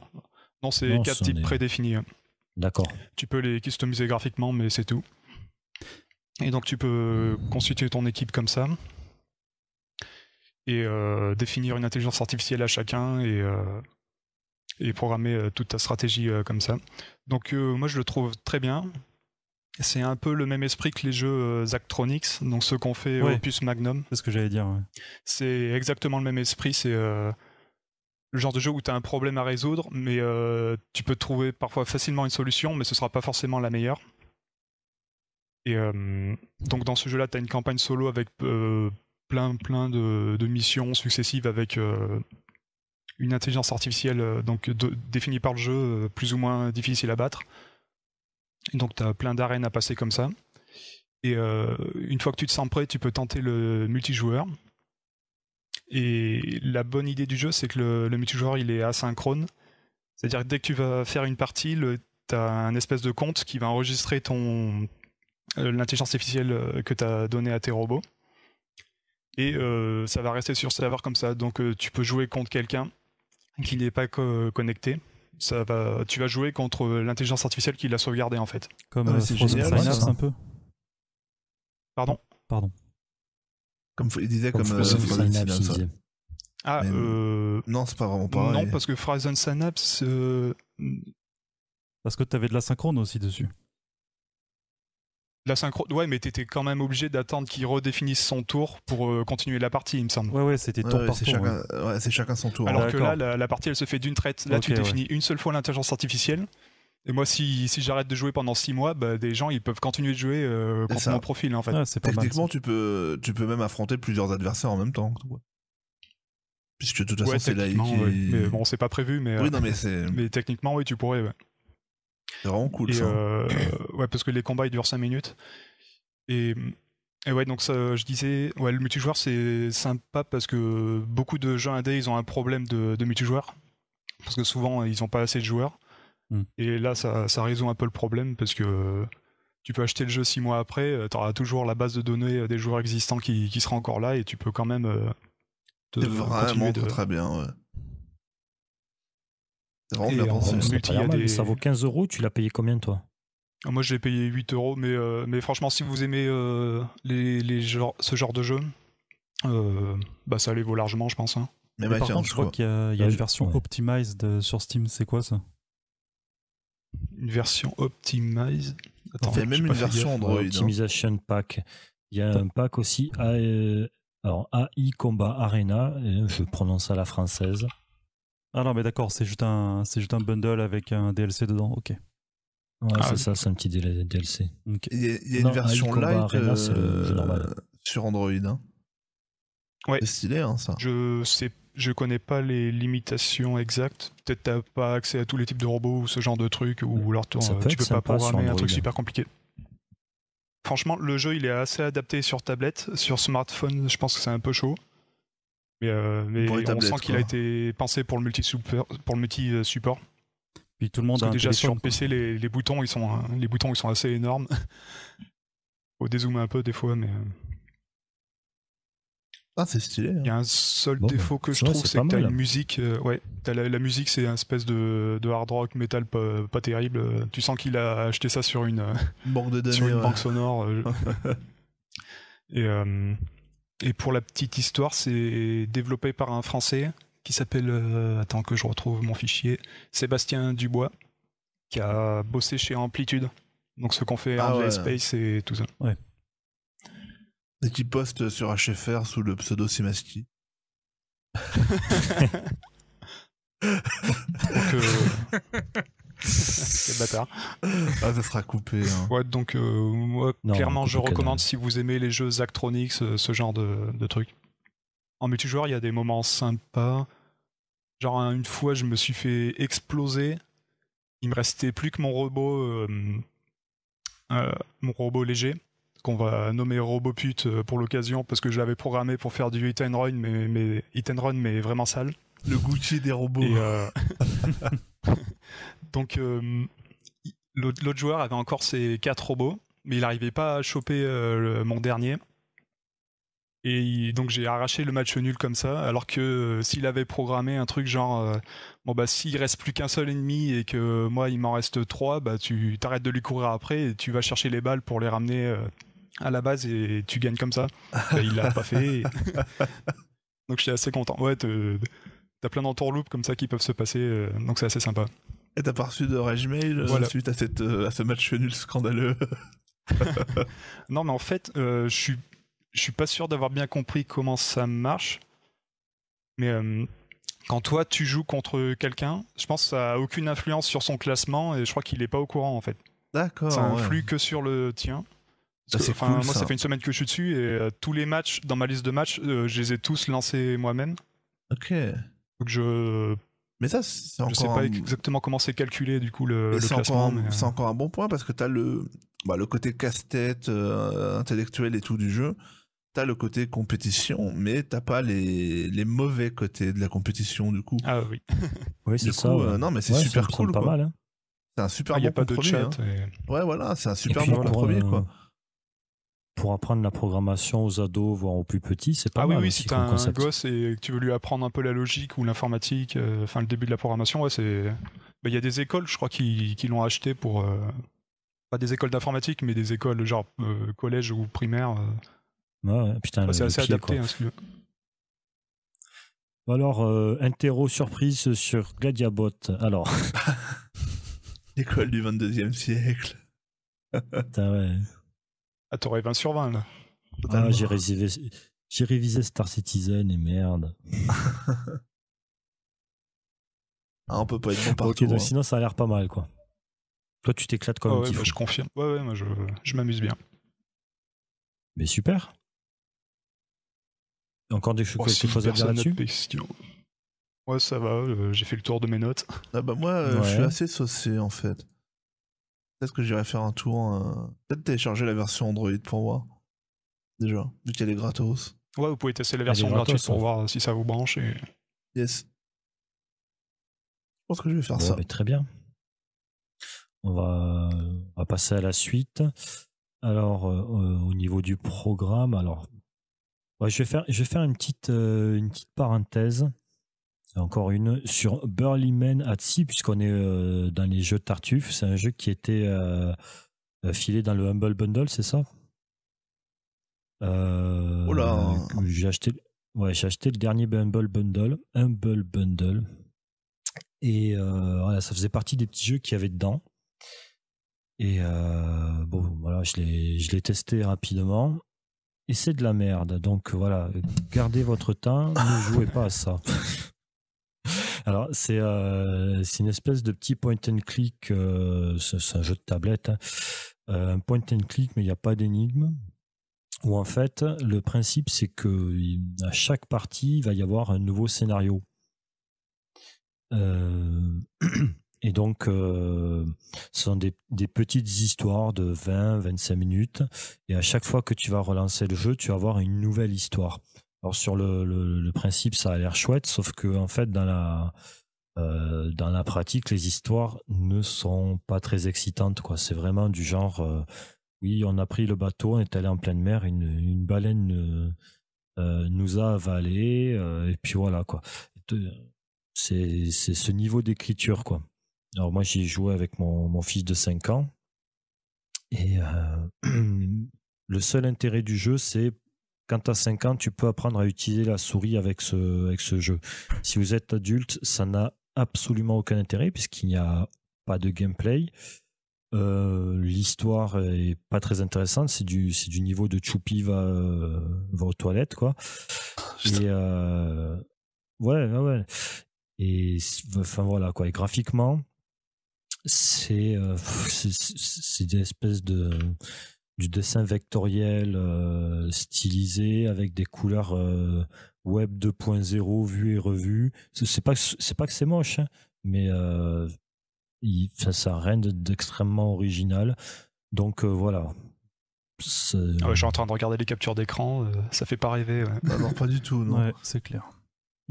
non, c'est quatre types prédéfinis. D'accord. Tu peux les customiser graphiquement, mais c'est tout. Et donc tu peux euh, constituer ton équipe comme ça et euh, définir une intelligence artificielle à chacun et et programmer euh, toute ta stratégie euh, comme ça. Donc euh, moi je le trouve très bien. C'est un peu le même esprit que les jeux Actronix, donc ceux qu'on fait Opus Magnum. C'est ce que j'allais dire. C'est exactement le même esprit. C'est le genre de jeu où tu as un problème à résoudre, mais tu peux trouver parfois facilement une solution, mais ce sera pas forcément la meilleure. Et donc dans ce jeu-là, tu as une campagne solo avec plein plein de, de, missions successives avec une intelligence artificielle euh, donc définie par le jeu, euh, plus ou moins difficile à battre. donc tu as plein d'arènes à passer comme ça. Et euh, une fois que tu te sens prêt, tu peux tenter le multijoueur. Et la bonne idée du jeu, c'est que le, multijoueur il est asynchrone. C'est-à-dire que dès que tu vas faire une partie, tu as un espèce de compte qui va enregistrer ton l'intelligence artificielle que tu as donnée à tes robots. Et ça va rester sur serveur comme ça. Donc tu peux jouer contre quelqu'un qu'il n'est pas connecté. Ça va, tu vas jouer contre l'intelligence artificielle qui l'a sauvegardé en fait. Comme ah euh, Frozen Synapse un peu. Pardon. Pardon. Comme il disait comme, comme euh, Ah euh, non, c'est pas vraiment pareil. Non, parce que Frozen Synapse. Parce que tu avais de la synchrone aussi dessus. La synchro, ouais, mais t'étais quand même obligé d'attendre qu'il redéfinisse son tour pour euh, continuer la partie, il me semble. Ouais, ouais, c'était tour par c'est chacun son tour. Alors que là, la, partie, elle se fait d'une traite. Là, tu définis une seule fois l'intelligence artificielle. Et moi, si, si j'arrête de jouer pendant 6 mois, bah, des gens ils peuvent continuer de jouer euh, mon profil en fait. Ah, techniquement, tu peux, tu peux même affronter plusieurs adversaires en même temps. Puisque de toute façon, c'est là. Mais bon, c'est pas prévu, mais. Euh, <laughs> mais, techniquement, oui, tu pourrais. C'est vraiment cool. ça. Euh, ouais, parce que les combats ils durent 5 minutes. Et, ouais, donc ça, je disais, ouais, le multijoueur c'est sympa parce que beaucoup de jeux indés ils ont un problème de, de multijoueur. Parce que souvent ils n'ont pas assez de joueurs. Hmm. Et là ça, résout un peu le problème parce que tu peux acheter le jeu 6 mois après, euh, tu auras toujours la base de données euh, des joueurs existants qui, qui sera encore là et tu peux quand même. te, vraiment très bien, ouais ça vaut 15 euros, tu l'as payé combien toi ah, moi j'ai payé 8 euros, euh, mais, franchement, si vous aimez euh, les, les ce genre de jeu, euh, bah, ça les vaut largement, je pense. Hein. Mais, par contre, je crois qu'il y a, une version ouais. optimized sur Steam, c'est quoi ça Une version optimized Il y a même une version Android. Hein. Pack. Il y a un pack aussi AI, alors, AI Combat Arena, je prononce à la française. Ah non, mais d'accord, c'est juste, un, juste un bundle avec un DLC dedans, ok. Ouais, ah c'est ça, c'est un petit DLC. Il y a, une version light euh, sur Android. Hein. Ouais. C'est stylé, hein, ça. Je sais, je connais pas les limitations exactes. Peut-être t'as pas accès à tous les types de robots ou ce genre de trucs, ou alors euh, tu peux pas programmer un truc super compliqué. Franchement, le jeu il est assez adapté sur tablette, sur smartphone, je pense que c'est un peu chaud. Mais, euh, mais on sent qu'il a été pensé pour le multi-support. Multi euh, Puis tout le monde a déjà sur PC, les, les, boutons, ils sont, euh, les boutons ils sont assez énormes. <laughs> Faut dézoomer un peu des fois, mais. Ah, c'est stylé. Hein. Il y a un seul défaut bah, que je trouve, c'est que t'as une musique. ouais, la, musique, c'est un espèce de, de, hard rock metal pas, terrible. Tu sens qu'il a acheté ça sur une banque <laughs> banque sonore. <laughs> et et pour la petite histoire, c'est développé par un Français qui s'appelle, euh, attends que je retrouve mon fichier, Sébastien Dubois, qui a bossé chez Amplitude. Donc ce qu'on fait ah en et tout ça. Ouais. Et qui poste sur HFR sous le pseudo Simaski. <laughs> <laughs> C'est <laughs> bâtard. Ah, ça sera coupé. Hein. donc euh, moi, clairement, je recommande si vous aimez les jeux Actronix, euh, ce, genre de, de trucs. En multijoueur, il y a des moments sympas. Genre, une fois, je me suis fait exploser. Il me restait plus que mon robot, euh, mon robot léger, qu'on va nommer robot pour l'occasion, parce que je l'avais programmé pour faire du hit and run, mais, mais, hit and run, mais vraiment sale. Le Gucci des robots. Euh, <laughs> donc, euh, l'autre joueur avait encore ses quatre robots, mais il n'arrivait pas à choper euh, mon dernier. Et donc j'ai arraché le match nul comme ça, alors que s'il avait programmé un truc genre bon bah s'il reste plus qu'un seul ennemi et que moi il m'en reste trois, bah tu t'arrêtes de lui courir après et tu vas chercher les balles pour les ramener à la base et tu gagnes comme ça. <laughs> bah, il l'a pas fait. <laughs> donc j'étais assez content. Ouais, t'as plein d'entourloupes comme ça qui peuvent se passer, euh, donc c'est assez sympa. Et t'as pas reçu de rage mail euh, suite à, cette, euh, à ce match nul scandaleux <laughs> <laughs> Non, mais en fait, je suis je suis pas sûr d'avoir bien compris comment ça marche. Mais quand toi tu joues contre quelqu'un, je pense que ça a aucune influence sur son classement et je crois qu'il est pas au courant en fait. D'accord. Ça influe que sur le tien. Ça bah, cool, moi ça. fait une semaine que je suis dessus et tous les matchs dans ma liste de matchs, je les ai tous lancés moi-même. Ok. Donc je mais ça, c'est encore. Je sais pas exactement comment c'est calculé du coup le, le classement. C'est euh. encore un bon point parce que t'as le bah, le côté casse-tête euh, intellectuel et tout du jeu. T'as le côté compétition, mais t'as pas les, mauvais côtés de la compétition du coup. Ah oui. <laughs> oui c'est ça. Euh, non mais c'est super cool. Pas mal. Hein. C'est un super bon ah, y a pas de chat. Hein. Ouais voilà, c'est un super bon compromis quoi pour apprendre la programmation aux ados, voire aux plus petits, c'est pas ah mal. Ah oui, oui, si un gosse et que tu veux lui apprendre un peu la logique ou l'informatique, euh, enfin le début de la programmation, c'est. Bah, il y a des écoles, je crois, qui, l'ont acheté pour. Euh, pas des écoles d'informatique, mais des écoles genre euh, collège ou primaire. Ouais, putain, c'est assez adapté, hein, Alors, interro surprise sur Gladiabot. Alors. <laughs> L'école du 22e siècle. Putain, ouais. Ah, t'aurais 20 sur 20 là. Ah, j'ai révisé, Star Citizen et merde. <laughs> ah, on peut pas être bon partout. Hein. Sinon, ça a l'air pas mal quoi. Toi, tu t'éclates quand même. Ah ouais, bah, je confirme. Ouais, ouais, moi je, je m'amuse bien. Mais super. Encore des choses à oh, dire là-dessus Ouais, ça va, euh, j'ai fait le tour de mes notes. Ah bah moi, euh, je suis assez saucé en fait. Peut-être que j'irai faire un tour. Euh, peut-être télécharger la version Android pour voir. Déjà, vu qu'elle est gratos. Ouais, vous pouvez tester la version gratuite pour voir si ça vous branche. Yes. Je pense que je vais faire ça. très bien. On va... passer à la suite. Alors, euh, euh, au niveau du programme, alors, ouais, je, vais faire, je vais faire une petite, une petite parenthèse. Encore une sur Burly Man at Sea, puisqu'on est euh, dans les jeux de Tartuffe. C'est un jeu qui était euh, euh, filé dans le Humble Bundle, c'est ça oh J'ai acheté, ouais, acheté le dernier Humble Bundle. Humble Bundle. Et ça faisait partie des petits jeux qu'il y avait dedans. Et bon, voilà, je je l'ai testé rapidement et c'est de la merde. Donc voilà, gardez votre temps, ne <laughs> jouez pas à ça. Alors, euh, c'est une espèce de petit point and click. Euh, c'est un jeu de tablette. Hein. Euh, un point and click, mais il n'y a pas d'énigme. Où en fait, le principe, c'est que à chaque partie, il va y avoir un nouveau scénario. <clears throat> et donc, ce sont des, des petites histoires de 20-25 minutes. Et à chaque fois que tu vas relancer le jeu, tu vas avoir une nouvelle histoire. Alors sur le, le, principe, ça a l'air chouette, sauf que en fait, dans la, euh, dans la pratique, les histoires ne sont pas très excitantes. Quoi. C'est vraiment du genre, euh, oui, on a pris le bateau, on est allé en pleine mer, une, une baleine euh, nous a avalé, et puis voilà. quoi. C'est, c'est ce niveau d'écriture. quoi. Alors moi, j'y ai joué avec mon, mon fils de 5 ans. Et <clears throat> le seul intérêt du jeu, c'est quand tu as 5 ans, tu peux apprendre à utiliser la souris avec ce, jeu. Si vous êtes adulte, ça n'a absolument aucun intérêt puisqu'il n'y a pas de gameplay. Euh, l'histoire est pas très intéressante. C'est du, niveau de Choupi va, aux toilettes, quoi. Et, euh, enfin, voilà, quoi. graphiquement, euh, c'est des espèces de, du dessin vectoriel euh, stylisé avec des couleurs euh, web 2.0 vues et revues. C'est pas c'est pas que c'est moche, hein, mais euh, il, ça, rend a rien d'extrêmement original. Donc voilà. Ah je suis en train de regarder les captures d'écran, ça fait pas rêver. Bah pas du tout, non. C'est clair.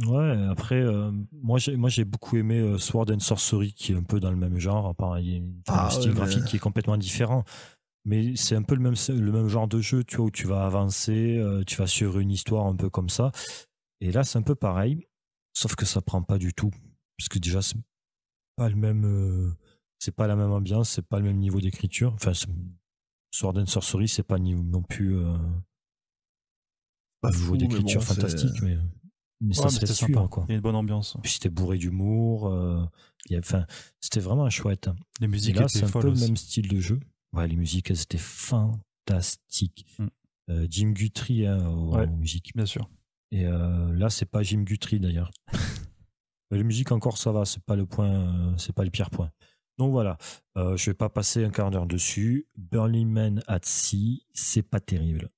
Ouais, après, moi j'ai moi j'ai beaucoup aimé Sword and Sorcery qui est un peu dans le même genre, pareil, un ah style graphique qui est complètement différent mais c'est un peu le même, le même genre de jeu, tu vois, où tu vas avancer, euh, tu vas sur une histoire un peu comme ça. Et là, c'est un peu pareil, sauf que ça prend pas du tout. Parce que déjà, c'est pas le même, euh, c'est pas la même ambiance, c'est pas le même niveau d'écriture. Enfin, Sword and Sorcery, c'est pas non plus, euh, pas niveau d'écriture fantastique, mais ça c'était sympa hein. quoi. Il y a une bonne ambiance. Puis c'était bourré d'humour, euh, enfin c'était vraiment chouette. Les musiques là, c'est un peu le même style de jeu les musiques, elles étaient fantastiques. Mm. Euh, Jim Guthrie, hein, Bien sûr. Et euh, là, c'est pas Jim Guthrie d'ailleurs. <laughs> les musiques encore, ça va, c'est pas le point, euh, c'est pas le pire point. Donc voilà, je vais pas passer un quart d'heure dessus. Burning Man at Sea, c'est pas terrible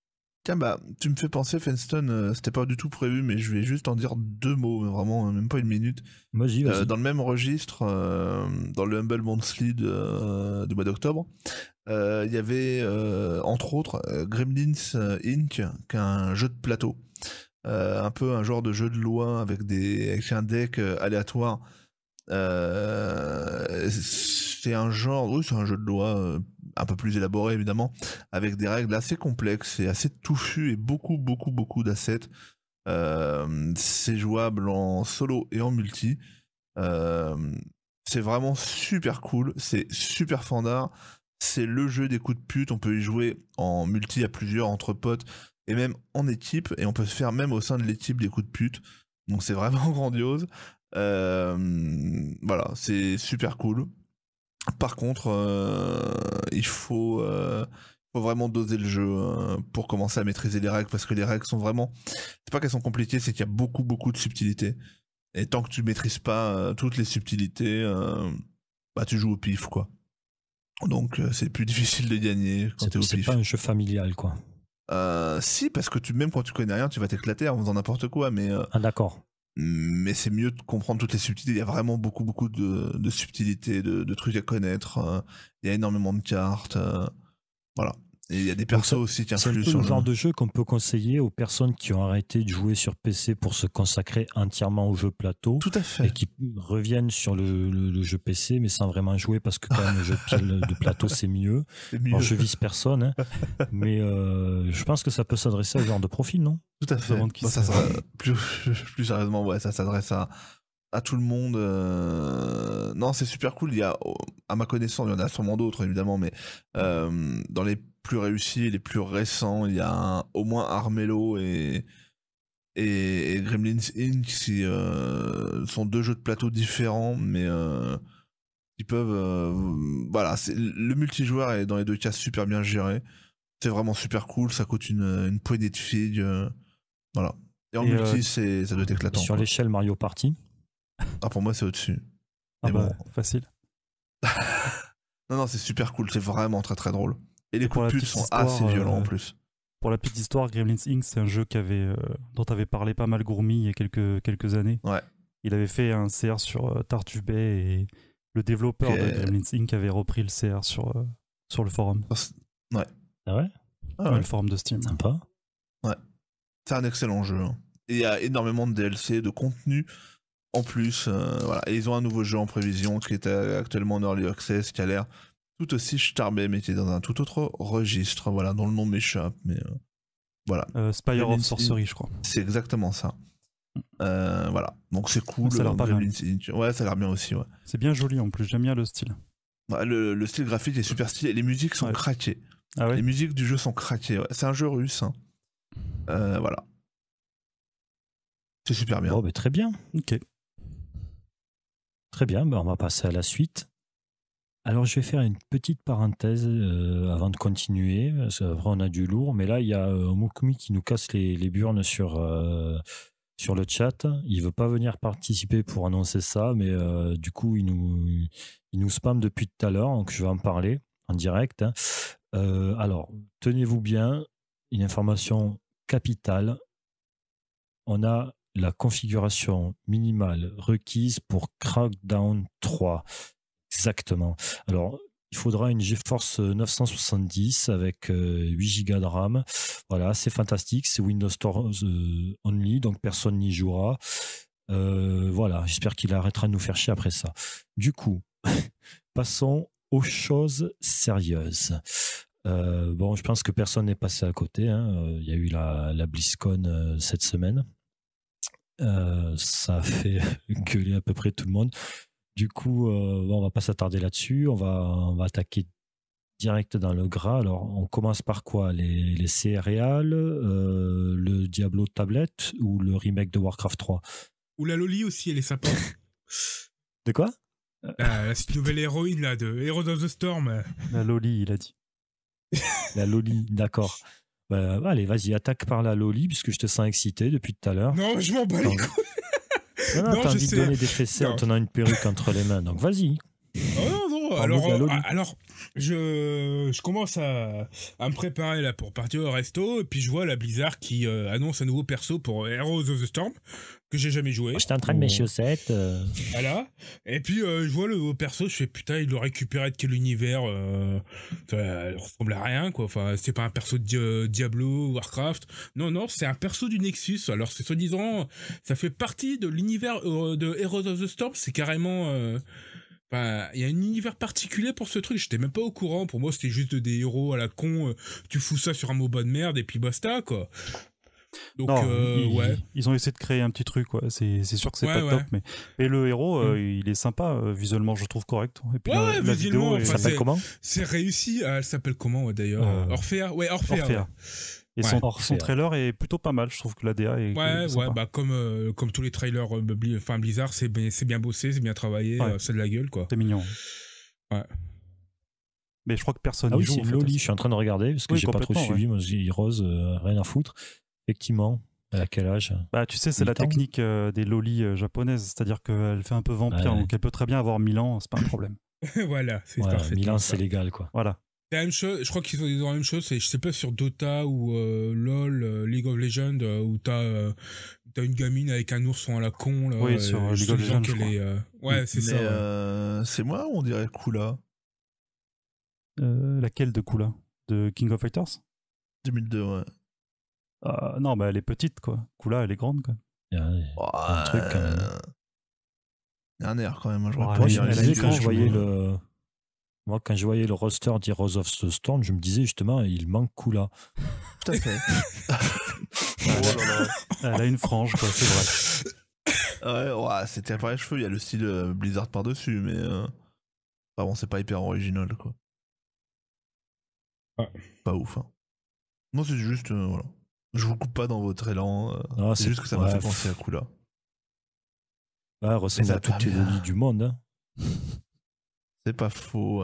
bah, tu me fais penser, Fenston, euh, c'était pas du tout prévu, mais je vais juste en dire deux mots, vraiment, hein, même pas une minute. Euh, dans le même registre, euh, dans le Humble Monthly de, du mois d'octobre, il y avait, entre autres, Gremlins Inc., qui est un jeu de plateau. un peu un genre de jeu de loi avec, des, avec un deck aléatoire. c'est un genre, oui, c'est un jeu de loi un peu plus élaboré évidemment, avec des règles assez complexes et assez touffues et beaucoup, beaucoup, beaucoup d'assets. Euh, c'est jouable en solo et en multi. Euh, c'est vraiment super cool, c'est super fandard. C'est le jeu des coups de pute, on peut y jouer en multi à plusieurs, entre potes, et même en équipe, et on peut se faire même au sein de l'équipe des coups de pute. Donc c'est vraiment <laughs> grandiose. Euh, voilà, c'est super cool. Par contre, euh, euh, il faut, vraiment doser le jeu euh, pour commencer à maîtriser les règles parce que les règles sont vraiment. C'est pas qu'elles sont compliquées, c'est qu'il y a beaucoup, beaucoup de subtilités. Et tant que tu maîtrises pas toutes les subtilités, bah tu joues au pif quoi. Donc c'est plus <laughs> difficile de gagner quand es au pif. C'est pas un jeu familial quoi. si, parce que tu, même quand tu connais rien, tu vas t'éclater en faisant n'importe quoi, mais. ah d'accord mais c'est mieux de comprendre toutes les subtilités. Il y a vraiment beaucoup, beaucoup de, subtilités, de, trucs à connaître. Hein. Il y a énormément de cartes. Euh, voilà il y a des personnes aussi qui influent le genre de jeu qu'on peut conseiller aux personnes qui ont arrêté de jouer sur PC pour se consacrer entièrement au jeu plateau. Tout à fait. Et qui reviennent sur le, jeu PC, mais sans vraiment jouer parce que quand même le jeu de <laughs> plateau c'est mieux. mieux. je vise personne, hein. mais euh, je pense que ça peut s'adresser au genre de profil, non Tout à fait. <laughs> plus, sérieusement, ouais, ça s'adresse à à tout le monde. Euh, non, c'est super cool. Il y a, à ma connaissance, il y en a sûrement d'autres évidemment, mais euh, dans les plus réussis les plus récents. Il y a au moins Armello et, et, Gremlins Inc. qui euh, sont deux jeux de plateau différents, mais euh, ils peuvent. Euh, voilà voilà, le multijoueur est dans les deux cas super bien géré. C'est vraiment super cool, ça coûte une, poignée de figues. voilà. Et en multi, c'est ça doit être Sur l'échelle Mario Party ah, pour moi, c'est au-dessus. Ah, bah, bon. facile. <laughs> non, non, c'est super cool, c'est vraiment très très drôle. Et les coups de pute sont assez violents en euh, plus. Pour la petite histoire, Gremlins Inc., c'est un jeu euh, dont avait parlé pas mal Gourmi il y a quelques, quelques années. Ouais. Il avait fait un CR sur euh, Tartube Bay et le développeur de Gremlins Inc. avait repris le CR sur, sur le forum. Ah, ouais. Ah, ah ouais, Le forum de Steam. Sympa. Ouais. C'est un excellent jeu. Hein. Il y a énormément de DLC, de contenu en plus. voilà. ils ont un nouveau jeu en prévision qui est actuellement en early access, qui a l'air tout aussi starbé, mais qui dans un tout autre registre. Voilà, dont le nom m'échappe, mais euh, voilà. Euh, Spire of Sorcery, je crois. C'est exactement ça. Mm. Euh, voilà, donc c'est cool. Ah, ça a l'air bien. Ouais, ça aussi. C'est bien joli en plus, j'aime bien le style. le, style graphique est super stylé. Les musiques sont craquées. Ah Les musiques du jeu sont craquées. C'est un jeu russe. Hein. voilà. C'est super bien. mais très bien. Ok. Très bien, ben, on va passer à la suite. Alors, je vais faire une petite parenthèse euh, avant de continuer. C'est vrai, on a du lourd, mais là, il y a euh, qui nous casse les, burnes sur, euh, sur le chat. Il veut pas venir participer pour annoncer ça, mais euh, du coup, il nous, il nous spamme depuis tout à l'heure, donc je vais en parler en direct. Hein. alors, tenez-vous bien, une information capitale. On a la configuration minimale requise pour Crackdown 3. Exactement. Alors, il faudra une GeForce 970 euh, avec 8 euh, Go de RAM. Voilà, c'est fantastique. C'est Windows Store euh, only, donc personne n'y jouera. voilà, j'espère qu'il arrêtera de nous faire chier après ça. Du coup, <laughs> passons aux choses sérieuses. bon, je pense que personne n'est passé à côté. Hein. Il y a eu la, la BlizzCon cette semaine. ça a fait <laughs> gueuler à peu près tout le monde. Du coup, euh, on va pas s'attarder là-dessus. On va, on va attaquer direct dans le gras. Alors, on commence par quoi les, céréales, euh, le Diablo tablette ou le remake de Warcraft 3 Ou la Loli aussi, elle est sympa. <laughs> de quoi la, euh, cette nouvelle héroïne là de Heroes of the Storm. La Loli, il a dit. <laughs> la Loli, d'accord. Bah, allez, vas-y, attaque par la Loli, puisque je te sens excité depuis tout à l'heure. Non, je m'en bats les couilles. Non, t'as envie de donner des fessées en tenant une perruque entre les mains, donc vas-y. Ah non, euh, alors, je, commence à, me préparer là pour partir au resto, et puis je vois la Blizzard qui euh, annonce un nouveau perso pour Heroes of the Storm que j'ai jamais joué. J'étais en train de mes oh. chaussettes. Euh. Voilà. Et puis euh, je vois le perso, je fais putain, il le récupérer de quel univers Ça euh. ressemble à rien quoi. Enfin, c'est pas un perso de Diablo, Warcraft. Non, non, c'est un perso du Nexus. Alors c'est soi-disant, ça fait partie de l'univers de Heroes of the Storm. C'est carrément. Enfin, il y a un univers particulier pour ce truc. J'étais même pas au courant. Pour moi, c'était juste des héros à la con. tu fous ça sur un MOBA de merde et puis basta, quoi. Donc, euh, ils, ouais. ils, ont essayé de créer un petit truc, quoi. c'est, sûr que c'est pas top, mais et le héros, euh, mm. il est sympa euh, visuellement, je trouve correct. Et puis la, vidéo, enfin, s'appelle comment C'est réussi. Ah, elle s'appelle comment d'ailleurs euh... Ouais, Orphea. Et son, trailer est plutôt pas mal, je trouve que la DA est. Ouais, ouais, bah comme comme tous les trailers, enfin Blizzard, c'est bien bossé, c'est bien travaillé, c'est de la gueule quoi. C'est mignon. Ouais. Mais je crois que personne joue. Ah Loli, je suis en train de regarder parce que j'ai pas trop suivi. Ouais. Moi, Rose, rien à foutre. Effectivement. À quel âge Bah, tu sais, c'est la technique euh, des lolis euh, japonaises, c'est-à-dire qu'elle fait un peu vampire, donc elle peut très bien avoir 1000 ans, c'est pas un problème. <laughs> voilà, c'est parfait. 1000 ans, c'est légal, quoi. Voilà. je crois qu'ils ont la même chose, je sais pas, sur Dota ou euh, LoL, League of Legends, où t'as, une gamine avec un ourson à la con, Oui, sur League of Legends, Ouais, c'est ça. c'est moi ou on dirait Kula Laquelle de Kula De King of Fighters 2002, ouais. Euh, non, bah, elle est petite, quoi. Kula, elle est grande, quoi. y ah a un truc, quand même. Un air, quand même. Moi, quand je voyais le roster d'Heroes of the Storm, je me disais justement, il manque Kula. <laughs> Tout à fait. <laughs> Oh elle a une frange, quoi, c'est vrai. Ouais, ouais c'était un les cheveux, il y a le style euh, Blizzard par-dessus, mais. Euh, bon, c'est pas hyper original, quoi. Pas ouf, Moi, hein. c'est juste. voilà. Je vous coupe pas dans votre élan. Euh. c'est juste que ça m'a fait penser à Kula. Bah, Là, ressemble à toutes les lolis du monde. Hein. C'est pas faux.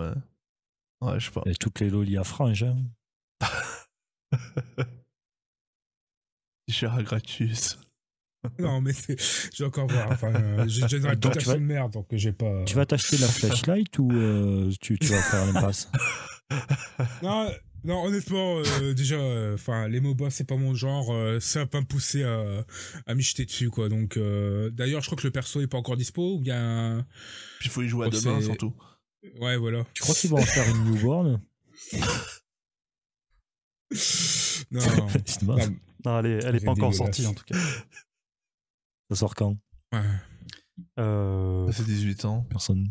Ouais, je sais pas. Et toutes les lolis à franges. Hein. Cher à gratuit. non, mais c'est... Je vais encore voir. Enfin, euh, j'ai <laughs> une toute de vas... merde, donc j'ai pas. Tu vas t'acheter la <laughs> flashlight ou euh, tu, tu vas faire l'impasse Non, non, honnêtement, euh, <laughs> déjà, euh, enfin, les MOBA, c'est pas mon genre. Euh, ça va pas me pousser à, à jeter dessus, quoi. Donc, d'ailleurs, je crois que le perso est pas encore dispo ou bien. il faut y jouer à demain, surtout. Ouais, voilà. Tu crois qu'il va en faire une newborn <laughs> <laughs> Non. non. elle est, pas encore sortie, en tout cas. Ça sort quand Ouais. Ça fait 18 ans. Personne.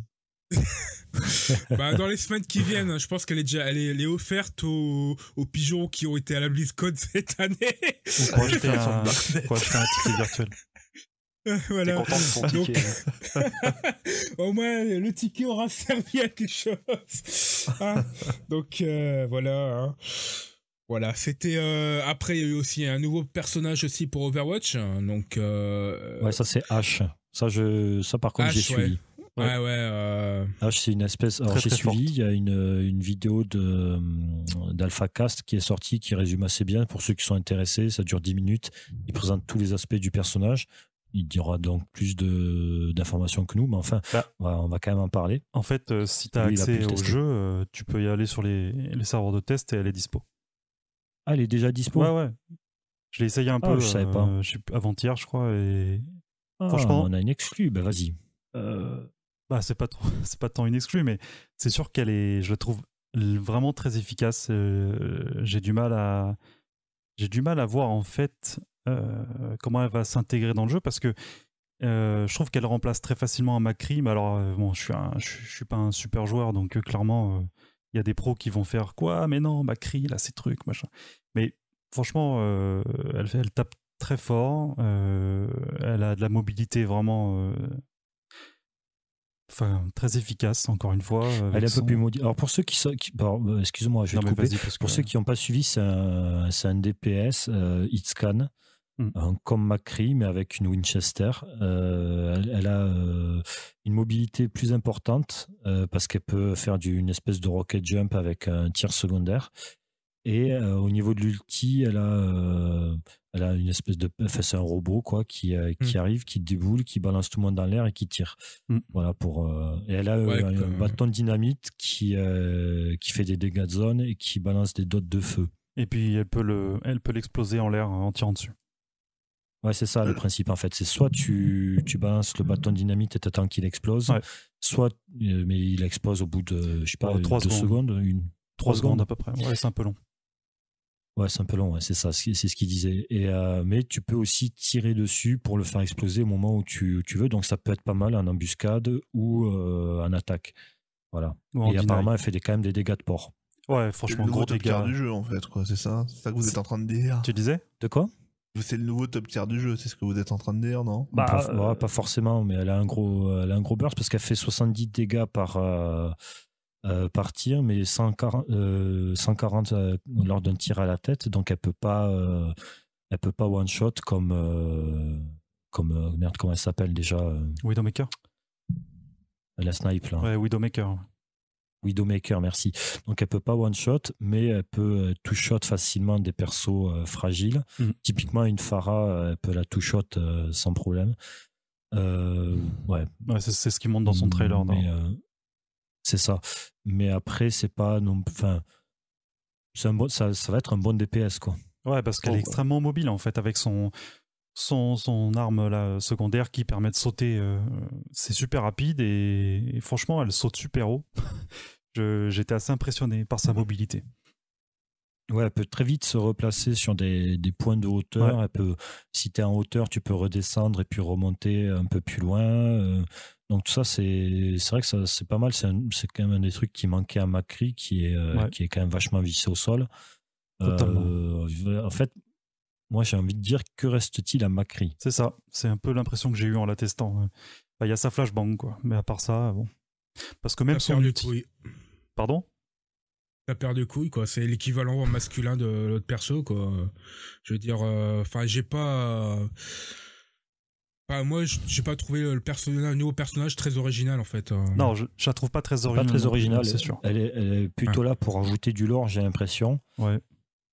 <laughs> Bah, dans les semaines qui viennent, je pense qu'elle est déjà elle est, offerte aux, pigeons qui ont été à la BlizzCon <laughs> cette année. <laughs> pour acheter un, un ticket virtuel. voilà. Content de ton ticket, hein. Au moins, le ticket aura servi à quelque chose. Hein. Donc euh, voilà. Hein. Voilà, c'était euh, après il y a eu aussi un nouveau personnage aussi pour Overwatch, donc euh, ouais ça c'est H, ça je ça par contre j'ai suivi. Ouais, ouais. Euh, ah, c'est une espèce. alors, j'ai suivi, il y a une, euh, une vidéo euh, d'AlphaCast qui est sortie, qui résume assez bien pour ceux qui sont intéressés. Ça dure 10 minutes. Il présente tous les aspects du personnage. Il dira donc plus d'informations que nous, mais enfin, bah. on, va, quand même en parler. En fait, si tu as accès au jeu, tu peux y aller sur les, les serveurs de test et elle est dispo. Ah, elle est déjà dispo Ouais, ouais. Je l'ai essayé un ah, peu je savais pas. avant-hier, je crois. Et... Ah, franchement, on a une exclue, bah vas-y. Euh, bah, c'est pas trop, <laughs> c'est pas tant une exclue, mais c'est sûr qu'elle est, je la trouve vraiment très efficace. Euh, j'ai du mal à, j'ai du mal à voir en fait euh, comment elle va s'intégrer dans le jeu parce que euh, je trouve qu'elle remplace très facilement un Macri. Mais alors, bon, je suis, je, suis pas un super joueur, donc clairement, il y a des pros qui vont faire quoi ah, Mais non, Macri, là, ces trucs, machin. Mais franchement, elle, elle tape très fort. elle a de la mobilité vraiment très efficace, encore une fois. Elle est un peu plus modifiée. Alors, pour ceux qui. sont, euh, Excuse-moi, je vais couper. Pour ceux qui n'ont pas suivi, c'est un, DPS, Hitscan, euh, hmm. comme Macri mais avec une Winchester. Euh, elle, a une mobilité plus importante parce qu'elle peut faire du, une espèce de rocket jump avec un tir secondaire. Et au niveau de l'ulti, elle a elle a une espèce de. Enfin, c'est un robot, quoi, qui, euh, qui mm. arrive, qui déboule, qui balance tout le monde dans l'air et qui tire. Mm. Voilà, pour. Euh, et elle a euh, un, bâton dynamite qui, qui fait des dégâts de zone et qui balance des dots de feu. Et puis, elle peut le, elle peut l'exploser en l'air en tirant dessus. Ouais, c'est ça le principe en fait. C'est soit tu, balances le bâton de dynamite et t'attends qu'il explose, soit mais il explose au bout de je sais pas trois secondes, une 3, secondes, à peu près. Ouais, c'est un peu long. Ouais, c'est un peu long, c'est ça, c'est ce qu'il disait. Et, euh, mais tu peux aussi tirer dessus pour le faire exploser au moment où tu, veux. Donc ça peut être pas mal, un embuscade ou euh, un attaque. Voilà. et apparemment, elle fait quand même des dégâts de port. Ouais, franchement, le gros top tiers du jeu en fait, C'est ça, c'est ça que vous êtes en train de dire. Tu disais De quoi c'est le nouveau top tiers du jeu, c'est ce que vous êtes en train de dire, non bah, bah, pas, euh, pas, forcément, mais elle a un gros, elle a un gros burst parce qu'elle fait 70 dégâts par, euh, euh, partir, mais 140, 140 euh, euh, lors d'un tir à la tête, donc elle peut pas, elle peut pas one shot comme, comme merde, comment elle s'appelle déjà Widowmaker. La snipe là. Ouais, Widowmaker. Widowmaker, merci. Donc elle peut pas one shot, mais elle peut two shot facilement des persos fragiles. Mm. Typiquement une Phara, elle peut la two shot sans problème. ouais. c'est ce qui monte dans son trailer. Mais, c'est ça. Mais après, c'est pas non, enfin, un ça, va être un bon DPS quoi. Ouais, parce qu'elle est extrêmement mobile en fait avec son son, son arme là, secondaire qui permet de sauter. Euh, c'est super rapide et, franchement, elle saute super haut. <laughs> J'étais assez impressionné par sa mobilité. Ouais, elle peut très vite se replacer sur des, points de hauteur. Elle peut, si tu es en hauteur, tu peux redescendre et puis remonter un peu plus loin. Euh, donc tout ça, c'est vrai que c'est pas mal. C'est quand même un des trucs qui manquait à Macri, qui est, euh, qui est quand même vachement vissé au sol. Euh, en fait, moi j'ai envie de dire, que reste-t-il à Macri C'est ça, c'est un peu l'impression que j'ai eu en l'attestant Il y a sa flashbang, quoi. Mais à part ça, bon. Parce que même son de couilles. Pardon la paire de couilles quoi c'est l'équivalent masculin de l'autre perso quoi je veux dire euh, enfin j'ai pas bah, moi, moi, j'ai pas trouvé le personnage, nouveau personnage très original en fait. Euh. Non, je, je la trouve pas très originale. c'est sûr. Elle est, plutôt là pour ajouter du lore, j'ai l'impression.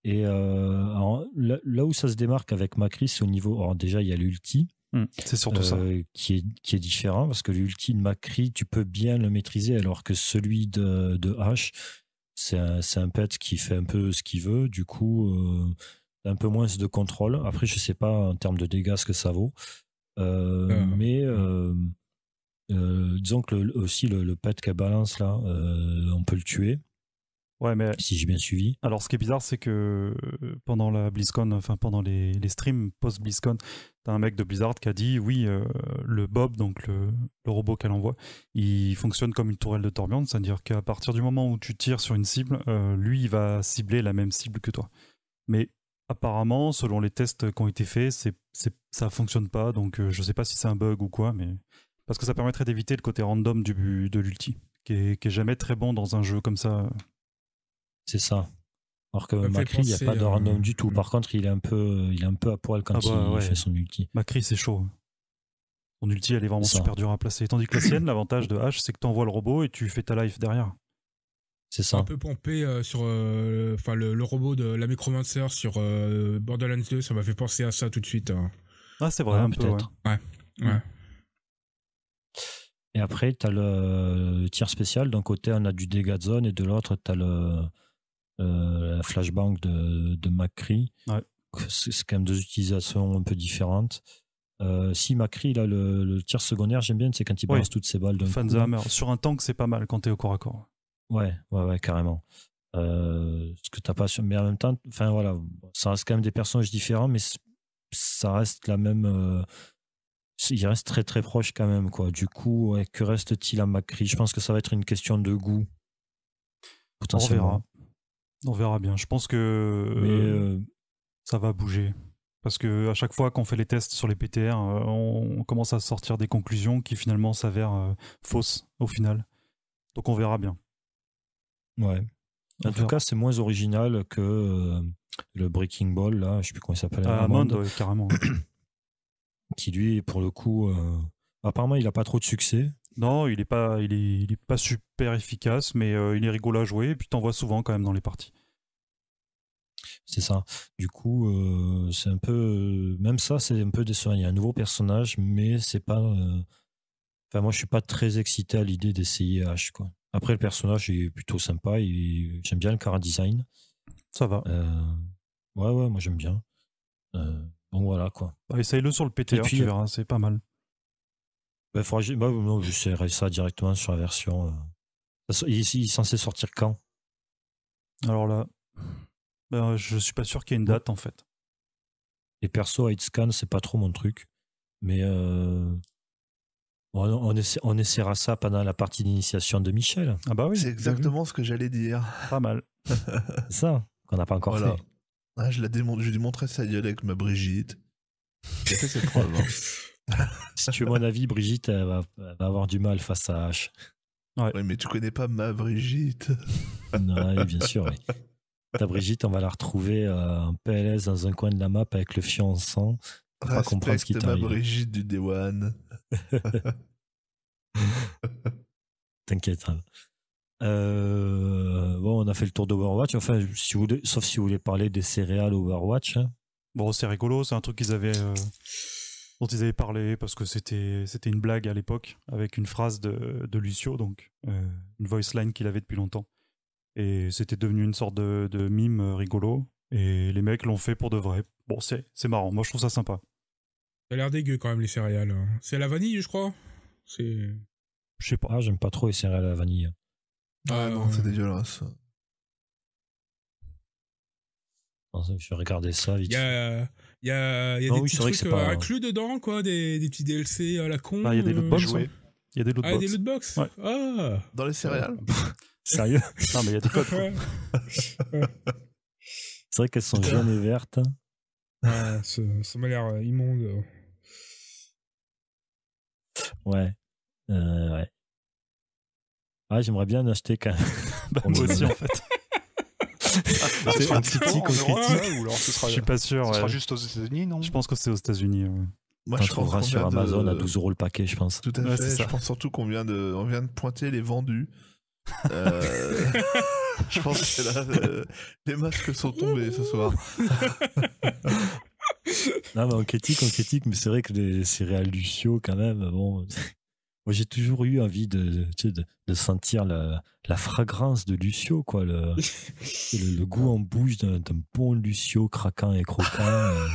Et euh, là, où ça se démarque avec Macri c'est au niveau. Alors déjà, il y a l'ulti. Hmm. c'est surtout ça. Euh, qui est, qui est différent parce que l'ulti de Macri, tu peux bien le maîtriser alors que celui de, de H, c'est un, un, pet qui fait un peu ce qu'il veut. Du coup, un peu moins de contrôle. Après, je sais pas en termes de dégâts ce que ça vaut. Euh, ah, mais euh, euh, disons que aussi le, pet qu'elle balance là, on peut le tuer. Ouais, mais si j'ai bien suivi. Alors, ce qui est bizarre, c'est que pendant la BlizzCon, enfin pendant les, les streams post BlizzCon, t'as un mec de Blizzard qui a dit oui, le Bob, donc le, robot qu'elle envoie, il fonctionne comme une tourelle de tourbillon, c'est-à-dire qu'à partir du moment où tu tires sur une cible, lui, il va cibler la même cible que toi. Mais Apparemment, selon les tests qui ont été faits, c'est, c'est, ça fonctionne pas, donc je euh, je sais pas si c'est un bug ou quoi, mais parce que ça permettrait d'éviter le côté random du, de l'ulti, qui est, jamais très bon dans un jeu comme ça. C'est ça. Alors que Macri, il n'y a pas de euh, random du tout. Mm. Par contre, il est un peu, euh, il un peu à poil quand ah il bah fait son ulti. Macri, c'est chaud. Son ulti, elle est vraiment super dure à placer. Tandis que la sienne, l'avantage de H, c'est que tu envoies le robot et tu fais ta life derrière. C'est ça. Un peu pompé euh, sur euh, le, robot de la Micromancer sur euh, Borderlands 2, ça m'a fait penser à ça tout de suite. Hein. Ah, c'est vrai, ah, peut-être. Mm. ouais. Et après, tu as le, tir spécial. D'un côté, on a du dégâts de zone et de l'autre, tu as le, la flashbang de, de McCree. Ouais. C'est quand même deux utilisations un peu différentes. si Macri, là, le, tir secondaire, j'aime bien, c'est quand il balance toutes ses balles. Sur un tank, c'est pas mal quand t'es au corps à corps. Ouais, ouais, ouais, carrément. Euh, ce que t'as pas mais en même temps, enfin voilà, ça reste quand même des personnages différents, mais ça reste la même. Euh, il reste très très proche quand même, quoi. Du coup, que reste-t-il à Macri Je pense que ça va être une question de goût. On verra. On verra bien. Je pense que euh, ça va bouger. Parce que à chaque fois qu'on fait les tests sur les PTR, on commence à sortir des conclusions qui finalement s'avèrent fausses au final. Donc on verra bien. Ouais. En tout cas, c'est moins original que euh, le Breaking Ball, là, je sais plus comment il s'appelle. Ah, carrément. <clears throat> qui lui, pour le coup, euh, apparemment, il n'a pas trop de succès. Non, il n'est pas, il est, pas super efficace, mais euh, il est rigolo à jouer, et puis t'en vois souvent quand même dans les parties. C'est ça. Du coup, c'est un peu. même ça, c'est un peu décevant. Il y a un nouveau personnage, mais c'est pas. Enfin, moi, je suis pas très excité à l'idée d'essayer H, quoi. Après, le personnage est plutôt sympa. j'aime bien le car design. Ça va. Euh, ouais, ouais, moi j'aime bien. Bon, euh, voilà quoi. Bah, essaye-le sur le PTR, c'est pas mal. Bah, faudra, bah, je ça directement sur la version. Euh. Il, est censé sortir quand Alors là, ben je suis pas sûr qu'il y ait une date en fait. Et perso, à Scan, c'est pas trop mon truc. Mais on, essaiera ça pendant la partie d'initiation de Michel. Ah bah oui. C'est bah exactement ce que j'allais dire. Pas mal. <laughs> ça, qu'on n'a pas encore fait. Ah, je l'ai ai montrer sa gueule avec ma Brigitte. J'ai fait ses hein. <laughs> si tu veux mon avis, Brigitte va, avoir du mal face à H. Ouais. mais tu connais pas ma Brigitte. non, bien <laughs> sûr. Ta Brigitte, on va la retrouver euh, en PLS dans un coin de la map avec le fiancé pas ce qui ma Brigitte du Dewan. <laughs> T'inquiète. Hein. Euh, bon, on a fait le tour d'Overwatch. Enfin, si sauf si vous voulez parler des céréales Overwatch. Hein. Bon, c'est rigolo, c'est un truc qu'ils avaient, euh, dont ils avaient parlé parce que c'était, c'était une blague à l'époque avec une phrase de, de Lucio, donc euh, une voice line qu'il avait depuis longtemps. Et c'était devenu une sorte de, de mime rigolo. Et les mecs l'ont fait pour de vrai. Bon, c'est, c'est marrant. Moi, je trouve ça sympa. Ça a l'air dégueu quand même les céréales. Hein. C'est la vanille, je crois. C'est. Je sais pas, j'aime pas trop les céréales à la vanille. Ah non, c'est dégueulasse. Je vais regarder ça vite. Il y a, y a, y a des petits trucs euh, inclus dedans, quoi, des, des, petits DLC à la con. Ah, il y a des lootbox. Euh... Hein. Il y a des lootbox. Ah, Ah. Dans les céréales. Euh, sérieux Non, mais il y a des codes. c'est vrai qu'elles sont jaunes et vertes. Ah, ça, ça m'a l'air immonde. Ouais. Euh, ouais. Ah, j'aimerais bien acheter quand même. aussi, en fait. c'est un petit tic ou alors ce sera, Je suis pas sûr. Ce sera juste aux États-Unis, non Je pense que c'est aux États-Unis. Moi, je trouverai sur Amazon à 12 euros le paquet, je pense. Tout à fait. Je pense surtout qu'on vient de, vient de pointer les vendus. euh... <laughs> je pense que là, euh... les masques sont tombés ce soir. <laughs> non, mais on critique, on critique, mais c'est vrai que les céréales Lucio, quand même, bon. Moi, j'ai toujours eu envie de, de, sentir la, la, fragrance de Lucio, quoi. Le, le, goût en bouche d'un bon Lucio craquant et croquant. Euh.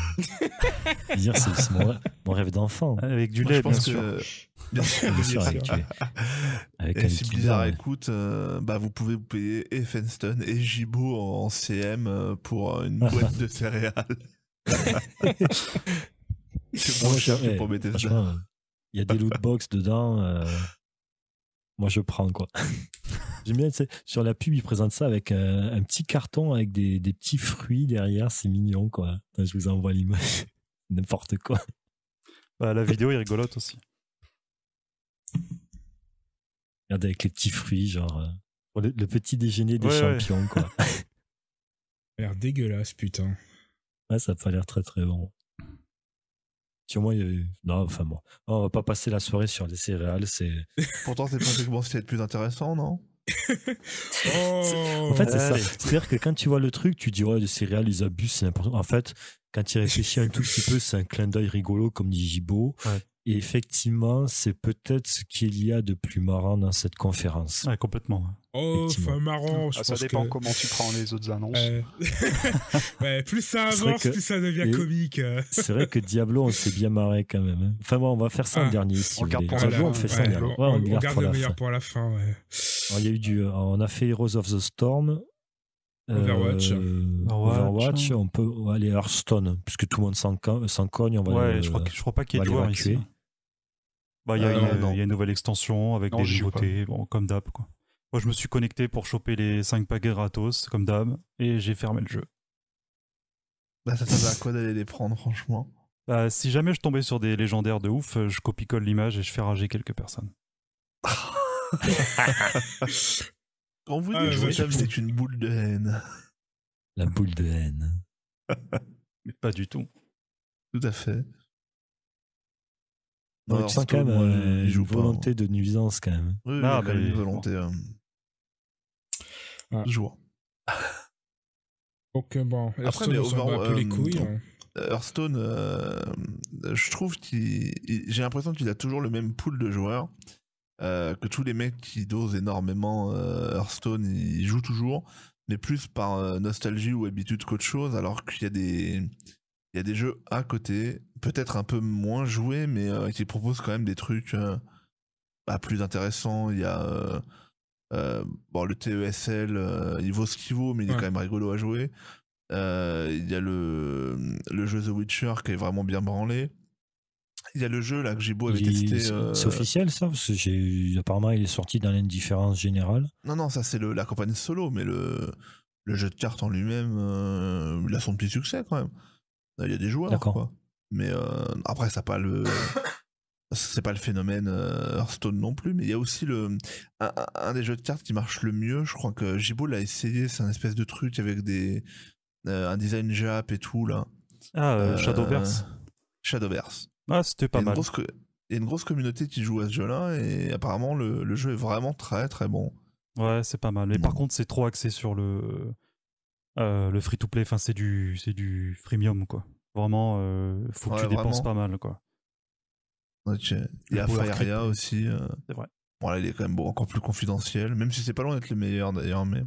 <laughs> c'est mon, mon, rêve d'enfant. Ah, avec du lait, bien, sûr. Que... bien, sûr. avec, <laughs> avec et c'est bizarre, écoute, euh, bah, vous pouvez payer et Fenston et Gibo en CM euh, pour une <laughs> boîte de céréales. Il y a des loot box dedans. Euh, moi, je prends quoi. <laughs> J'aime bien, sur la pub, ils présentent ça avec euh, un petit carton avec des, petits fruits derrière. C'est mignon, quoi. je vous envoie l'image. <laughs> N'importe quoi. Bah, la vidéo est rigolote aussi. Regarde avec les petits fruits, genre euh, le, petit déjeuner des champions, ouais. quoi. <laughs> a l'air dégueulasse, putain. Ouais, ça n'a pas l'air très très bon. Sur moi, il y eu... Non, enfin bon. Oh, on va pas passer la soirée sur les céréales, c'est. <laughs> Pourtant, c'est pas ce est le plus intéressant, non <laughs> en fait, c'est ça. C'est-à-dire que quand tu vois le truc, tu dis ouais, les céréales, ils abusent, c'est important. En fait, quand tu réfléchis un tout petit peu, c'est un clin d'œil rigolo, comme dit Gibo. Ouais. Et effectivement, c'est peut-être ce qu'il y a de plus marrant dans cette conférence. Ouais, complètement. Oh, enfin marrant. Ah, ça dépend comment tu prends les autres annonces. Euh, <laughs> plus ça avance, que... plus ça devient comique. c'est vrai que Diablo, on s'est bien marré quand même. Hein. Enfin bon, on va faire ça ah, en dernier. Si on regarde pour Diablo, la on fait ça. Ouais, on, on, garde, le meilleur pour la fin. y a eu on a fait Heroes of the Storm. Euh, Overwatch. Overwatch, on peut aller Hearthstone, puisque tout le monde s'en cogne. On va ouais, je, crois je crois pas qu'il y ait de joueurs ici. Bah, euh, il y, a une nouvelle extension avec des nouveautés, comme d'hab. Quoi. Moi, je me suis connecté pour choper les 5 paquets gratos, comme d'hab, et j'ai fermé le jeu. Bah, ça servait à quoi d'aller les prendre, franchement bah, Si jamais je tombais sur des légendaires de ouf, je copie-colle l'image et je fais rager quelques personnes. <laughs> Quand vous ah, dites que c'est une boule de haine. La boule de haine. <laughs> Mais pas du tout. Tout à fait. Tu quand euh, joue hein. volonté de nuisance quand même. Oui, quand même une volonté. Euh, ah. Joueur. bon, Hearthstone Après, les euh, couilles. Hein. Hearthstone, je trouve qu'il. J'ai l'impression qu'il a toujours le même pool de joueurs. que tous les mecs qui dosent énormément Hearthstone, ils jouent toujours, mais plus par nostalgie ou habitude qu'autre chose, alors qu'il y a des, il y a des jeux à côté, peut-être un peu moins joués, mais euh, qui proposent quand même des trucs euh, bah, plus intéressants. Il y a euh, bon, le TESL, il vaut ce qu'il vaut, mais il est quand même rigolo à jouer. il y a le, le jeu The Witcher qui est vraiment bien branlé. Il y a le jeu là que Jibo avait testé. C'est officiel ça Parce que apparemment il est sorti dans l'indifférence générale. Non, non, ça c'est la campagne solo, mais le, le jeu de cartes en lui-même, il a son petit succès quand même. Euh, il y a des joueurs, quoi. Mais euh, après, ça pas le. <coughs> c'est pas le phénomène euh, Hearthstone non plus, mais il y a aussi le un, des jeux de cartes qui marche le mieux. Je crois que Jibo l'a essayé. C'est un espèce de truc avec des un design Jap et tout là. Ah Shadowverse. Shadowverse. Ah c'était pas mal. il y a une grosse communauté qui joue à ce jeu-là et apparemment le, jeu est vraiment très très bon. Ouais, c'est pas mal. Mais par mm. contre, c'est trop axé sur le euh, le free to play, enfin c'est du c'est du freemium quoi. Vraiment, euh, faut que tu dépenses pas mal quoi. Il y a Faria aussi. Euh. C'est vrai. Bon là il est quand même bon, encore plus confidentiel, même si c'est pas loin d'être le meilleur d'ailleurs. Mais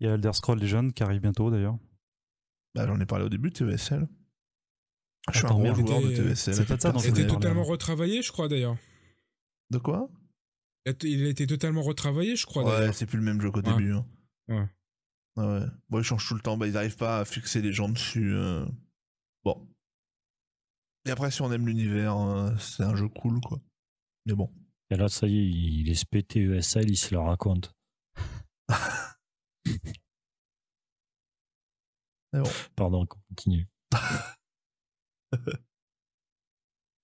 il y a Elder Scrolls Legends qui arrive bientôt d'ailleurs. Bah j'en ai parlé au début TESL. Je suis un gros joueur de TESL C'était e totalement retravaillé je crois d'ailleurs. De quoi Il a été totalement retravaillé je crois c'est plus le même jeu qu'au début. Hein. Ouais ouais. Bon, ils changent tout le temps. Bah, ils n'arrivent pas à fixer les gens dessus. Euh. Bon. Et après, si on aime l'univers, hein, c'est un jeu cool, quoi. Mais bon. Et là, ça y est, il est spété ESL, il se le raconte. <laughs> Pardon, continue. <laughs>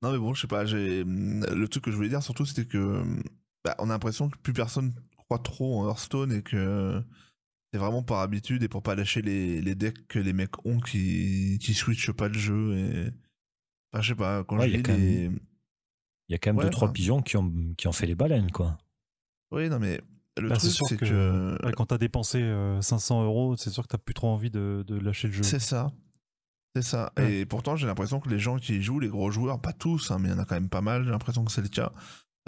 non, mais bon, je sais pas. J'ai... Mm, le truc que je voulais dire, surtout, c'était que. Bah, on a l'impression que plus personne croit trop en Hearthstone et que c'est vraiment par habitude et pour pas lâcher les, les decks que les mecs ont qui, qui switchent pas le jeu. Et... Enfin, je sais pas, quand j'ai... les. Il y a quand même 2 3 trois bah. pigeons qui ont, qui ont fait les baleines, quoi. Oui, non, mais le bah, truc, c'est que. quand t'as dépensé 500 euh, euros, c'est sûr que t'as plus trop envie de, de lâcher le jeu. C'est ça. C'est ça. Et pourtant, j'ai l'impression que les gens qui jouent, les gros joueurs, pas tous, hein, mais il y en a quand même pas mal, j'ai l'impression que c'est le cas.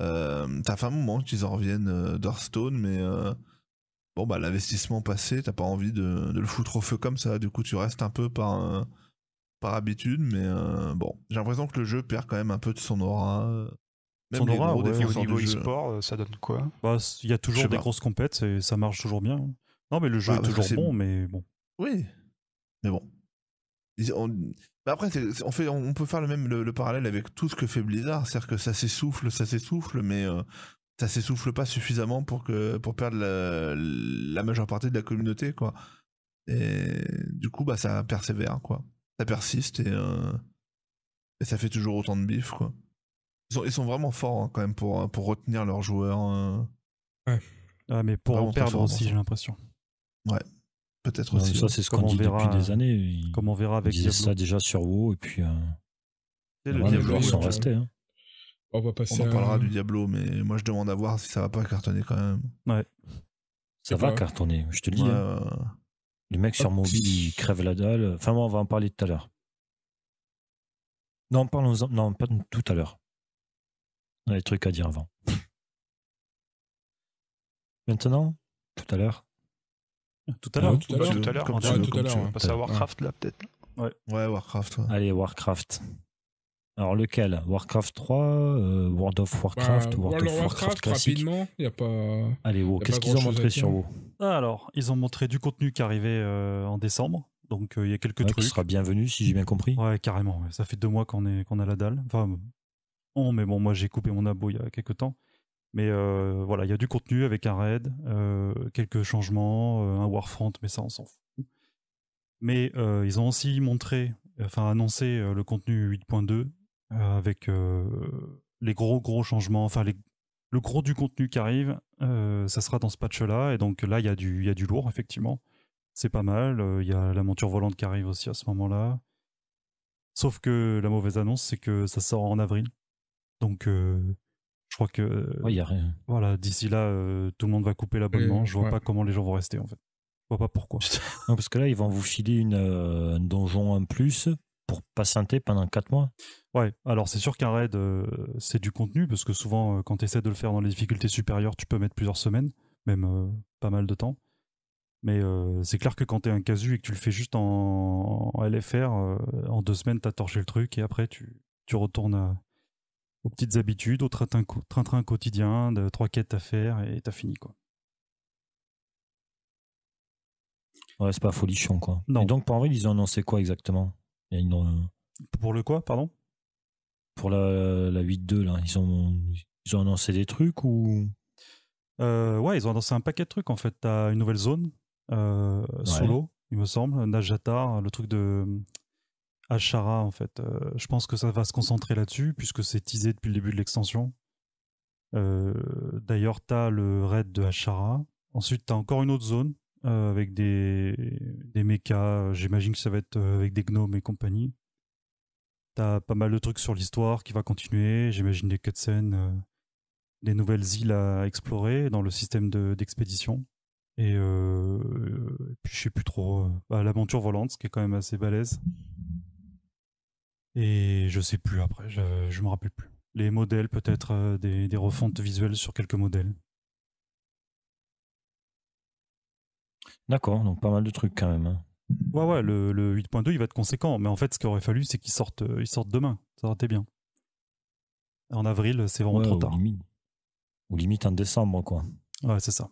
Euh, t'as fait un moment qu'ils en reviennent euh, d'Hearthstone, mais euh, bon bah, l'investissement passé, t'as pas envie de, le foutre au feu comme ça, du coup tu restes un peu par, euh, par habitude, mais euh, bon, j'ai l'impression que le jeu perd quand même un peu de son aura. son aura, au niveau e-sport, euh, ça donne quoi bah, Il y a toujours des grosses compètes, et ça marche toujours bien. Non mais le jeu bah, est toujours bon, mais bon. Oui, mais bon. après, on, fait, on peut faire le même le, parallèle avec tout ce que fait Blizzard, c'est-à-dire que ça s'essouffle, ça s'essouffle, mais ça s'essouffle pas suffisamment pour que pour perdre la, majeure partie de la communauté quoi. Et du coup bah ça persévère quoi. Ça persiste et, euh, ça fait toujours autant de bif quoi. Ils sont, vraiment forts hein, quand même pour pour retenir leurs joueurs. Euh. Ouais. Ah mais pour en perdre hein, aussi j'ai l'impression. Ouais. Peut-être aussi. Ça c'est ce qu'on dit verra, depuis des années. comme on verra avec ça déjà sur WoW et puis. Euh, les joueurs sont restés. Hein. On va passer. parlera du Diablo, mais moi je demande à voir si ça va pas cartonner quand même. Ouais. Ça va cartonner, je te le dis. Hein. Les mecs sur mobile, ils crèvent la dalle. Enfin, moi, on va en parler tout à l'heure. Non, parlons-en. Non, pas tout à l'heure. On a des trucs à dire avant. <laughs> Maintenant Tout à l'heure Tout à l'heure Tout à l'heure. Ah, hein. on va passer à Warcraft, là, peut-être. Ouais. ouais, Warcraft. Allez, Warcraft. Alors lequel Warcraft 3, euh, World bah, of Warcraft, Warcraft, classique. rapidement, il a pas Allez, oh, qu'est-ce qu'ils ont montré sur vous ah, Alors, ils ont montré du contenu qui arrivait euh, en décembre. Donc euh, il y a quelques trucs. Qui sera bienvenu si j'ai bien compris. Ouais, carrément, ça fait deux mois qu'on a la dalle. Enfin, on mais bon, moi j'ai coupé mon abo il y a quelques temps. Mais voilà, il y a du contenu avec un raid, quelques changements, un Warfront, mais ça on s'en fout. Mais ils ont aussi montré enfin annoncé le contenu 8.2 euh, avec euh, les gros gros changements, enfin le gros du contenu qui arrive, euh, ça sera dans ce patch-là. Et donc là, il y, a du, y a du lourd, effectivement. C'est pas mal. Il y a la monture volante qui arrive aussi à ce moment-là. Sauf que la mauvaise annonce, c'est que ça sort en avril. Donc, je crois que. Il a rien. Voilà, d'ici là, tout le monde va couper l'abonnement. je vois pas comment les gens vont rester, en fait. Je vois pas pourquoi. <laughs> parce que là, ils vont vous filer une, un donjon en plus pour patienter pendant 4 mois. Ouais, alors c'est sûr qu'un raid, euh, c'est du contenu, parce que souvent, euh, quand tu essaies de le faire dans les difficultés supérieures, tu peux mettre plusieurs semaines, même euh, pas mal de temps. Mais c'est clair que quand es un casu et que tu le fais juste en, LFR, en deux semaines, t'as torché le truc, et après, tu, retournes aux petites habitudes, au train-train quotidien, de trois quêtes à faire, et as fini, quoi. Ouais, c'est pas folichon, quoi. Et donc, en vrai ils ont annoncé quoi exactement Pour le quoi, pardon pour la, la 8.2, là, ils ont, ils ont annoncé des trucs ou euh, Ouais, ils ont annoncé un paquet de trucs en fait. T'as une nouvelle zone euh, solo, il me semble, Najata, le truc de Ashara en fait. Euh, je pense que ça va se concentrer là-dessus puisque c'est teasé depuis le début de l'extension. D'ailleurs, t'as le raid de Ashara. Ensuite, t'as encore une autre zone avec des, des mechas. J'imagine que ça va être avec des gnomes et compagnie. T'as pas mal de trucs sur l'histoire qui va continuer. J'imagine des cutscenes, euh, des nouvelles îles à explorer dans le système d'expédition. Euh, et, puis je sais plus trop. Euh, bah, l'aventure volante, ce qui est quand même assez balèze. Et je sais plus après, je, je me rappelle plus. Les modèles, peut-être des, refontes visuelles sur quelques modèles. D'accord, donc pas mal de trucs quand même. Hein. Ouais, ouais, le, 8.2, il va être conséquent. Mais en fait, ce qu'il aurait fallu, c'est qu'il sorte, euh, il sorte demain. Ça aurait été bien. En avril, c'est vraiment trop tard. Ou limite, en décembre, quoi. Ouais, c'est ça.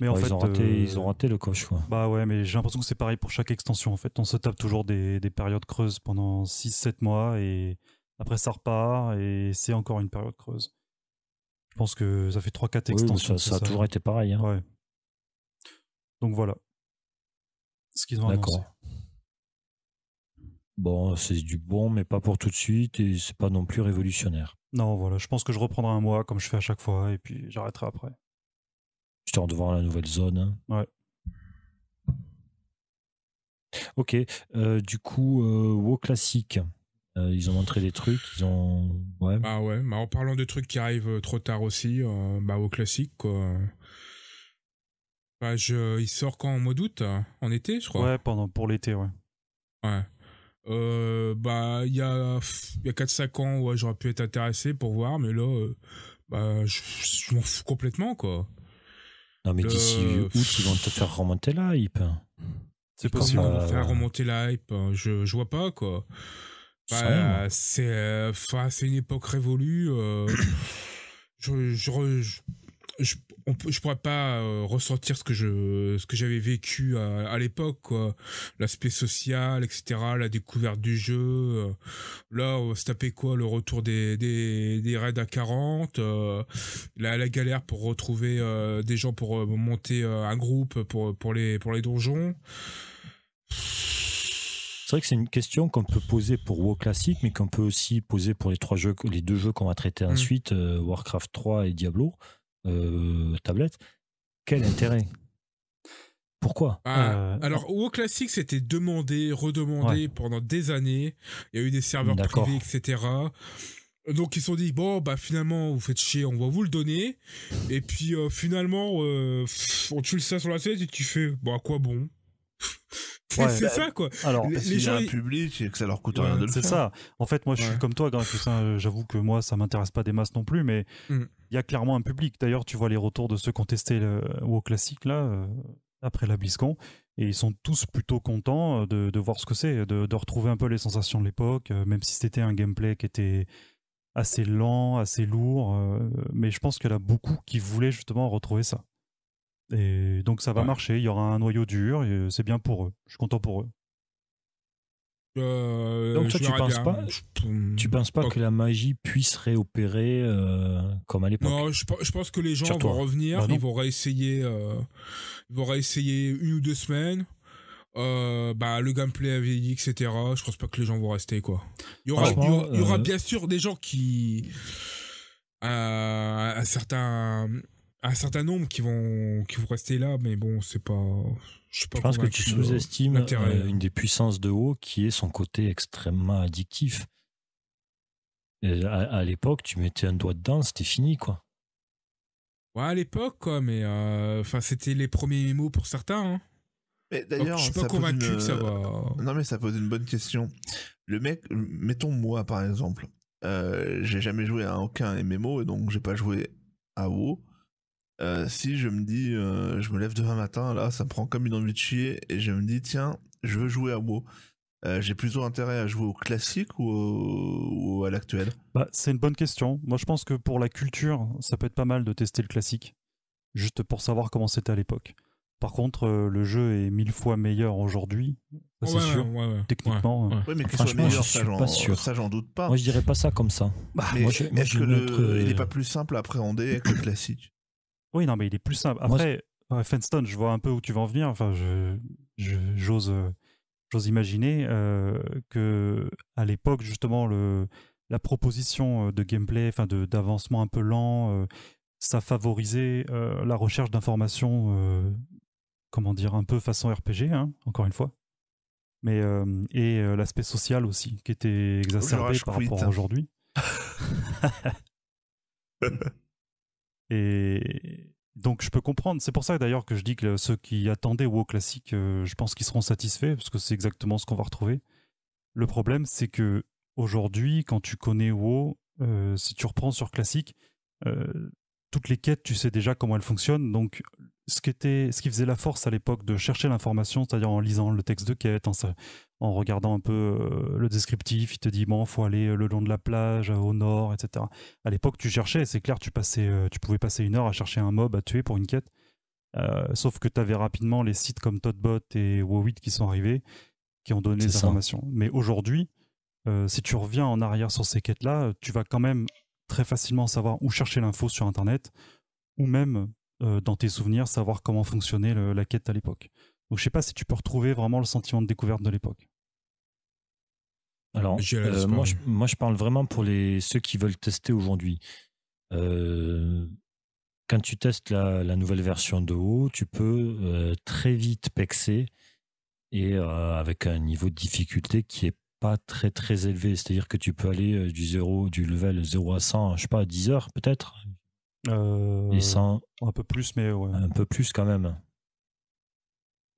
Mais en ils ont raté, ils euh, ont raté le coche. Quoi. Bah ouais, mais j'ai l'impression que c'est pareil pour chaque extension. En fait, on se tape toujours des, périodes creuses pendant 6-7 mois et après ça repart et c'est encore une période creuse. Je pense que ça fait 3-4 extensions. Ça, a toujours été pareil. Hein. Ouais. Donc voilà ce qu'ils ont Bon, c'est du bon, mais pas pour tout de suite et c'est pas non plus révolutionnaire. Non, voilà, je pense que je reprendrai un mois comme je fais à chaque fois et puis j'arrêterai après. J'étais en devant la nouvelle zone. Hein. Ouais. Ok, euh, du coup, euh, WoW classique. Euh, ils ont montré des trucs, ils ont. Ouais. Ah ouais, bah en parlant de trucs qui arrivent euh, trop tard aussi, bah WoW classique, quoi. Bah, je, il sort quand en mois d'août hein, En été, je crois. Ouais, pendant, pour l'été, ouais. Ouais. Euh, bah, il y a, y a 4-5 ans, ouais, j'aurais pu être intéressé pour voir, mais là, euh, bah, je, m'en fous complètement, quoi. Non, mais d'ici où euh, août, ils vont te faire remonter la hype. C'est possible. Ils vont faire remonter la hype, hein. je, je vois pas, quoi. Bah, c'est, une époque révolue. <coughs> je, je, je je ne je pourrais pas euh, ressentir ce que je ce que j'avais vécu à, l'époque l'aspect social etc la découverte du jeu euh. là on se taper quoi le retour des des, raids à 40 euh. la, galère pour retrouver des gens pour monter un groupe pour pour les pour les donjons c'est vrai que c'est une question qu'on peut poser pour WoW classique, mais qu'on peut aussi poser pour les trois jeux, les deux jeux qu'on va traiter mmh. ensuite, Warcraft 3 et Diablo. Euh, tablette, quel intérêt pourquoi ah, euh, Alors, au classique c'était demandé, redemandé pendant des années. Il y a eu des serveurs privés, etc. Donc, ils se sont dit, bon, bah finalement, vous faites chier, on va vous le donner. Et puis, euh, finalement, on tue ça sur la tête et tu fais, bon bah, à quoi bon c'est fait ça quoi. Alors, les, un public et que ça leur coûte rien de le C'est ça. En fait, moi, je suis comme toi, euh, J'avoue que moi, ça m'intéresse pas des masses non plus, mais mm. il y a clairement un public. D'ailleurs, tu vois les retours de ceux qui ont testé euh, WoW classique là euh, après la BlizzCon, et ils sont tous plutôt contents de, voir ce que c'est, de, retrouver un peu les sensations de l'époque, même si c'était un gameplay qui était assez lent, assez lourd. mais je pense qu'il y en a beaucoup qui voulaient justement retrouver ça. Et donc ça va marcher, il y aura un noyau dur, euh, c'est bien pour eux. Je suis content pour eux. Euh, donc toi, tu penses, pas, tu penses pas que la magie puisse réopérer euh, comme à l'époque Non, je, pense que les gens vont revenir, bah ils vont réessayer, une ou deux semaines. bah le gameplay a vieilli, etc. Je pense pas que les gens vont rester quoi. Il y aura, il y aura, bien sûr des gens qui un certain un certain nombre qui vont qui vont rester là, mais bon, c'est pas. Je, pense que tu sous-estimes euh, une des puissances de haut qui est son côté extrêmement addictif. à, l'époque, tu mettais un doigt dedans, c'était fini, quoi. Ouais, à l'époque, quoi, mais euh, enfin, c'était les premiers MMO pour certains. Hein. Mais d'ailleurs, je suis pas convaincu que ça va. Euh, non, mais ça pose une bonne question. Le mec, mettons moi par exemple, j'ai jamais joué à aucun MMO, donc j'ai pas joué à WoW. Euh, si je me dis, euh, je me lève demain matin, là, ça me prend comme une envie de chier, et je me dis, tiens, je veux jouer à WoW. Euh, j'ai plutôt intérêt à jouer au classique ou, à l'actuel bah, C'est une bonne question. Moi, je pense que pour la culture, ça peut être pas mal de tester le classique, juste pour savoir comment c'était à l'époque. Par contre, le jeu est mille fois meilleur aujourd'hui, c'est sûr. Techniquement, oui, mais qu'il soit meilleur, ça j'en doute pas. Moi, je dirais pas ça comme ça. Bah, mais est-ce que le, il est pas plus simple à appréhender que le classique oui, non, mais il est plus simple. Après, Moi, je vois un peu où tu vas en venir. Enfin, j'ose. Je, j'ose euh, imaginer euh, que à l'époque justement le la proposition euh, de gameplay enfin d'avancement un peu lent ça favorisait la recherche d'informations comment dire un peu façon RPG hein, encore une fois mais et l'aspect social aussi qui était exacerbé par rapport à aujourd'hui <laughs> et, donc je peux comprendre. C'est pour ça d'ailleurs que je dis que ceux qui attendaient WoW classique, euh, je pense qu'ils seront satisfaits parce que c'est exactement ce qu'on va retrouver. Le problème, c'est que aujourd'hui, quand tu connais WoW, euh, si tu reprends sur classique, euh, toutes les quêtes, tu sais déjà comment elles fonctionnent. Donc, ce qui était, ce qui faisait la force à l'époque de chercher l'information, c'est-à-dire en lisant le texte de quête, en, en regardant un peu euh, le descriptif, il te dit bon, faut aller euh, le long de la plage, euh, au nord, etc. À l'époque, tu cherchais, c'est clair, tu passais, tu pouvais passer une heure à chercher un mob à tuer pour une quête. sauf que tu avais rapidement les sites comme Totbot et Wowit qui sont arrivés, qui ont donné des informations. Mais aujourd'hui, si tu reviens en arrière sur ces quêtes-là, tu vas quand même très facilement savoir où chercher l'info sur Internet, ou même dans tes souvenirs savoir comment fonctionnait la quête à l'époque. Donc je sais pas si tu peux retrouver vraiment le sentiment de découverte de l'époque. Alors, euh, moi, je, parle vraiment pour les, ceux qui veulent tester aujourd'hui. Euh, quand tu testes la, nouvelle version de haut, tu peux euh, très vite pexer et avec un niveau de difficulté qui est pas très très élevé. C'est-à-dire que tu peux aller du 0, du level 0 à 100, je sais pas, à 10 heures peut-être. Un peu plus, mais Un peu plus quand même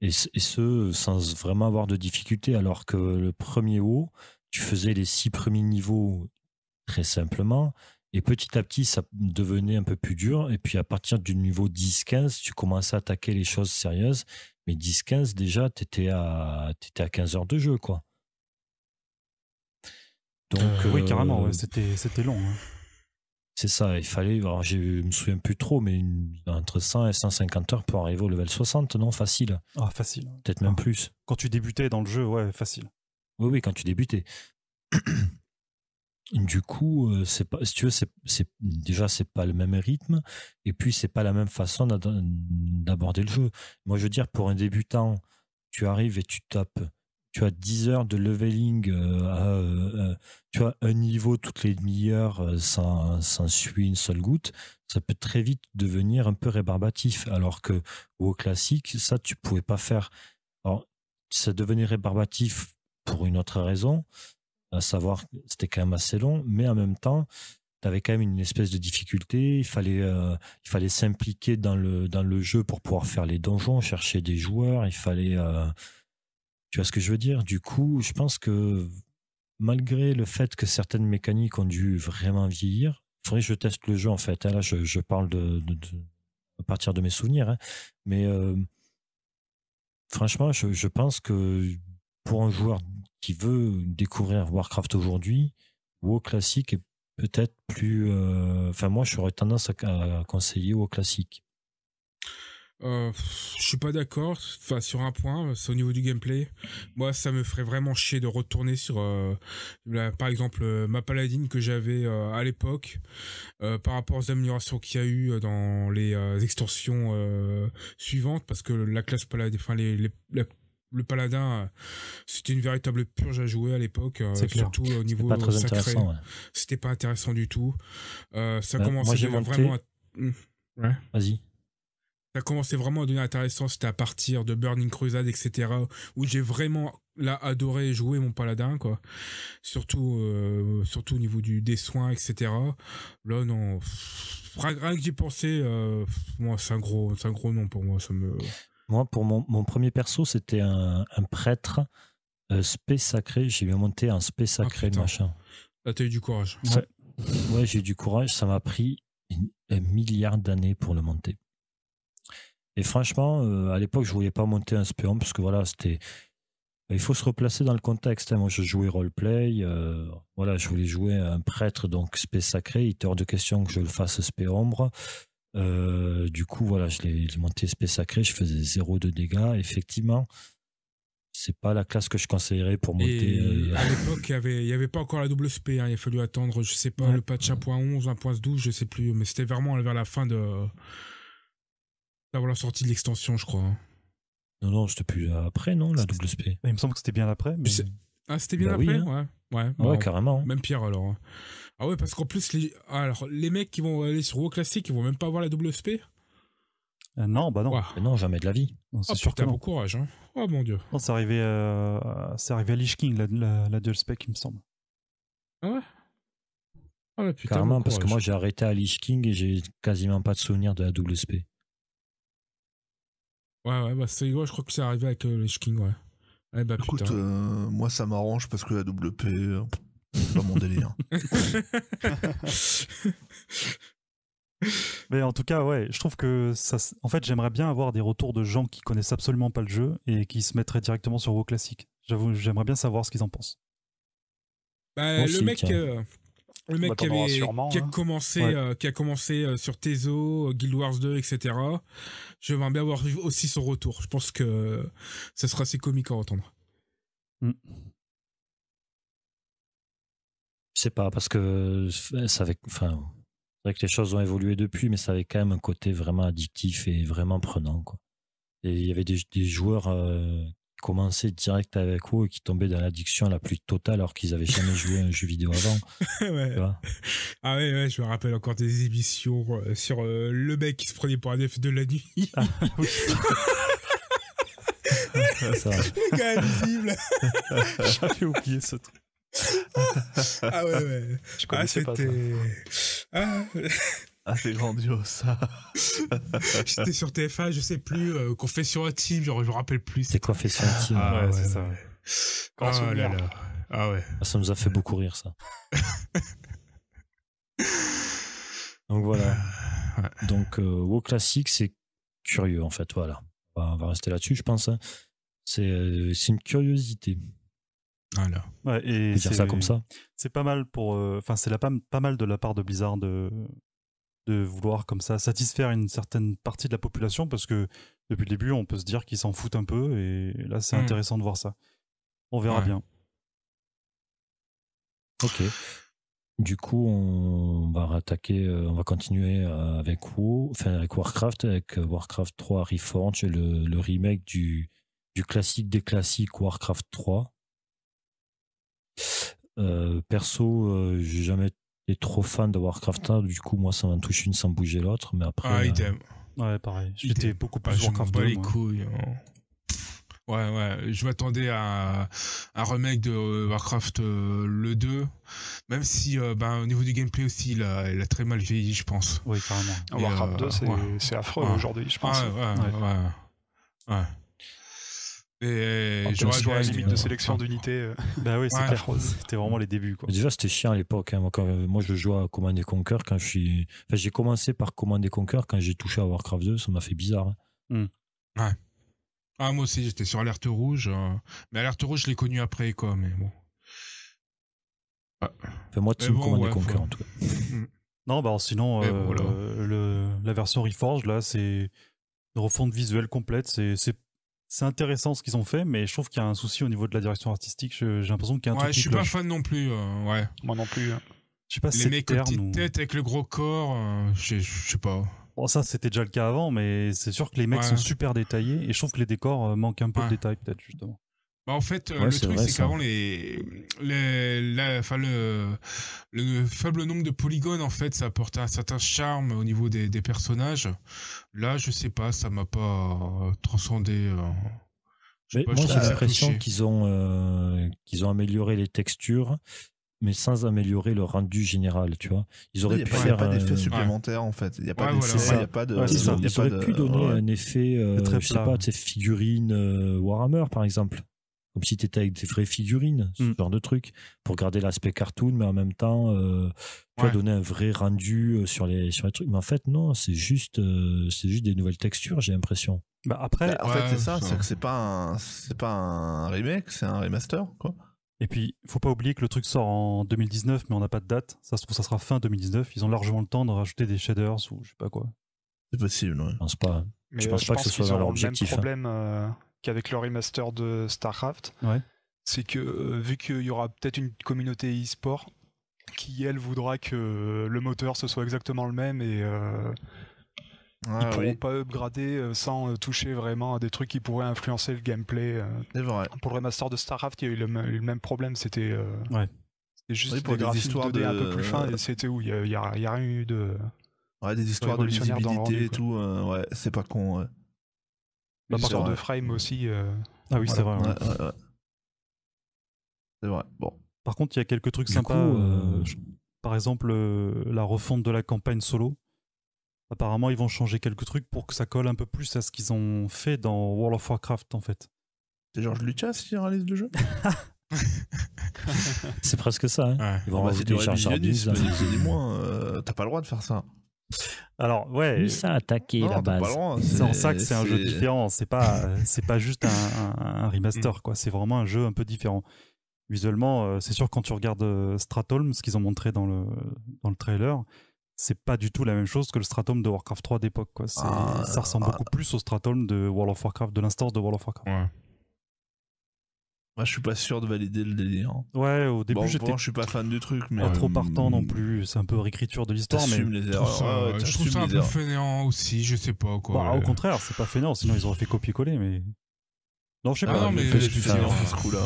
et, ce, sans vraiment avoir de difficultés, alors que le premier haut, tu faisais les six premiers niveaux très simplement, et petit à petit, ça devenait un peu plus dur, et puis à partir du niveau 10-15, tu commençais à attaquer les choses sérieuses, mais 10-15, déjà, tu étais à, à 15 heures de jeu, quoi. Donc, euh, oui, carrément, euh, c'était long. Hein. C'est ça, il fallait, alors je me souviens plus trop, mais entre 100 et 150 heures pour arriver au level 60, non Facile. Ah, facile. Peut-être même ah. plus. Quand tu débutais dans le jeu, ouais, facile. Oui, oui, quand tu débutais. <clears throat> du coup, euh, c'est pas, si tu veux, c'est, déjà c'est pas le même rythme, et puis c'est pas la même façon d'aborder le jeu. Moi, je veux dire, pour un débutant, tu arrives et tu tapes tu as 10 heures de leveling euh, euh, euh, tu as un niveau toutes les demi-heures sans, sans suivre une seule goutte, ça peut très vite devenir un peu rébarbatif. Alors que au classique, ça, tu pouvais pas faire. Alors, ça devenait rébarbatif pour une autre raison, à savoir que c'était quand même assez long, mais en même temps, tu avais quand même une espèce de difficulté. Il fallait, il fallait s'impliquer dans le, dans le jeu pour pouvoir faire les donjons, chercher des joueurs. Il fallait, tu vois ce que je veux dire Du coup, je pense que malgré le fait que certaines mécaniques ont dû vraiment vieillir, il je teste le jeu en fait. Hein, là, je, parle de, à partir de mes souvenirs, hein. mais euh, franchement, je, pense que pour un joueur qui veut découvrir Warcraft aujourd'hui, WoW classique est peut-être plus. Euh, enfin, moi, j'aurais tendance à, à, conseiller WoW classique. Euh, je suis pas d'accord. Enfin, sur un point, euh, c'est au niveau du gameplay. Moi, ça me ferait vraiment chier de retourner sur, euh, par exemple, euh, ma paladine que j'avais à l'époque, par rapport aux améliorations qu'il y a eu dans les extensions suivantes, parce que la classe paladin enfin le paladin, c'était une véritable purge à jouer à l'époque, surtout au niveau pas très sacré. C'était pas intéressant du tout. ça commence commençait vraiment. À... Hmm. Ouais. Vas-y ça commençait vraiment à devenir intéressant. C'était à partir de Burning Crusade, etc., où j'ai vraiment là adoré jouer mon paladin, quoi. Surtout, euh, surtout au niveau du des soins, etc. Là, non, rien que j'y pensais, euh, moi, c'est un gros, c'est un gros nom pour moi. Ça me. Moi, pour mon, premier perso, c'était un, prêtre euh, spé sacré. J'ai dû monté un spé ah, sacré, machin. Là, t'as eu du courage. Ouais, ouais j'ai eu du courage. Ça m'a pris un milliard d'années pour le monter franchement, euh, à l'époque, je voulais pas monter un ombre, parce que voilà, c'était. Il faut se replacer dans le contexte. Hein. Moi, je jouais roleplay. Euh, voilà, je voulais jouer un prêtre, donc spé sacré. Il était hors de question que je le fasse spé ombre. Euh, du coup, voilà, je l'ai monté spé sacré. Je faisais zéro de dégâts. Effectivement, c'est pas la classe que je conseillerais pour monter. à <laughs> l'époque, il n'y avait, y avait pas encore la double spé. Hein. Il a fallu attendre, je sais pas, le patch 1.11, 1.12, je sais plus. Mais c'était vraiment vers la fin de sortie de l'extension, je crois. Hein. Non, non, c'était plus après, non, la double SP. Il me semble que c'était bien après. Ah, c'était bien bah après, hein. ouais. Ouais, carrément. Même pire alors. Hein. Ah ouais, parce qu'en plus, les... Alors, les mecs qui vont aller sur WoW classique, ils vont même pas avoir la double SP. Euh, non, bah non. non, jamais de la vie. c'est oh, sûr courage. Oh mon dieu. Euh, c'est arrivé, à Lich King, la, double SP il me semble. Ah ouais oh, putain, Carrément, parce que moi j'ai arrêté à Lich King et j'ai quasiment pas de souvenir de la double SP Ouais, ouais, bah c'est, ouais, je crois que c'est arrivé avec euh, les King, ouais. Eh bah, Écoute, euh, moi ça m'arrange parce que la WP euh, c'est pas mon délire. <laughs> Mais en tout cas, ouais, je trouve que ça. En fait, j'aimerais bien avoir des retours de gens qui connaissent absolument pas le jeu et qui se mettraient directement sur vos classiques. J'avoue, j'aimerais bien savoir ce qu'ils en pensent. Bah, le mec, le mec qui, a commencé, qui a commencé sur Tezo, euh, Guild Wars 2, etc. Je vais bien avoir aussi son retour. Je pense que euh, ça sera assez comique à entendre. Je hmm. Je sais pas, parce que euh, ça avait, enfin, c'est vrai que les choses ont évolué depuis, mais ça avait quand même un côté vraiment addictif et vraiment prenant. Quoi. Et il y avait des, joueurs commencé direct avec vous et qui tombaient dans l'addiction la plus totale alors qu'ils avaient jamais joué à un jeu vidéo avant. <laughs> ah ouais, je me rappelle encore des émissions euh, sur euh, le mec qui se prenait pour un F de la nuit. <laughs> Ah, ah, Ça. <laughs> J'avais oublié ce truc. ah ouais, ouais. Je ah, c'était. Ah, ah, c'est grandiose ça. <laughs> J'étais sur TFA, je sais plus, euh, confession intime, genre je me rappelle plus. C'est confession ah, intime. Ah, ah, ouais, c'est ça. Ouais. Ah, là. ouais. Ça nous a fait beaucoup rire ça. <laughs> Donc voilà. Donc au euh, WoW classique, c'est curieux en fait, voilà. On va rester là-dessus, je pense. Hein. Euh, c'est une curiosité. Voilà. Ah ouais, et dire ça comme ça. C'est pas mal pour. Enfin, c'est pas, mal de la part de Blizzard de, de vouloir comme ça satisfaire une certaine partie de la population parce que depuis le début, on peut se dire qu'ils s'en foutent un peu et là, c'est hmm. intéressant de voir ça. On verra bien. Ok. Du coup, on va attaquer, euh, on va continuer euh, avec WoW, enfin avec Warcraft, avec euh, Warcraft 3 reforge le, le remake du, du classique des classiques Warcraft 3. perso, j'ai jamais est trop fan de Warcraft 1, du coup, moi, ça m'en touche une sans bouger l'autre, mais après. Ah, idem. Euh, ouais, pareil. J'étais beaucoup ah, plus ah, Warcraft 2. moi. Hein. Ouais, ouais. Je m'attendais à un remake de Warcraft euh, le 2. Même si, euh, ben, au niveau du gameplay aussi, il a, a très mal vieilli, je pense. Oui, carrément. Warcraft 2, c'est affreux aujourd'hui, je pense. Ouais, ouais, ouais. ouais. Et je à euh, la limite de sélection d'unité. Euh. Bah oui, c'est C'était vraiment les débuts. Quoi. Déjà, c'était chiant à l'époque. Hein. Moi, euh, moi, je jouais à Command Conquer quand je suis. Enfin, j'ai commencé par Command Conquer quand j'ai touché à Warcraft 2. Ça m'a fait bizarre. Hein. Hmm. Ouais. Ah, moi aussi, j'étais sur Alerte Rouge. Mais Alerte Rouge, je l'ai connu après, quoi. Mais bon. moi, tu me bon, Conquer, en tout cas. Hmm. Non, bah, sinon, le, la version Reforge, là, c'est une refonte visuelle complète. C'est c'est intéressant ce qu'ils ont fait, mais je trouve qu'il y a un souci au niveau de la direction artistique. J'ai l'impression qu'il y a un ouais, je suis pas fan non plus. Euh, ouais. Moi non plus. Hein. Je sais pas si Les mecs aux avec le gros corps, euh, je sais pas. Bon, ça c'était déjà le cas avant, mais c'est sûr que les mecs sont super détaillés et je trouve que les décors euh, manquent un peu de détails, peut-être justement. Bah en fait, euh, le truc, c'est qu'avant, les, les la, le, faible nombre de polygones, en fait, ça apporte un certain charme au niveau des, des personnages. Là, je sais pas, ça m'a pas euh, transcendé. Euh, moi, j'ai l'impression qu'ils ont, qu'ils ont amélioré les textures, mais sans améliorer le rendu général, tu vois. Ils auraient pu faire. Il n'y a pas d'effet supplémentaire, en fait. Il de. ils, auraient pu donner un effet, très je sais pas, de ces figurines Warhammer, par exemple comme si tu étais avec des vraies figurines, ce mm. genre de truc, pour garder l'aspect cartoon, mais en même temps, euh, tu ouais. donner un vrai rendu euh, sur les, sur les trucs. Mais en fait, non, c'est juste, euh, c'est juste des nouvelles textures, j'ai l'impression. Bah après, bah, en fait, c'est ça, c'est que c'est pas, un, pas un remake, c'est un remaster, quoi. Et puis, faut pas oublier que le truc sort en 2019, mais on n'a pas de date. Ça se trouve, ça sera fin 2019. Ils ont largement le temps de rajouter des shaders ou je sais pas quoi. C'est possible, ouais. Je pense pas. je pense euh, pas que ce soit dans leur objectif. Problème, qu'avec le remaster de StarCraft. C'est que euh, vu qu'il y aura peut-être une communauté e-sport qui, elle, voudra que euh, le moteur ce soit exactement le même et euh, ils ne pourront pas upgrader sans toucher vraiment à des trucs qui pourraient influencer le gameplay. Pour le remaster de StarCraft, il y a eu le, même problème. C'était juste pour des, histoires de... un peu plus fins. Et c'était où Il y a, rien eu de. Ouais, des histoires de, visibilité et tout. ouais, c'est pas con à bah, de Frame aussi. Euh, ah oui, c'est vrai. c'est vrai. Bon. Par contre, il y a quelques trucs sympas. Euh, euh, par exemple, la refonte de la campagne solo. Apparemment, ils vont changer quelques trucs pour que ça colle un peu plus à ce qu'ils ont fait dans World of Warcraft, en fait. C'est George Lucas qui réalise le jeu <laughs> C'est presque ça. Hein. Ils vont ah bah, rajouter dis moi T'as pas le droit de faire ça. Alors, ouais. ça attaquer la base. C'est en ça que c'est un jeu différent. C'est pas, c'est pas juste un, remaster, mm. quoi. C'est vraiment un jeu un peu différent. Visuellement, euh, c'est sûr, quand tu regardes euh, Stratholm, ce qu'ils ont montré dans le, dans le trailer, c'est pas du tout la même chose que le Stratholme de Warcraft 3 d'époque. Quoi. Ah, ça ressemble ah, beaucoup plus au Stratholme de World of Warcraft, de l'instance de World of Warcraft. Moi, je suis pas sûr de valider le délire. Hein. Ouais, au début, j'étais. je suis pas fan du truc, mais. Pas trop euh, partant non hmm. plus. C'est un peu réécriture de l'histoire. mais les erreurs. je trouve ça un peu fainéant aussi, je sais pas quoi. Bah, au contraire, c'est pas fainéant, sinon ils auraient fait copier-coller, mais. Non, je sais ah pas. Non, mais ce coup-là.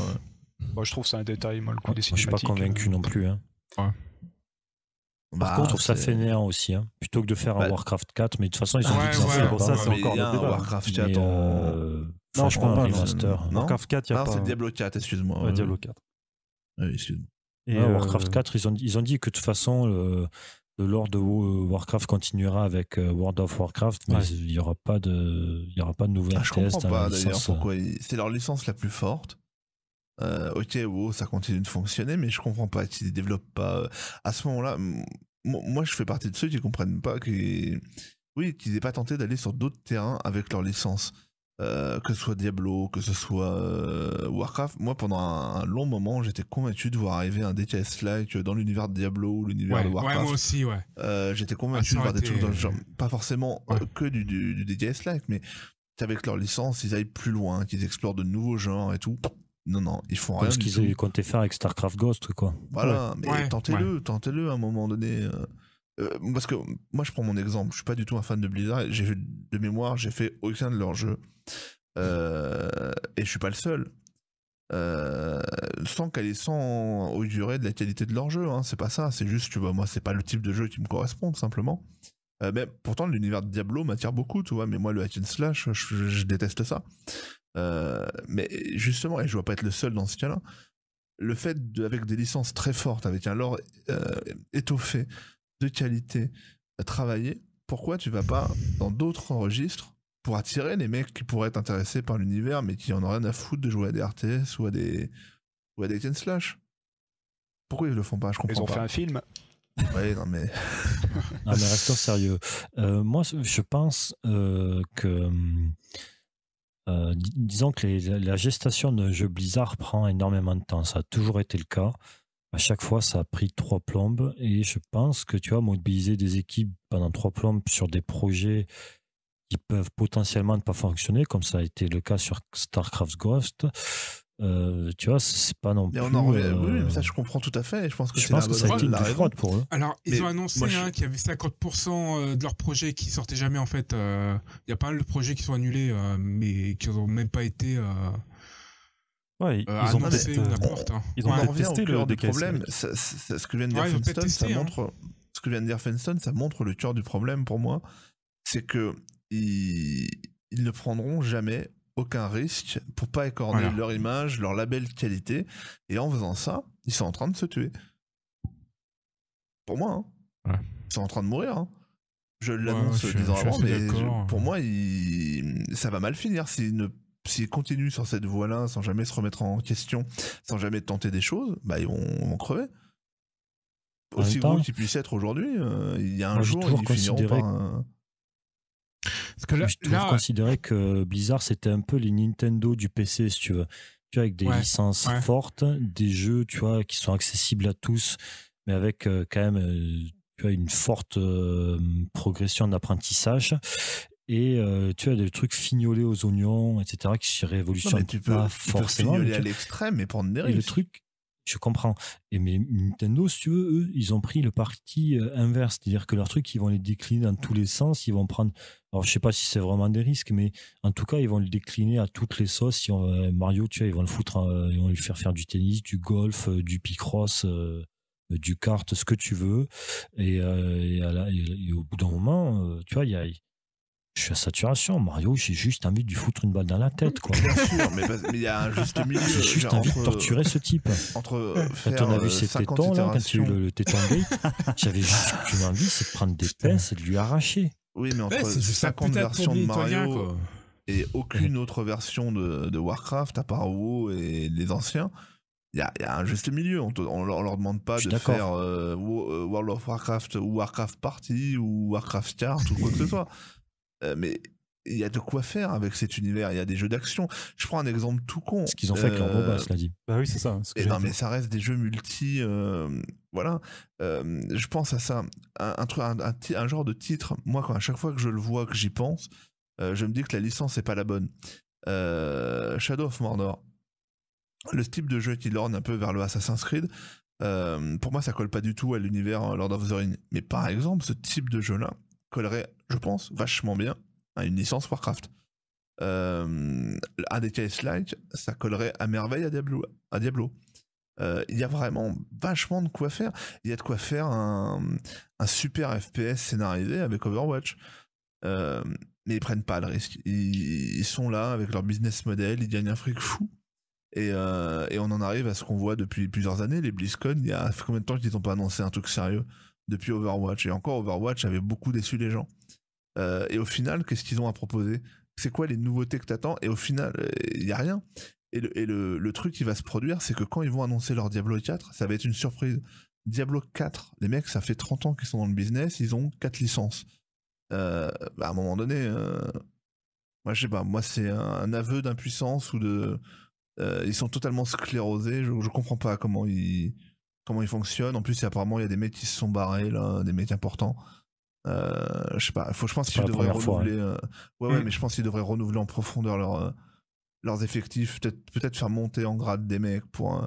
je trouve ça un détail, moi, le coup des Je suis pas convaincu euh, non plus. Hein. Ouais. Par bah, contre, ça fainéant aussi. Hein. Plutôt que de faire un bah, Warcraft 4, mais de toute façon, ils ont ouais, dit ça pour ça, c'est encore un débat. Warcraft 4 mais, non, je comprends pas, Warcraft 4, il y a non, pas. c'est Diablo 4, excuse-moi. Ouais, Diablo 4. oui excuse-moi. Et euh, Warcraft 4, ils ont, ils ont dit que de toute façon, le, le lore euh, de Warcraft continuera avec euh, World of Warcraft, mais il n'y aura pas de, il aura pas de nouvelles ah, Je comprends pas d'ailleurs pourquoi. C'est leur licence la plus forte. ok, wow, ça continue de fonctionner, mais je comprends pas qu'ils ne développent pas. À ce moment-là, moi, je fais partie de ceux qui ne comprennent pas que, oui, qu'ils n'aient pas tenté d'aller sur d'autres terrains avec leur licence. Euh, que ce soit Diablo, que ce soit euh, Warcraft, moi pendant un, long moment j'étais convaincu de voir arriver un DTS like dans l'univers de Diablo ou l'univers de Warcraft. Ouais, moi aussi, ouais. Euh, j'étais ah, convaincu de voir des trucs dans le genre, pas forcément que du, du, like mais avec leur licence ils aillent plus loin, qu'ils explorent de nouveaux genres et tout. Non, non, ils font rien. Ce qu'ils ont compté faire avec StarCraft Ghost, quoi. Voilà, mais tentez-le, tentez-le à un moment donné. Euh, parce que moi je prends mon exemple, je suis pas du tout un fan de Blizzard, j'ai de mémoire, j'ai fait aucun de leurs jeux. Euh, et je suis pas le seul. Euh, sans qu'elle est sans au durée de la qualité de leur jeu, hein, c'est pas ça, c'est juste, tu vois, bah, moi c'est pas le type de jeu qui me correspond tout simplement. mais pourtant l'univers de Diablo m'attire beaucoup, tu vois, mais moi le hack slash, je, déteste ça. mais justement, et je dois pas être le seul dans ce cas-là, le fait de, avec des licences très fortes, avec un lore étoffé, de qualité travailler, pourquoi tu vas pas dans d'autres registres pour attirer les mecs qui pourraient être intéressés par l'univers mais qui en ont rien à foutre de jouer à des RTS ou à des ou à des Slash Pourquoi ils le font pas Je comprends Ils ont fait un film. Ouais, non mais. non mais sérieux. Euh, moi, je pense euh, que. Euh, disons que la gestation de jeu Blizzard prend énormément de temps. Ça a toujours été le cas à chaque fois, ça a pris trois plombes. Et je pense que, tu vois, mobiliser des équipes pendant trois plombes sur des projets qui peuvent potentiellement ne pas fonctionner, comme ça a été le cas sur StarCraft Ghost, euh, tu vois, c'est pas non plus. oui, euh, mais ça je comprends tout à fait. Je pense que, je que ça pour eux. Alors, ils ont annoncé hein, qu'il y avait 50% euh, de leurs projets qui sortaient jamais en fait. Il y a pas mal de projets qui sont annulés, mais qui n'ont même pas été euh, ils, ont non, euh, hein. ils ont testé le des problème. ce que vient de dire Fenston, ça montre ce que ça montre le cœur du problème pour moi, c'est que ils, ne prendront jamais aucun risque pour pas écorner leur image, leur label qualité, et en faisant ça, ils sont en train de se tuer. Pour moi, hein. ils sont en train de mourir. Hein. Je l'annonce ouais, avant, mais pour moi, ça va mal finir s'ils ne s'ils continuent sur cette voie-là, sans jamais se remettre en question, sans jamais tenter des choses, bah, ils vont, crever. Aussi gros qu'ils puissent être aujourd'hui, euh, il y a un jour, ils finiront par Je euh, Parce que considéré que Blizzard, c'était un peu les Nintendo du PC, si tu veux. Tu vois, avec des licences fortes, des jeux, tu vois, qui sont accessibles à tous, mais avec euh, quand même... tu as une forte progression d'apprentissage et euh, tu as des trucs fignolés aux oignons, etc., qui se révolutionnent pas forcément tu forcément. Peux fignoler à l'extrême et prendre des risques. le truc, je comprends. Et mais Nintendo, si tu veux, eux, ils ont pris le parti euh, inverse. C'est-à-dire que leurs trucs, ils vont les décliner dans tous les sens. Ils vont prendre. Alors, je sais pas si c'est vraiment des risques, mais en tout cas, ils vont le décliner à toutes les sauces. Si euh, Mario, tu vois, ils vont le foutre. ils vont lui faire faire du tennis, du golf, du picross. du kart, ce que tu veux, et, au bout d'un moment, tu vois, il y a, je suis à saturation. Mario, j'ai juste envie de lui foutre une balle dans la tête. Quoi. Bien sûr, mais il y a un juste milieu. J'ai juste envie de torturer ce type. Entre quand on a vu euh, ses tétons, là, quand tu le, téton j'avais juste <laughs> une envie, c'est de prendre des pinces et de lui arracher. Oui, mais entre 50 versions de Mario et aucune autre version de, Warcraft, à part WoW et les anciens, il y, a un juste milieu. On, ne leur, demande pas de faire euh, euh, World of Warcraft ou Warcraft Party ou Warcraft Start ou quoi que ce <laughs> soit. Euh, mais il y a de quoi faire avec cet univers. Il y a des jeux d'action. Je prends un exemple tout con. Ce qu'ils ont fait avec leur robot, euh, cela dit. Bah oui, c'est ça. et eh ben, mais ça reste des jeux multi. Euh, voilà. je pense à ça. Un, un, un, genre de titre, moi, à chaque fois que je le vois, que j'y pense, je me dis que la licence n'est pas la bonne. Shadow of Mordor. Le type de jeu qui lorne un peu vers le Assassin's Creed, pour moi, ça colle pas du tout à l'univers Lord of the Rings. Mais par exemple, ce type de jeu-là, collerait, je pense, vachement bien à une licence Warcraft. Euh, un des like, ça collerait à merveille à Diablo. À Diablo. Euh, il y a vraiment vachement de quoi faire. Il y a de quoi faire un, super FPS scénarisé avec Overwatch. Euh, mais ils prennent pas le risque. Ils, sont là avec leur business model, ils gagnent un fric fou. Et, euh, et on en arrive à ce qu'on voit depuis plusieurs années, les BlizzCon, il y a combien de temps qu'ils n'ont pas annoncé un truc sérieux depuis Overwatch. Et encore, Overwatch avait beaucoup déçu les gens. Euh, et au final, qu'est-ce qu'ils ont à proposer C'est quoi les nouveautés que t'attends Et au final, il euh, n'y a rien. Et, le, truc qui va se produire, c'est que quand ils vont annoncer leur Diablo 4, ça va être une surprise. Diablo 4, les mecs, ça fait 30 ans qu'ils sont dans le business, ils ont 4 licences. Euh, bah, à un moment donné, moi je sais pas, moi c'est un, aveu d'impuissance ou de... ils sont totalement sclérosés, je, je comprends pas comment ils comment il fonctionne. En plus, apparemment, il y a des mecs qui se sont barrés, des mecs importants. Euh, je sais pas, faut, je pense qu'ils devraient renouveler. Hein. Euh, ouais, ouais, mm. mais je pense qu'ils devraient renouveler en profondeur leur, euh, leurs effectifs. Peut-être peut faire monter en grade des mecs pour. Euh,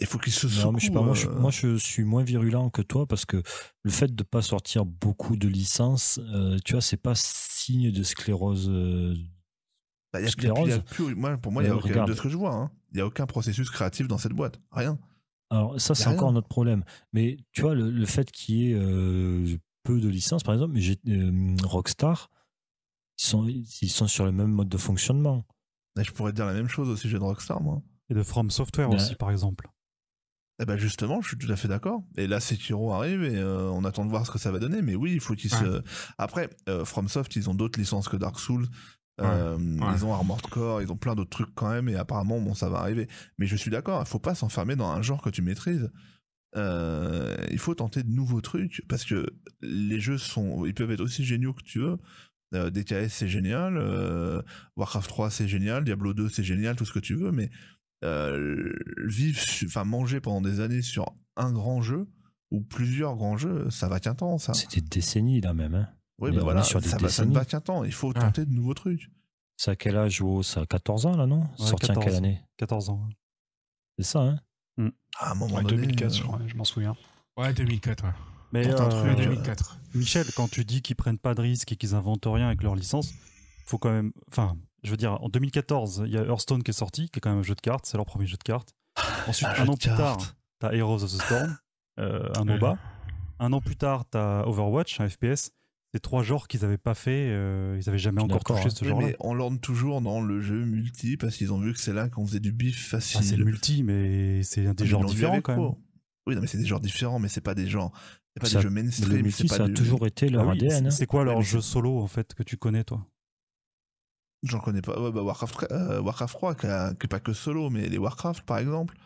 il faut qu'ils se secouent. je sais pas, moi, je, moi, je, suis moins virulent que toi parce que le fait de ne pas sortir beaucoup de licences, tu vois, c'est pas signe de sclérose. Bah, moi, pour moi, il y a, de ce que je vois, hein. il n'y a aucun processus créatif dans cette boîte. Rien. Alors ça, c'est encore notre problème. Mais tu vois, le, fait qu'il y ait euh, peu de licences, par exemple, j'ai, euh, Rockstar, ils sont, ils sont sur le même mode de fonctionnement. Bah, je pourrais dire la même chose aussi j'ai de Rockstar, moi. Et de From Software bah, aussi, par exemple. et eh ben justement, je suis tout à fait d'accord. Et là, Sekiro arrive et euh, on attend de voir ce que ça va donner. Mais oui, il faut qu'ils se. Après, From FromSoft, ils ont d'autres licences que Dark Souls. Euh, ils ont Armored Core, ils ont plein d'autres trucs quand même, et apparemment, bon, ça va arriver. Mais je suis d'accord, il faut pas s'enfermer dans un genre que tu maîtrises. Euh, il faut tenter de nouveaux trucs, parce que les jeux sont, ils peuvent être aussi géniaux que tu veux. Euh, DKS, c'est génial, euh, Warcraft 3, c'est génial, Diablo 2, c'est génial, tout ce que tu veux, mais vivre, enfin, manger pendant des années sur un grand jeu, ou plusieurs grands jeux, ça va qu'un temps, ça. C'était des décennies, là, même, hein. Oui, mais bah voilà, ça, ça ne va qu'un temps. Il faut tenter de nouveaux trucs. C'est à quel âge ou Ça 14 ans, là, non Sorti en quelle année 14 ans. C'est ça, hein mm. ah, à un moment 2004, je euh, crois, je m'en souviens. Ouais, 2004, Mais 2004. Euh, Michel, quand tu dis qu'ils prennent pas de risques et qu'ils inventent rien avec leur licence, faut quand même. Enfin, je veux dire, en 2014, il y a Hearthstone qui est sorti, qui est quand même un jeu de cartes, c'est leur premier jeu de cartes. <laughs> Ensuite, un, an plus tard, t'as Heroes of the Storm, euh, un MOBA. Un an plus tard, t'as Overwatch, un FPS trois genres qu'ils n'avaient pas fait, euh, ils n'avaient jamais encore touché hein. ce genre Mais on l'orne toujours dans le jeu multi parce qu'ils ont vu que c'est là qu'on faisait du bif ah, facile. c'est le multi, mais c'est des ah, genres différents quand même. Oui, mais c'est des genres différents, mais c'est pas des genres. C'est pas des jeux mainstream. Le multi, ça a toujours été leur ADN. Ah hein. C'est quoi leur jeu solo en fait que tu connais toi J'en connais pas. Bah, Warcraft, euh, Warcraft 3, qui, n'est pas que solo, mais les Warcraft par exemple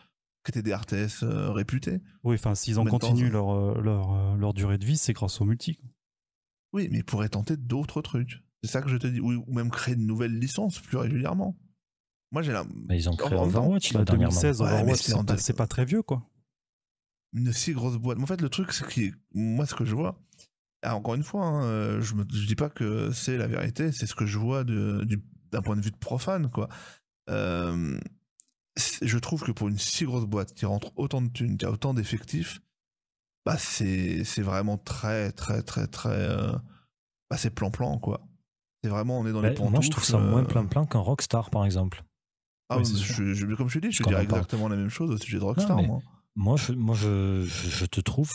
qui étaient des RTS euh, réputés. Oui, enfin, s'ils ont continué leur, leur, leur, durée de vie, c'est grâce au multi. Oui, mais pourrait tenter d'autres trucs. C'est ça que je te dis. Ou, même créer de nouvelles licences plus régulièrement. Moi, j'ai la. Mais ils ont créé Overwatch, bah, en 2016, Overwatch, c'est pas, très vieux, quoi. Une si grosse boîte. En fait, le truc, c'est que moi, ce que je vois, ah, encore une fois, hein, euh, je ne dis pas que c'est la vérité, c'est ce que je vois d'un point de vue de profane, quoi. Euh, je trouve que pour une si grosse boîte qui rentre autant de thunes, qui a autant d'effectifs, bah c'est vraiment très, très, très, très. Euh, bah c'est plan-plan, quoi. C'est vraiment, on est dans les pantoufles. Bah, moi, je trouve ça moins euh. plan-plan qu'un Rockstar, par exemple. Ah, oui, comme je te dis, je, dirais exactement la même chose au sujet de Rockstar, moi. Moi, je, moi je, te trouve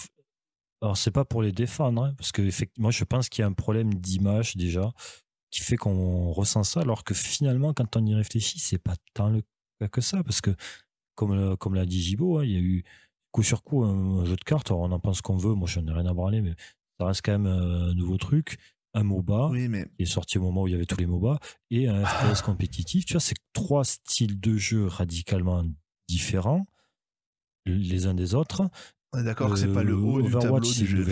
alors, c'est pas pour les défendre, hein, parce que effectivement, je pense qu'il y a un problème d'image déjà qui fait qu'on ressent ça, alors que finalement, quand on y réfléchit, c'est pas tant le cas que ça, parce que comme, euh, comme l'a dit Gibo, hein, il y a eu coup sur coup, un jeu de cartes, on en pense qu'on veut, moi je n'en ai rien à branler, mais ça reste quand même euh, un nouveau truc. Un MOBA, oui, mais... qui est sorti au moment où il y avait tous les MOBA, et un ah. FPS compétitif. Tu vois, c'est trois styles de jeu radicalement différents, les uns des autres. D'accord, ce c'est pas le euh, haut du tableau du jeu.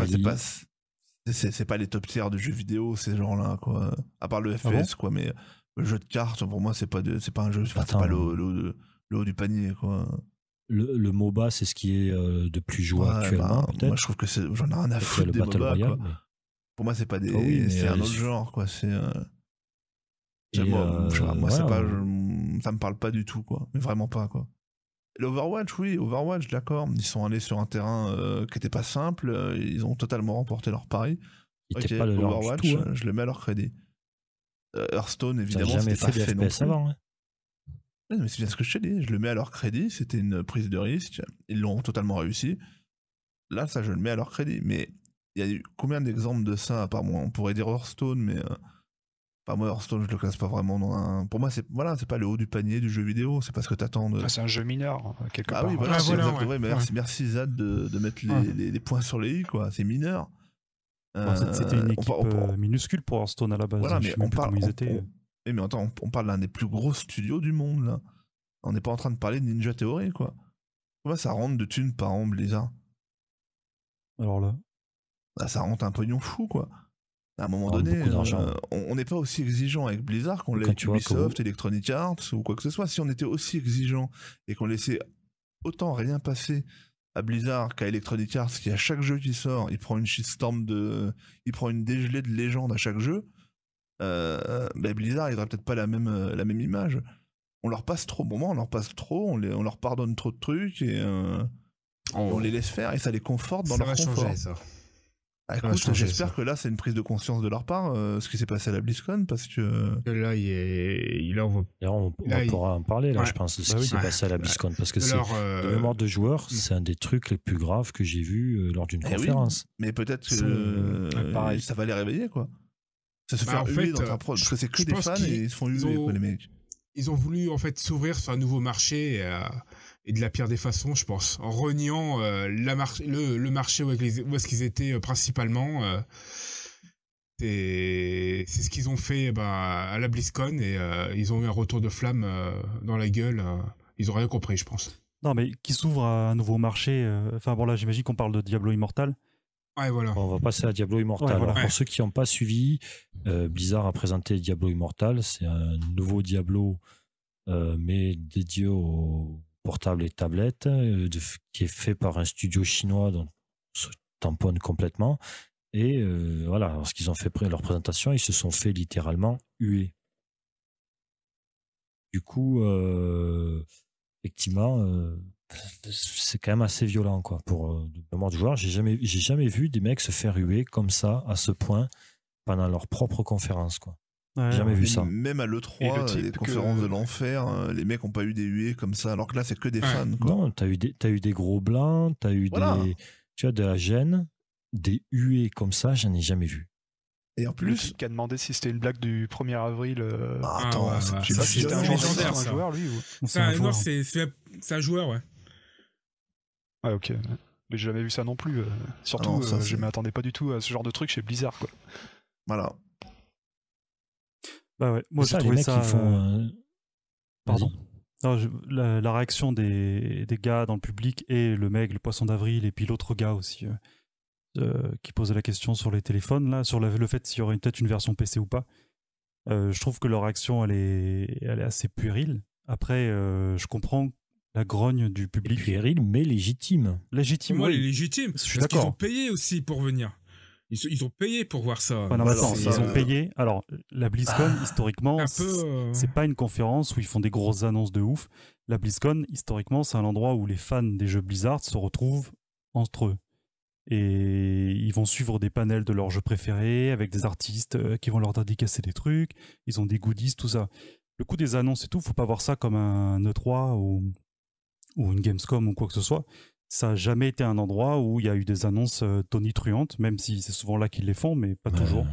c'est pas, les top tiers de jeux vidéo, ces gens-là, quoi. À part le ah FPS, quoi, mais le jeu de cartes, pour moi, c'est pas, c'est pas un jeu, c'est pas le, le, haut du panier, quoi le, MOBA, c'est ce qui est euh, de plus joué actuellement actuellement. Bah, ben, moi, je trouve que j'en ai rien à foutre Battle Royale. Pour moi, c'est pas des, ah c'est un euh, autre genre, quoi. C'est euh, moi, moi pas, ça me parle pas du tout, quoi. Mais vraiment pas, quoi. L'Overwatch, oui, Overwatch, d'accord. Ils sont allés sur un terrain qui n'était pas simple. Ils ont totalement remporté leur pari. Ils pas le Overwatch, hein. je le mets à leur crédit. Hearthstone, évidemment, c'était pas fait non plus. Avant, hein mais c'est bien ce que je te dis. Je le mets à leur crédit. C'était une prise de risque. Ils l'ont totalement réussi. Là, ça, je le mets à leur crédit. Mais il y a eu combien d'exemples de ça, à part moi On pourrait dire Hearthstone, mais. pas euh, moi, Hearthstone, je le classe pas vraiment dans un. Pour moi, c'est voilà, c'est pas le haut du panier du jeu vidéo, c'est pas ce que t'attends de. Ah, c'est un jeu mineur, hein, quelque ah Oui, ah, merci, merci, Zad de, de mettre les, les, points sur les i, quoi. C'est mineur. C'était une euh, équipe euh, minuscule pour Hearthstone à la base. Voilà, hein. mais on parle, ils étaient. Eh, mais, attends, on, parle d'un des plus gros studios du monde, là. On n'est pas en train de parler de Ninja Theory, quoi. ça rentre de thunes par an, Blizzard Alors là. Bah, ça rentre un pognon fou, quoi. À un moment ah, donné, euh, on n'est pas aussi exigeant avec Blizzard qu'on l'est avec Ubisoft, Electronic Arts ou quoi que ce soit. Si on était aussi exigeant et qu'on laissait autant rien passer à Blizzard qu'à Electronic Arts, qui à chaque jeu qui sort, il prend une shitstorm de, il prend une dégelée de légende à chaque jeu, euh, ben, Blizzard, ils auraient peut-être pas la même, euh, la même image. On leur passe trop, on leur passe trop, on, les, on leur pardonne trop de trucs et, euh, oh. on les laisse faire et ça les conforte dans leur confort. j'espère que là, c'est une prise de conscience de leur part, ce qui s'est passé à la BlizzCon, parce que. Là, il est... on, pourra en parler, là, je pense, de ce bah qui s'est passé à la BlizzCon, parce que c'est. Le mémoire de joueurs, hmm. c'est un des trucs les plus graves que j'ai vu lors d'une eh conférence. Mais peut-être que. Ça va les réveiller, quoi. Ça fait Je, c'est que ils, ont, voulu en fait s'ouvrir sur un nouveau marché et, euh, de la pire des façons, je pense, en reniant euh, le, marché où, est-ce qu'ils étaient euh, principalement. c'est ce qu'ils ont fait eh ben, à la BlizzCon et ils ont eu un retour de flamme dans la gueule. ils ont rien compris, je pense. Non, mais qui s'ouvre à un nouveau marché. Enfin bon, là, j'imagine qu'on parle de Diablo Immortal voilà. On va passer à Diablo Immortal. Pour ceux qui n'ont pas suivi, euh, Blizzard a présenté Diablo Immortal. C'est un nouveau Diablo, euh, mais dédié aux portables et tablettes, euh, qui est fait par un studio chinois donc se tamponne complètement. Et euh, voilà, lorsqu'ils ont fait leur présentation, ils se sont fait littéralement huer. Du coup, effectivement, c'est quand même assez violent quoi pour euh, moment du joueur. J'ai jamais, j'ai jamais vu des mecs se faire huer comme ça à ce point pendant leur propre conférence quoi. jamais vu ça. Même à l'E3, euh, les conférences de l'enfer, euh, les mecs n'ont pas eu des huées comme ça, alors que là, c'est que des fans. Quoi. Non, t'as eu, des, as eu des gros blancs, t'as eu des. Tu as de la gêne, des huées comme ça, j'en ai jamais vu. Et en plus. qui a demandé si c'était une blague du 1er avril. Euh, ah, attends, ah, c'est un, joueur, lui. C'est un, joueur, c'est un joueur, ouais. Ah ok. Mais j'ai jamais vu ça non plus. Euh. surtout, euh, je m'attendais pas du tout à ce genre de truc chez Blizzard, quoi. Voilà. Bah ouais, moi j'ai trouvé ça. Euh, Pardon. la, réaction des, gars dans le public et le mec, le poisson d'avril, et puis l'autre gars aussi, qui posait la question sur les téléphones, là, sur le fait s'il y aurait peut-être une version PC ou pas. je trouve que leur réaction, elle est, assez puérile. Après, je comprends la grogne du public. péril, mais légitime. Légitime. Moi, légitime. Je suis d'accord. Ils ont payé aussi pour venir. Ils, ont payé pour voir ça. non, bah, attends, ils ont payé. Alors, la BlizzCon, ah, historiquement, euh, c'est pas une conférence où ils font des grosses annonces de ouf. La BlizzCon, historiquement, c'est un endroit où les fans des jeux Blizzard se retrouvent entre eux. Et ils vont suivre des panels de leurs jeux préférés avec des artistes euh, qui vont leur dédicacer des trucs. Ils ont des goodies, tout ça. Le coup des annonces et tout, faut pas voir ça comme un E3 ou ou une Gamescom ou quoi que ce soit, ça n'a jamais été un endroit où il y a eu des annonces euh, tonitruantes, même si c'est souvent là qu'ils les font, mais pas toujours.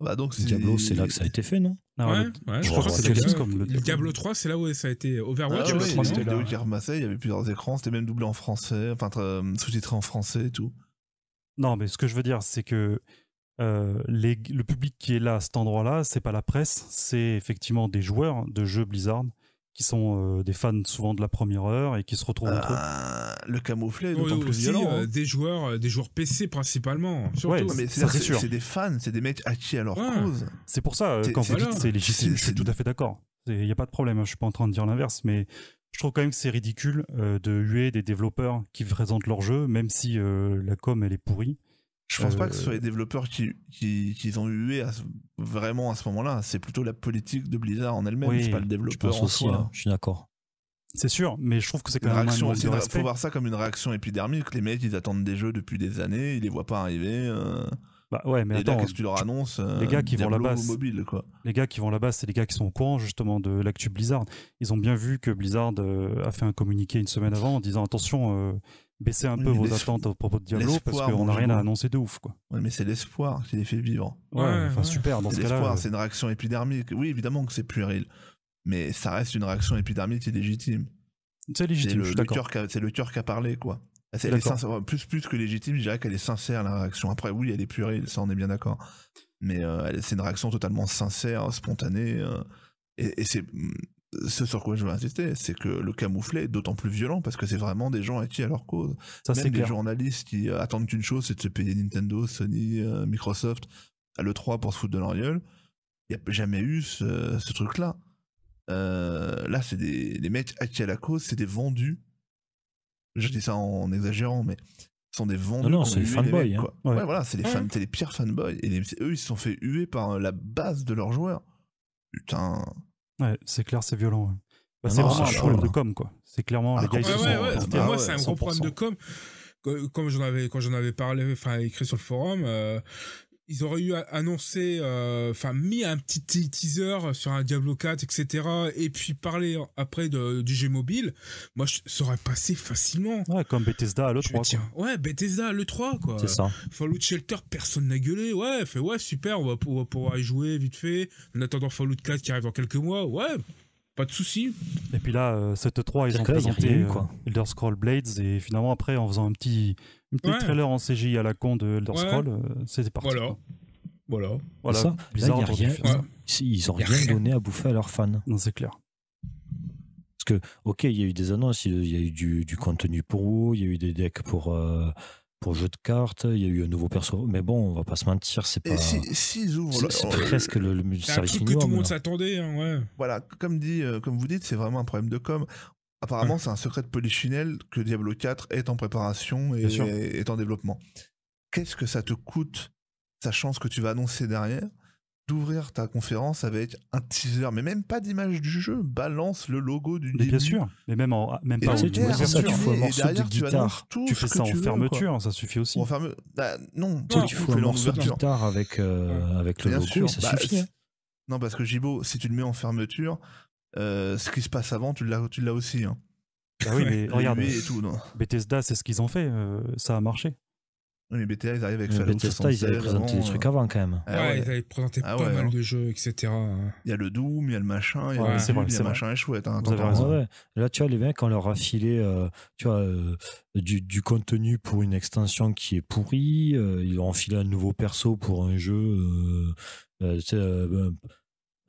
Bah donc Diablo, c'est là que ça a été fait, non ah ouais, je, crois, que c'est Gamescom. Le Diablo. Diablo 3, c'est là où ça a été. Overwatch, ah c'était il y avait plusieurs écrans, c'était même doublé en français, enfin euh, sous-titré en français et tout. Non, mais ce que je veux dire, c'est que euh, le public qui est là à cet endroit-là, c'est pas la presse, c'est effectivement des joueurs de jeux Blizzard qui sont euh, des fans souvent de la première heure et qui se retrouvent entre euh, Le camouflet d'autant plus euh, hein. des joueurs, des joueurs PC principalement. Hein, surtout. mais c'est des fans, c'est des mecs acquis à leur cause. C'est pour ça quand vous dites c'est légitime, je suis tout à fait d'accord. Il n'y a pas de problème, hein, je suis pas en train de dire l'inverse, mais je trouve quand même que c'est ridicule de huer des développeurs qui présentent leur jeu, même si la com elle est pourrie. Je pense pas que ce euh, soit les développeurs qui, qui, qui ont eu à, vraiment à ce moment-là. C'est plutôt la politique de Blizzard en elle-même, c'est pas le développeur je en aussi, soi. Hein, je suis d'accord. C'est sûr, mais je trouve que c'est quand même réaction, Faut voir ça comme une réaction épidermique. Les mecs, ils attendent des jeux depuis des années, ils les voient pas arriver. Euh, bah ouais, mais attends, qu'est-ce que tu leur annonces Les gars qui euh, vont là-bas, mobile, quoi. les gars qui vont là-bas, c'est les gars qui sont au courant justement de l'actu Blizzard. Ils ont bien vu que Blizzard a fait un communiqué une semaine avant en disant attention. Baissez un peu vos attentes au propos de Diablo parce qu'on n'a rien à annoncer de ouf quoi. mais c'est l'espoir qui les fait vivre. Ouais, super dans ce cas-là. L'espoir, euh, c'est une réaction épidermique. Oui, évidemment que c'est puéril, mais ça reste une réaction épidermique qui légitime. C'est légitime, c'est le, le cœur qui a parlé quoi. plus, plus que légitime, je dirais qu'elle est sincère la réaction. Après, oui, elle est puérile, ça on est bien d'accord. Mais euh, c'est une réaction totalement sincère, spontanée. Euh, et c'est mm, ce sur quoi je veux insister, c'est que le camouflet est d'autant plus violent parce que c'est vraiment des gens acquis à leur cause. Ça, Même des journalistes qui euh, attendent une chose, c'est de se payer Nintendo, Sony, euh, Microsoft à l'E3 pour se foutre de leur Il n'y a jamais eu ce, truc-là. Euh, là, c'est des, mecs acquis à la cause, c'est des vendus. Je dis ça en exagérant, mais ce sont des vendus. Non, non c'est les fanboys. Hein. ouais. voilà, c'est les, pires fanboys. Et eux, ils se sont fait huer par la base de leurs joueurs. Putain. Ouais, c'est clair, c'est violent. Ouais. Bah, ah c'est vraiment un problème de com, quoi. C'est clairement ah, les gars, ouais, moi, c'est un gros problème de com. Comme j'en avais, quand j'en avais parlé, enfin écrit sur le forum, euh, ils auraient eu annoncé, euh, enfin mis un petit teaser sur un Diablo 4, etc. Et puis parler après du jeu mobile, moi je serais passé facilement. Ouais, comme Bethesda à l'E3. ouais, Bethesda à l'E3 quoi. C'est ça. Fallout Shelter, personne n'a gueulé. Ouais, fait ouais super, on va, pouvoir y jouer vite fait. En attendant Fallout 4 qui arrive dans quelques mois, ouais. Pas de souci. Et puis là, euh, cette 3, ils ont présenté quoi. Euh, Elder Scroll Blades et finalement après en faisant un petit, un petit trailer en CGI à la con de Elder Scrolls, euh, c'était Voilà. Voilà. voilà. Ça, Ils ont rien donné à bouffer à leurs fans. Non, c'est clair. Parce que, ok, il y a eu des annonces, il y a eu du, contenu pour WoW, il y a eu des decks pour. Euh, jeux pour jeu de cartes, il y a eu un nouveau perso. Mais bon, on va pas se mentir, c'est pas. c'est, oh, presque le, service un truc que tout le monde s'attendait, hein, ouais. Voilà, comme dit, euh, comme vous dites, c'est vraiment un problème de com. Apparemment, mmh. c'est un secret de Polichinelle que Diablo 4 est en préparation et est en développement. Qu'est-ce que ça te coûte, sachant ce que tu vas annoncer derrière, d'ouvrir ta conférence avec un teaser, mais même pas d'image du jeu, balance le logo du mais Bien sûr, mais même, en, même pas Et derrière, tu fais tu, fais ça en fermeture, hein, ça suffit aussi. Bah, non, tu, tu fais un morceau de avec, euh, avec le bien logo, sûr. ça bah, suffit. Hein. Non, parce que Gibo, si tu le mets en fermeture, euh, ce qui se passe avant, tu l'as, tu l'as aussi. Hein. Ah oui, mais <laughs> regarde, et tout, non. Bethesda, c'est ce qu'ils ont fait, euh, ça a marché. Oui, mais Bethesda ils arrivent avec Fallout Bethesda, Ils avaient présenté des trucs avant, quand même. Ah ouais, ils avaient présenté ah pas mal hein. de jeux, etc. Il y a le Doom, il y a le machin, il y a le machin est chouette. Hein, raison. Hein. Là, tu vois, les mecs, on leur a filé euh, tu vois, du, du, contenu pour une extension qui est pourrie. ils ont filé un nouveau perso pour un jeu... Euh,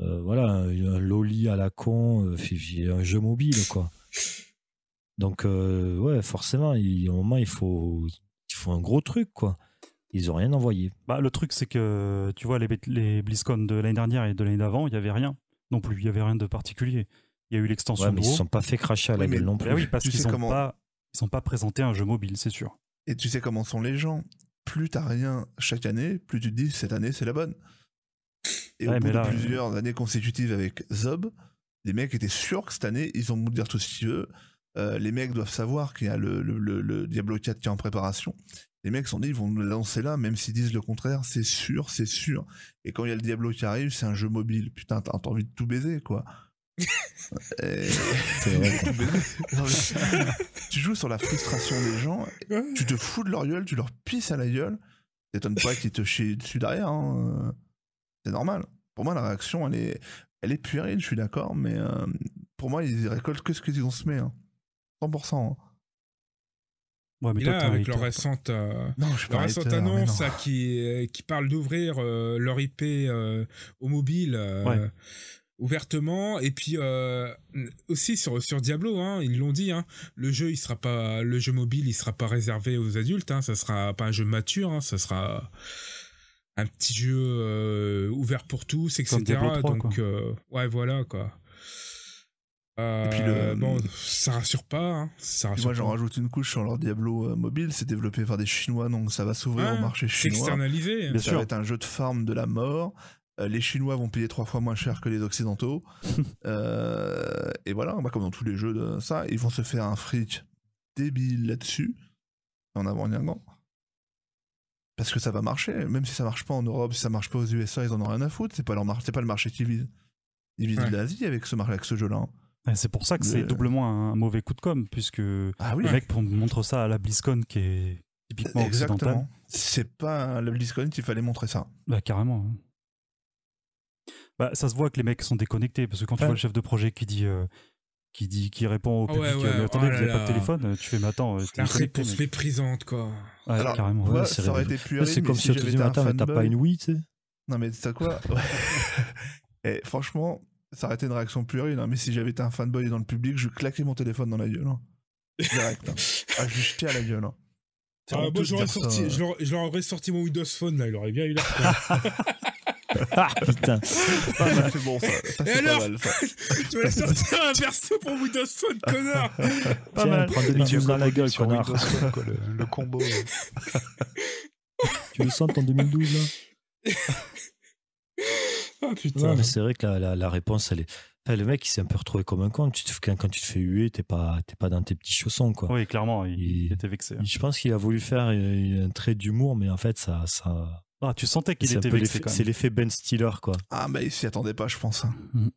euh, voilà, un, loli à la con, euh, un jeu mobile, quoi. Donc, euh, ouais, forcément, il, au moment, il faut, il faut un gros truc, quoi. Ils ont rien envoyé. Bah, le truc, c'est que, tu vois, les, les BlizzCon de l'année dernière et de l'année d'avant, il n'y avait rien non plus. Il n'y avait rien de particulier. Il y a eu l'extension ouais, Ils ne sont pas fait cracher à la gueule non bah plus. oui, parce qu'ils ne pas, ils sont pas présenté un jeu mobile, c'est sûr. Et tu sais comment sont les gens. Plus t'as rien chaque année, plus tu te dis cette année c'est la bonne. Et au bout de plusieurs années consécutives avec Zob, les mecs étaient sûrs que cette année, ils ont le dire tout ce qu'ils veulent. Euh, les mecs doivent savoir qu'il y a le, le, le, Diablo 4 qui est en préparation. Les mecs sont dit, ils vont nous lancer là, même s'ils disent le contraire, c'est sûr, c'est sûr. Et quand il y a le Diablo qui arrive, c'est un jeu mobile. Putain, t'as envie de tout baiser, quoi. <laughs> Euh, <laughs> tu joues sur la frustration des gens, tu te fous de leur gueule, tu leur pisses à la gueule. T'étonnes pas qu'ils te chient dessus derrière. Hein. C'est normal. Pour moi, la réaction, elle est, elle est puérile, je suis d'accord, mais euh, pour moi, ils récoltent que ce qu'ils ont semé. Hein. 100%. Hein. Ouais, avec leur récente, annonce qui, qui parle d'ouvrir euh, leur IP euh, au mobile ouvertement, et puis aussi sur, sur Diablo, hein, ils l'ont dit, hein, le jeu il sera pas, le jeu mobile il sera pas réservé aux adultes, hein, ça sera pas un jeu mature, hein. ça sera un petit jeu euh, ouvert pour tous, etc. 3, Donc, euh, ouais, voilà, quoi. Et puis euh, ça rassure pas. Hein. Ça moi, j'en rajoute une couche sur leur Diablo mobile. C'est développé par des Chinois, donc ça va s'ouvrir ah, au marché chinois. C'est externalisé. Hein. Bien ça sûr. va être un jeu de farm de la mort. Les Chinois vont payer trois fois moins cher que les Occidentaux. <laughs> et voilà, bah, comme dans tous les jeux de ça, ils vont se faire un fric débile là-dessus. En avant, en parce que ça va marcher. Même si ça marche pas en Europe, si ça marche pas aux USA, ils en ont rien à foutre. C'est pas, leur c'est pas le marché qu'ils visent. Ils visent l'Asie avec ce, ce jeu-là. Hein. C'est pour ça que c'est doublement un mauvais coup de com, puisque ah les mecs montrent ça à la BlizzCon qui est typiquement occidentale. C'est pas la BlizzCon qu'il fallait montrer ça. Bah carrément. Hein. Bah, ça se voit que les mecs sont déconnectés, parce que quand tu vois le chef de projet qui dit euh, qui dit qui répond au ah public mais euh, attendez oh vous n'avez pas de téléphone euh, tu fais mais attends euh, la réponse méprisante quoi Alors, carrément ça aurait été plus c'est comme si, si tu t'as pas une oui tu sais non mais c'est quoi <laughs> <laughs> et eh, franchement ça aurait été une réaction plus non hein, mais si j'avais été un fanboy dans le public je claquais mon téléphone dans la gueule hein. direct hein. ah je jetais à la gueule hein. ah, j'aurais sorti, je, leur, aurais sorti mon Windows Phone là, il aurait bien eu la <laughs> ah putain. Ah, bon ça. ça Et alors mal, ça. Tu <laughs> vas sortir un perso pour Windows Phone, connard Pas Tiens, mal. Prends des dans la gueule, connard. quoi, le, combo. tu le sens en 2012 là <laughs> Ah putain. Non, mais c'est vrai que la, réponse, elle est. Eh, le mec, il s'est un peu retrouvé comme un con. Tu te, quand, tu te fais huer, t'es pas, pas dans tes petits chaussons, quoi. Oui, clairement, il, il était vexé. Hein. Je pense qu'il a voulu faire euh, un trait d'humour, mais en fait, ça, ça, ah, tu sentais qu'il était vexé quand C'est l'effet Ben Stiller, quoi. Ah, mais ils s'y attendaient pas, je pense. Hein. Mm.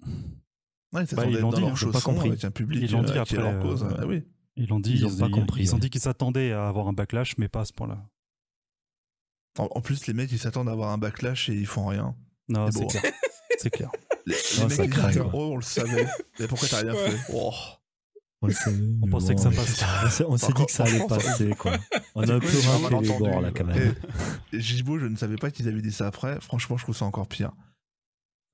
Bah, ils bah, l'ont dit, hein, pas compris. avec un public ils l'ont euh, dit après, leur cause. Euh, bah oui. Ils l'ont dit, ils, ont pas compris. Ils ont dit qu'ils s'attendaient à avoir un backlash, mais pas à ce point-là. En, plus, les mecs, ils s'attendent à avoir un backlash et ils font rien. Non, <laughs> c'est clair. Les, non, mecs, ils disent, oh, on le savait. Mais pourquoi t'as rien fait oh. On, pensait que ça passait. On s'est dit que ça allait passer, quoi. <laughs> On a un peu les bords, là, Jibo, eh, je ne savais pas qu'ils avaient dit ça après. Franchement, je trouve ça encore pire.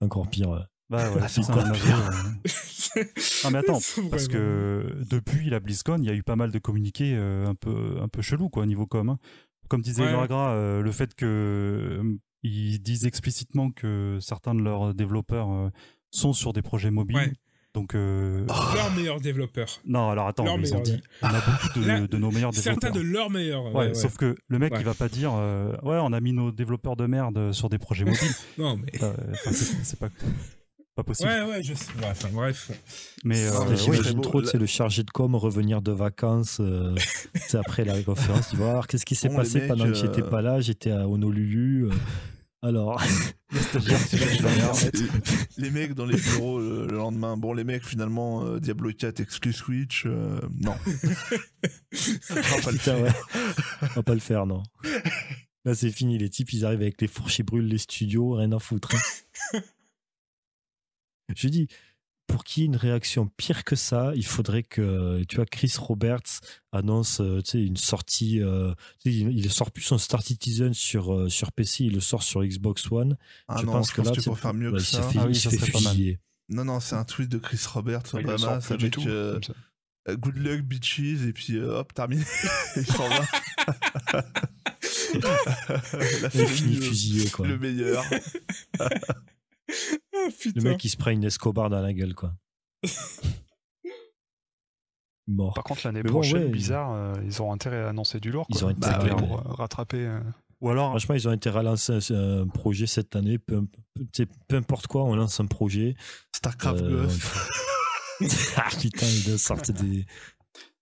Encore pire, Bah ouais, encore pire. <laughs> non mais attends, parce que depuis la BlizzCon, il y a eu pas mal de communiqués euh, un peu un peu chelou quoi au niveau com. Hein. Comme disait ouais. Euh, le fait qu'ils euh, disent explicitement que certains de leurs développeurs sont sur des projets mobiles. Donc, euh... leur meilleur développeur. Non, alors attends, dit, on a beaucoup de, nos meilleurs développeurs. Certains de leurs meilleurs. Ouais, Sauf que le mec, ouais. il va pas dire, euh, ouais, on a mis nos développeurs de merde sur des projets mobiles. <laughs> non, mais. Euh, c'est pas. possible. Ouais, ouais, je sais. enfin, bref. Mais euh, j'imagine trop, c'est le chargé de com revenir de vacances. c'est <laughs> après la conférence, tu ah, qu'est-ce qui s'est passé pendant que j'étais pas là J'étais à Honolulu. Alors, <laughs> les mecs dans les bureaux le, lendemain. Bon, les mecs finalement, euh, Diablo 4 exclus Switch. Euh, non. <laughs> on va pas le faire. On va le faire, non. Là, c'est fini. Les types, ils arrivent avec les fourches, brûlent les studios, rien à foutre. Hein. <laughs> Je dis, pour qui une réaction pire que ça, il faudrait que euh, tu vois Chris Roberts annonce euh, tu sais, une sortie. Euh, il sort plus son star citizen sur, sur PC, il le sort sur Xbox One. Ah je pense que là, c'est pour faire mieux que ça. Ah pas Non, non, c'est un tweet de Chris Roberts, Obama, ça avec, tout, Good luck, bitches, et puis hop, terminé. <laughs> il s'en va. <laughs> <laughs> fini fusillé, quoi. Le meilleur. Ah, le mec, il se prend une Escobar dans la gueule, quoi. <laughs> Mort. Par contre, l'année prochaine, bizarre, euh, ils auront intérêt à annoncer du lourd. Ils ont intérêt bah, pour euh, rattraper. Euh. Ou alors, franchement, ils ont intérêt à lancer un, projet cette année. Peu, peu, importe quoi, on lance un projet. Starcraft <laughs> ah, putain, ils sortent des.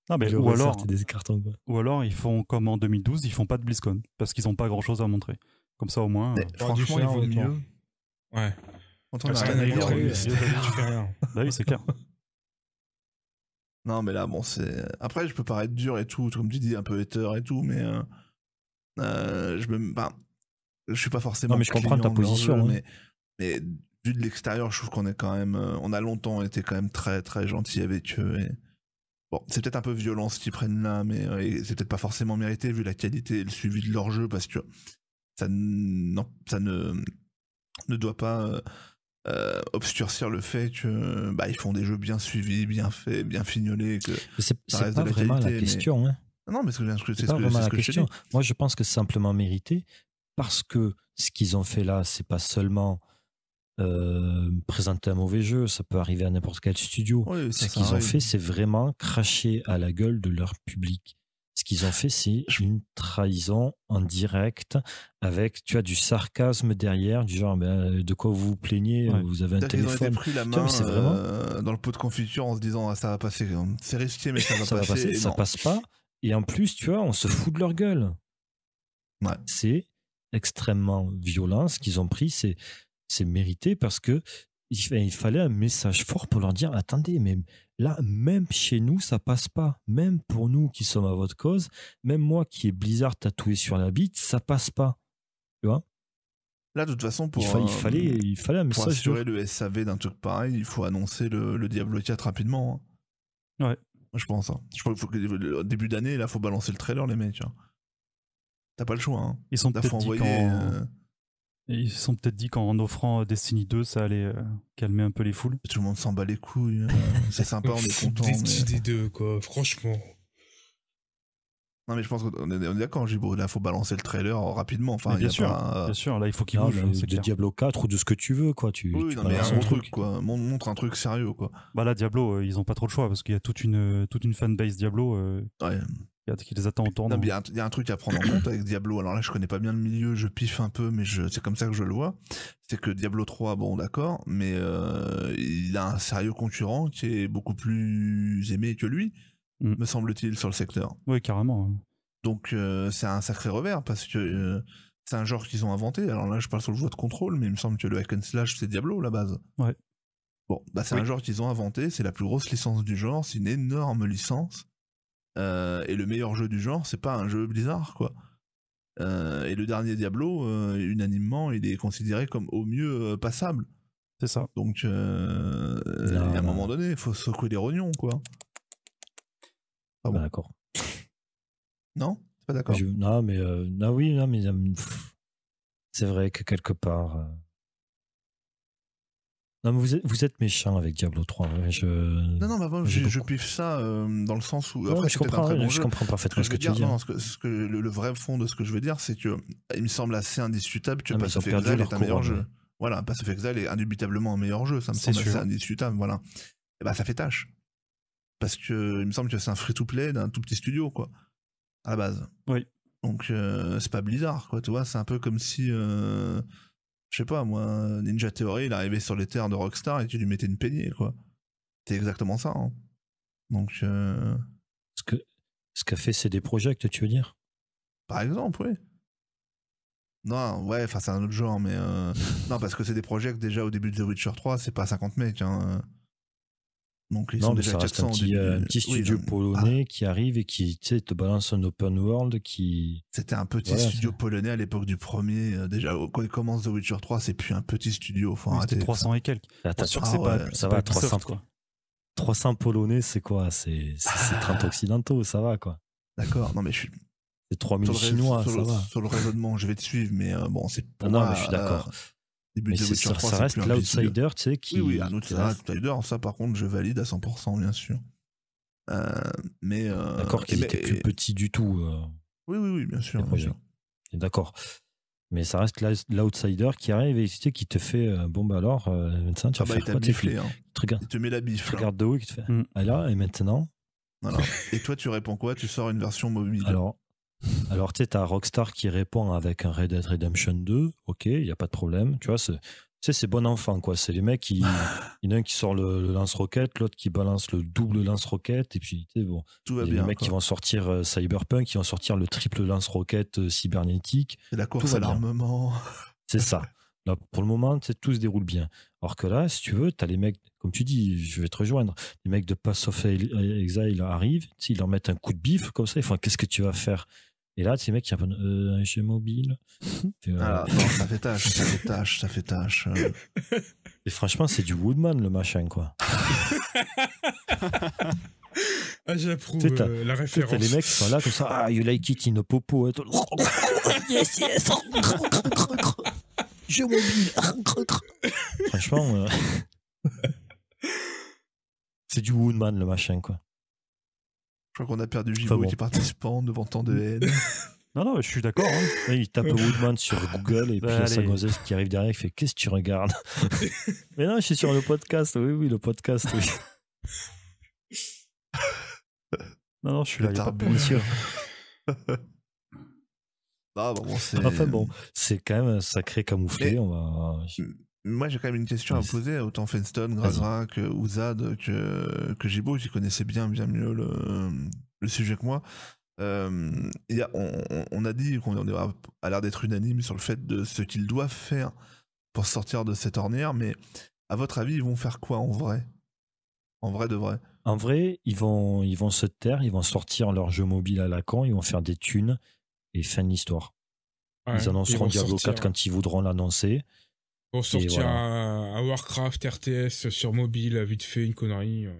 Non, mais, ou, alors, des cartons, quoi. ou alors, ils font comme en 2012, ils font pas de BlizzCon parce qu'ils ont pas grand chose à montrer. Comme ça, au moins. franchement, ils vaut mieux. Ouais on a rien Bah oui, c'est clair. Non, mais là, bon, c'est. Après, je peux paraître dur et tout, comme tu dis, un peu hater et tout, mais. Euh, euh, je me. je suis pas forcément. Non, mais je comprends ta position. Hein. mais, mais, vu de l'extérieur, je trouve qu'on est quand même. Euh, on a longtemps été quand même très, très gentil avec eux. Et... Bon, c'est peut-être un peu violent ce qu'ils prennent là, mais c'est peut-être pas forcément mérité vu la qualité et le suivi de leur jeu, parce que ça, non, ça ne, ne doit pas euh, obscurcir le fait que bah, font des jeux bien suivis, bien faits, bien fignolés. Que c'est pas vraiment la question. c'est vraiment la question. Moi, je pense que c'est simplement mérité parce que ce qu'ils ont fait là, c'est pas seulement euh, présenter un mauvais jeu, ça peut arriver à n'importe quel studio. ce qu'ils ont fait, c'est vraiment cracher à la gueule de leur public. Ce qu'ils ont fait, c'est une trahison en direct avec, tu as du sarcasme derrière, du genre, ben, euh, de quoi vous vous plaignez Vous avez un téléphone. Ils pris la main vraiment... Euh, dans le pot de confiture en se disant, ah, ça va passer. Hein. C'est risqué, mais ça va <laughs> passer. ça passe pas. Et en plus, tu vois, on se fout de leur gueule. C'est extrêmement violent. Ce qu'ils ont pris, c'est mérité parce que il fallait un message fort pour leur dire attendez, mais Là, même chez nous, ça passe pas. Même pour nous qui sommes à votre cause, même moi qui ai Blizzard tatoué sur la bite, ça passe pas. Tu vois Là, de toute façon, pour, mm, il, fallait, il fallait assurer hein. le SAV d'un truc pareil, il faut annoncer le, le Diablo 4 rapidement. Hein. Ouais. Je pense. ça. Hein. Je pense qu'il faut que début d'année, là, faut balancer le trailer, les mecs. T'as pas le choix. Ils sont peut-être ils se sont peut-être dit qu'en offrant euh, Destiny 2, ça allait euh, calmer un peu les foules. Tout le monde s'en bat les couilles. Hein. <laughs> c'est sympa, on est content. Destiny 2, quoi, franchement. Non, mais je pense qu'on est d'accord, Jibo, Là, il faut balancer le trailer euh, rapidement. Enfin, bien, sûr, bien sûr, là, il faut qu'il bouge. De Diablo 4 ou de ce que tu veux, quoi. Tu, oui, mais un truc, quoi. Montre un truc sérieux, quoi. Bah là, Diablo, ils ont pas trop de choix parce qu'il y a toute une, toute une fanbase Diablo. Ouais attend Il y, a un truc à prendre en compte avec Diablo. Alors là, je connais pas bien le milieu, je piffe un peu, mais c'est comme ça que je le vois. C'est que Diablo 3, bon, d'accord, mais euh, il a un sérieux concurrent qui est beaucoup plus aimé que lui, mm. me semble-t-il, sur le secteur. Oui, carrément. Hein. Donc euh, c'est un sacré revers parce que euh, c'est un genre qu'ils ont inventé. Alors là, je parle sur le voie de contrôle, mais il me semble que le hack and slash, c'est Diablo, la base. Ouais. Bon, bah c'est un genre qu'ils ont inventé, c'est la plus grosse licence du genre, c'est une énorme licence euh, et le meilleur jeu du genre, c'est pas un jeu bizarre, quoi. Euh, et le dernier Diablo, euh, unanimement, il est considéré comme au mieux passable. C'est ça. Donc, à un moment donné, il faut secouer les rognons, quoi. Ah d'accord. Non, c'est pas d'accord. Non, mais non, oui, non, mais c'est vrai que quelque part. Non, vous êtes, vous méchant avec Diablo 3. Je... Non, non, mais je, piffe ça euh, dans le sens où. Après, je, comprends, parfaitement hein. ce que, tu dis. Non, ce que, le, vrai fond de ce que je veux dire, c'est que il me semble assez indiscutable que ah, Pass of Exile est un meilleur jeu. Hein. Voilà, Pass of Exile est indubitablement un meilleur jeu. Ça me semble assez indiscutable. Voilà. Et eh bah, ben, ça fait tâche. Parce que il me semble que c'est un free-to-play d'un tout petit studio, quoi. À la base. Oui. Donc, euh, c'est pas bizarre. quoi. Tu vois, c'est un peu comme si. Euh, je sais pas, moi, Ninja Theory, il arrivait sur les terres de Rockstar et tu lui mettais une peignée, quoi. C'est exactement ça. Hein. Donc. Euh, ce qu'a fait c'est CD Project, tu veux dire Par exemple, oui. Non, ouais, enfin, c'est un autre genre, mais. Euh, non, parce que c'est des projets déjà au début de The Witcher 3, c'est pas 50 mecs. Hein. Euh. Donc ils non, sont euh, un petit, euh, studio polonais ah. qui arrive et qui te balance un open world qui. C'était un petit studio polonais à l'époque du premier. Euh, déjà, quand il commence The Witcher 3, c'est plus un petit studio. enfin 300 et quelques. t'as sûr que ah c'est pas. Ça va, 300 quoi. 300 polonais, c'est quoi C'est 30 ah. occidentaux, ça va quoi. D'accord, non mais je suis. C'est 3000 chinois, sur ça va. Sur le raisonnement, je vais te suivre, mais bon, c'est pas. non, mais je suis d'accord mais de ça, reste l'outsider, tu sais, qui. Oui, oui, un outsider, hein, ça par contre, je valide à 100%, bien sûr. Euh, mais. Euh, d'accord, qui était plus petit du tout. Euh. oui, oui, oui, bien sûr. D'accord. Mais ça reste l'outsider qui arrive et tu sais, qui te fait euh, Bon, bah alors, maintenant, euh, tu ah vas fait bah, faire quoi biflé, hein. Il te met la bifle. Tu hein. regardes de haut et qui te fait mm. Ah là, et maintenant voilà. Et toi, tu réponds quoi Tu sors une version mobile Alors, alors, tu sais, t'as Rockstar qui répond avec un Red Dead Redemption 2, ok, il n'y a pas de problème. Tu vois, c'est, c'est bon enfant, quoi. C'est les mecs qui. <laughs> Il y en a un qui sort le, lance-roquette, l'autre qui balance le double lance-roquette, et puis, tu sais, bon. Tout Les mecs qui vont sortir euh, Cyberpunk, qui vont sortir le triple lance-roquette euh, cybernétique. C'est la course à l'armement. <laughs> C'est ça. <laughs> pour le moment, tout se déroule bien. Alors que là, si tu veux, tu as les mecs, comme tu dis, je vais te rejoindre, les mecs de Pass of Exile arrivent, ils leur mettent un coup de bif comme ça, ils font qu'est-ce que tu vas faire et là, ces mecs qui répondent euh, chez mobile. <laughs> Euh, ah, non, ça fait tâche, ça fait tâche, ça fait tâche. Euh. Et franchement, c'est du Woodman le machin quoi. <laughs> ah, j'approuve euh, la référence. T'as les mecs qui sont là comme ça, ah, you like it in a popo. <laughs> yes, yes. Je mobile. franchement, c'est du Woodman le machin quoi. Je crois qu'on a perdu Jibo qui participant devant tant de haine. <laughs> Non, non, je suis d'accord. Hein. Il tape Woodman sur Google et puis il y qui arrive derrière et fait Qu'est-ce que tu regardes <laughs> Mais non, je suis sur le podcast. Oui, oui, le podcast, oui. <laughs> Non, non, je suis là, il pas Ah, bon, c'est... Enfin bon, c'est quand même un sacré camouflé. On va... Hmm. Moi, j'ai quand même une question à poser. Autant Fenston, Gragra que Ouzad, que, que qui j'y connaissais bien, bien mieux le, sujet que moi. Euh, on, a dit qu'on a l'air d'être unanime sur le fait de ce qu'ils doivent faire pour sortir de cette ornière, mais à votre avis, ils vont faire quoi en vrai En vrai de vrai En vrai, ils vont, ils vont se taire, ils vont sortir leur jeu mobile à Lacan, ils vont faire des thunes et fin de l'histoire. ils annonceront Diablo 4 quand ils voudront l'annoncer. Pour sortir à, Warcraft, RTS, sur mobile, vite fait, une connerie. Euh.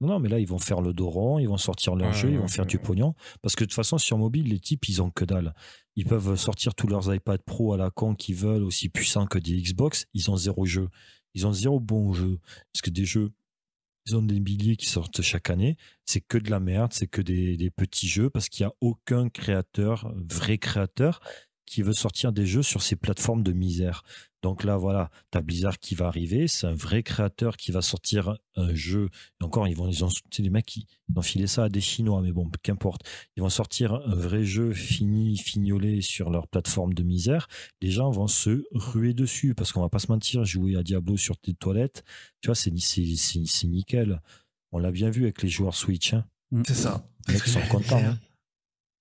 Non, mais là, ils vont faire le Doran, ils vont sortir leur ah, jeu, ils vont faire du pognon. Parce que de toute façon, sur mobile, les types, ils ont que dalle. Ils peuvent sortir tous leurs iPad Pro à la con qu'ils veulent, aussi puissants que des Xbox. Ils ont zéro jeu. Ils ont zéro bon jeu. Parce que des jeux, ils ont des milliers qui sortent chaque année. C'est que de la merde, c'est que des, des, petits jeux parce qu'il n'y a aucun créateur, vrai créateur, qui veut sortir des jeux sur ces plateformes de misère. Donc là, voilà, tu as Blizzard qui va arriver, c'est un vrai créateur qui va sortir un jeu. encore, ils vont, ils ont, c'est des mecs qui ils ont filé ça à des Chinois, mais bon, qu'importe. Ils vont sortir un vrai jeu fini, fignolé sur leur plateforme de misère. Les gens vont se ruer dessus, parce qu'on va pas se mentir, jouer à Diablo sur tes toilettes, tu vois, c'est, nickel. On l'a bien vu avec les joueurs Switch. Hein. C'est ça. Les sont <laughs> contents. Hein.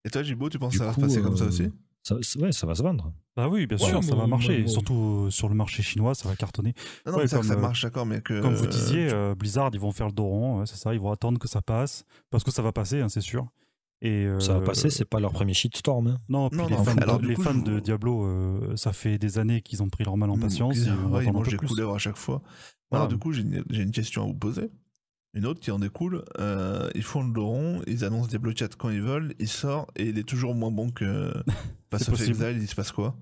Et toi, Jibo, tu penses que ça va se passer comme ça euh, aussi ça, ça va se vendre. Bah oui, bien sûr, ça va marcher. Surtout euh, sur le marché chinois, ça va cartonner. Ah comme, euh, mais Comme vous disiez, euh, Blizzard, ils vont faire le doron, c'est ça, ils vont attendre que ça passe, parce que ça va passer, hein, c'est sûr. ça va passer, c'est pas leur premier shitstorm. Hein. Non, les, fans, de Diablo, ça fait des années qu'ils ont pris leur mal en mm, patience. Mmh, ouais, ils mangent à chaque fois. Alors, du coup, j'ai une, question à vous poser. Une autre qui en découle, euh, ils font le rond, ils annoncent des 4 quand ils veulent, il sort et il est toujours moins bon que <laughs> Pass of il se passe quoi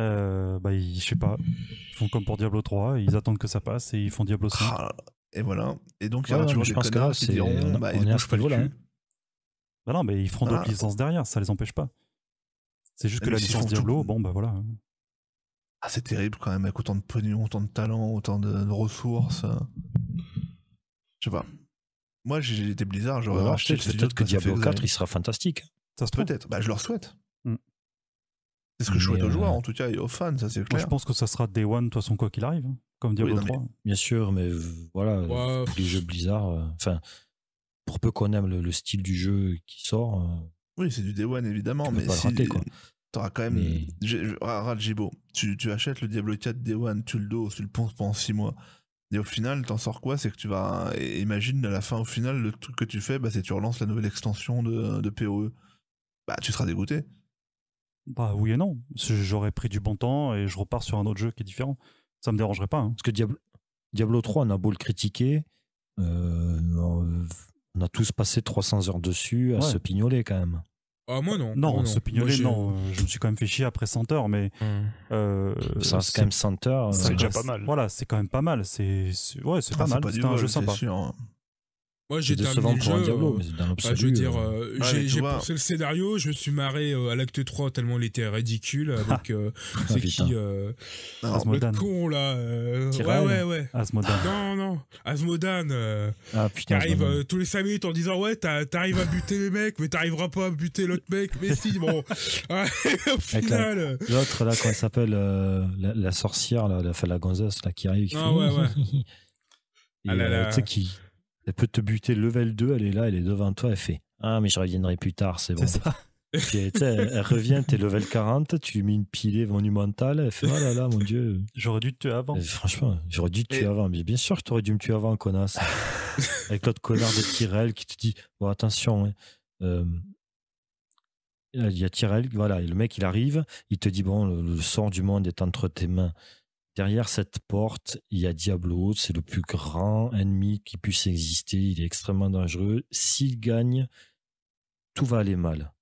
euh, bah, je sais pas. Ils font comme pour Diablo 3, ils attendent que ça passe et ils font Diablo 5. Ah, et voilà. Et donc, il y a toujours je pense que qui diront, bah, ils bougent pas le là, hein. Bah non, mais ils feront d'autres derrière, ça les empêche pas. C'est juste ah, que la licence Diablo, bon, bah voilà. Hein. Ah, c'est terrible quand même, avec autant de pognon, autant de talent, autant de ressources. Euh. Je sais pas. Moi, j'ai été Blizzard, j'aurais racheté. Peut-être que Diablo 4, il sera fantastique. Ça se peut-être. Bah, je leur souhaite. Mm. C'est ce que je souhaite aux joueurs, euh, en tout cas, et aux fans, ça c'est clair. je pense que ça sera Day One, de toute façon, quoi qu'il arrive, comme Diablo 3. Bien sûr, mais euh, voilà, pour les jeux Blizzard, euh, enfin, pour peu qu'on aime le, style du jeu qui sort. oui, c'est du Day One, évidemment, mais si rater, tu T'auras quand même. Ah, tu, tu achètes le Diablo 4 Day One, tu le doses, tu le ponces pendant 6 mois et au final, t'en sors quoi C'est que tu vas. Imagine à la fin, au final, le truc que tu fais, bah, c'est tu relances la nouvelle extension de, de PoE. Bah, tu seras dégoûté. Bah, oui et non. J'aurais pris du bon temps et je repars sur un autre jeu qui est différent. Ça me dérangerait pas. Hein. Parce que Diablo, Diablo 3, on a beau le critiquer. Euh, on a tous passé 300 heures dessus à se pignoler quand même. Ah, moi non. Non, se pignoler, non. Euh, je me suis quand même fait chier après 100 mais. Mmh. Euh, ça quand même Center. Euh, c'est déjà pas mal. Voilà, c'est quand même pas mal. C'est ouais, c'est ah, pas mal. C'est un jeu sympa. Hein. Moi, j'ai terminé le jeu. Diablo, euh, dans je veux dire, euh. Euh, j'ai pensé le scénario, je me suis marré à l'acte 3 tellement il était ridicule <laughs> avec ah, c'est qui Asmodan. le con là. ouais ouais ouais. Asmodan. Non non, Asmodan. ah putain. tous les 5 minutes en disant ouais t'arrives à buter les mecs, mais t'arriveras pas à buter l'autre mec. Mais si bon. <laughs> Au final. L'autre là, quand elle s'appelle la, la, sorcière là, la, la gonzesse là qui arrive. ah fait, ouais ouais. <laughs> Ah tu ah qui, elle peut te buter level 2, elle est là, elle est devant toi, elle fait Ah, mais je reviendrai plus tard, c'est bon. ça. elle, revient, t'es level 40, tu lui mets une pilée monumentale, elle fait Oh là là, mon dieu. J'aurais dû te tuer avant. Euh, franchement, j'aurais dû te tuer avant. bien sûr que t'aurais dû me tuer avant, connasse. <laughs> Avec l'autre connard de Tyrell qui te dit Bon, attention, hein. euh, il y a Tyrell, voilà, le mec il arrive, il te dit bon, le sort du monde est entre tes mains. Derrière cette porte, il y a Diablo, c'est le plus grand ennemi qui puisse exister, il est extrêmement dangereux. S'il gagne, tout va aller mal.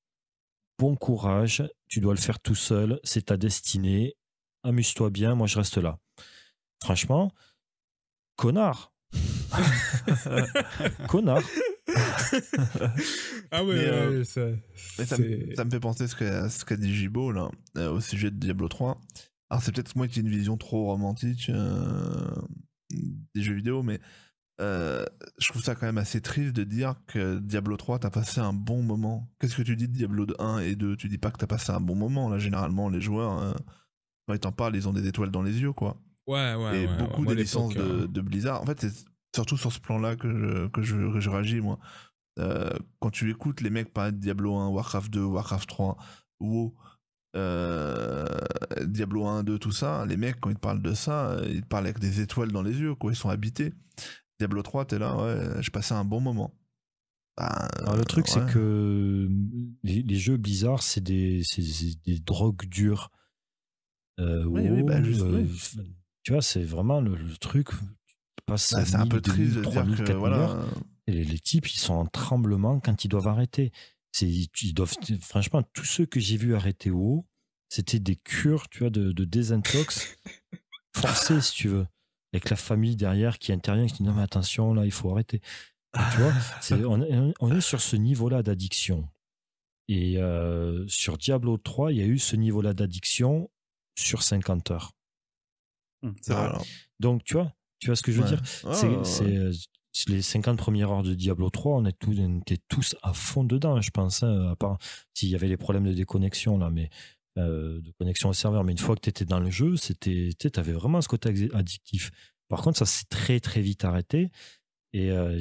Bon courage, tu dois le faire tout seul, c'est ta destinée, amuse-toi bien, moi je reste là. Franchement, connard. <laughs> connard. ah ouais, euh, ça, me, fait penser ce qu'a dit Gibo euh, au sujet de Diablo 3. Alors c'est peut-être moi qui ai une vision trop romantique euh, des jeux vidéo, mais euh, je trouve ça quand même assez triste de dire que Diablo 3, t'as passé un bon moment. Qu'est-ce que tu dis de Diablo 1 et 2 Tu dis pas que t'as passé un bon moment. Là, généralement, les joueurs, quand euh, ils t'en parlent, ils ont des étoiles dans les yeux, quoi. Ouais, ouais. Et beaucoup de licences de, Blizzard. En fait, c'est surtout sur ce plan-là que je, que, je, que je réagis, moi. quand tu écoutes les mecs parler de Diablo 1, Warcraft 2, Warcraft 3, WoW, euh, Diablo 1, 2, tout ça, les mecs, quand ils te parlent de ça, euh, ils te parlent avec des étoiles dans les yeux, quoi, ils sont habités. Diablo 3, t'es là, ouais, je passais un bon moment. Bah, le truc, c'est que euh, les, jeux bizarres c'est des, drogues dures. Oh, bah, oui, Tu vois, c'est vraiment le, truc. Bah, c'est un peu triste de dire que Et les, les, types, ils sont en tremblement quand ils doivent arrêter franchement tous ceux que j'ai vus arrêter haut, c'était des cures, tu vois, de, de désintox <laughs> forcées si tu veux, avec la famille derrière qui intervient, qui dit non mais attention là, il faut arrêter. on, est sur ce niveau-là d'addiction. Et euh, sur Diablo 3, il y a eu ce niveau-là d'addiction sur 50 heures. Mmh. Donc, tu vois, tu vois ce que je veux dire C'est euh, les 50 premières heures de Diablo 3, on, tous, était tous à fond dedans, je pense, hein, à part s'il y avait les problèmes de déconnexion, là, mais euh, de connexion au serveur. Mais une fois que tu étais dans le jeu, tu avais vraiment ce côté addictif. Par contre, ça s'est très, très vite arrêté. Et euh,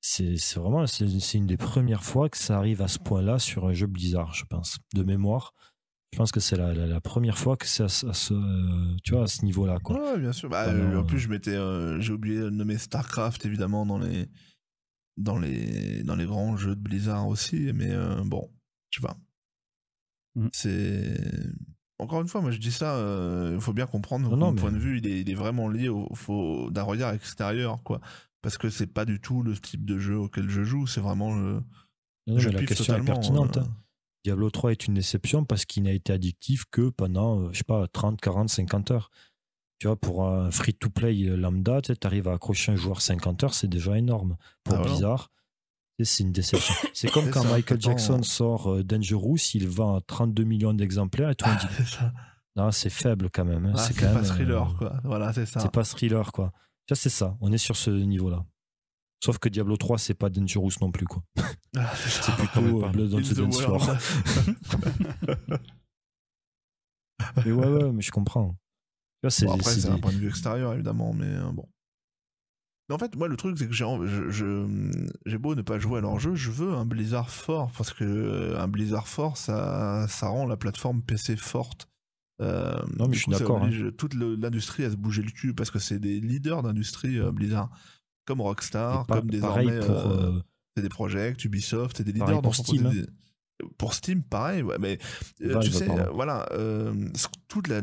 c'est vraiment, c'est une des premières fois que ça arrive à ce point-là sur un jeu bizarre je pense, de mémoire je pense que c'est la, la, première fois que c'est à, ce euh, tu vois à ce niveau là quoi ouais, bien sûr bah, en euh, plus je m'étais euh, j'ai oublié de nommer Starcraft évidemment dans les dans les dans les grands jeux de Blizzard aussi mais bon tu vois mm. c'est encore une fois moi je dis ça il faut bien comprendre mon point de vue il est, il est vraiment lié au faut d'un regard extérieur quoi parce que c'est pas du tout le type de jeu auquel je joue c'est vraiment la question est pertinente hein. Diablo 3 est une déception parce qu'il n'a été addictif que pendant, euh, je sais pas, 30, 40, 50 heures. Tu vois, pour un free-to-play euh, lambda, tu arrives à accrocher un joueur 50 heures, c'est déjà énorme. Pour ah Bizarre, c'est une déception. C'est comme quand Michael Jackson sort euh, Dangerous, il vend 32 millions d'exemplaires et tout le ah, Non, c'est faible quand même. Hein. Ah, c'est pas thriller, quoi. Voilà, c'est ça. C'est pas thriller, quoi. Tu c'est ça. On est sur ce niveau-là. Sauf que Diablo 3, c'est pas Dangerous non plus, quoi. Ah, c'est plutôt ah Blood on the, the <laughs> mais ouais, ouais, mais je comprends. après, c'est, un point de vue extérieur, évidemment, mais euh, bon. Mais en fait, moi, le truc, c'est que j'ai, j'ai beau ne pas jouer à leur jeu, je veux un Blizzard fort, parce que euh, un Blizzard fort, ça, ça rend la plateforme PC forte. Euh, non, mais je suis d'accord. Hein. Toute l'industrie à se bouger le cul, parce que c'est des leaders d'industrie Blizzard comme Rockstar, comme des pour, euh, euh, des projets, Ubisoft, c'est des leaders dans Steam. Pour Steam, pareil, ouais, mais euh, tu sais, voilà, toute la,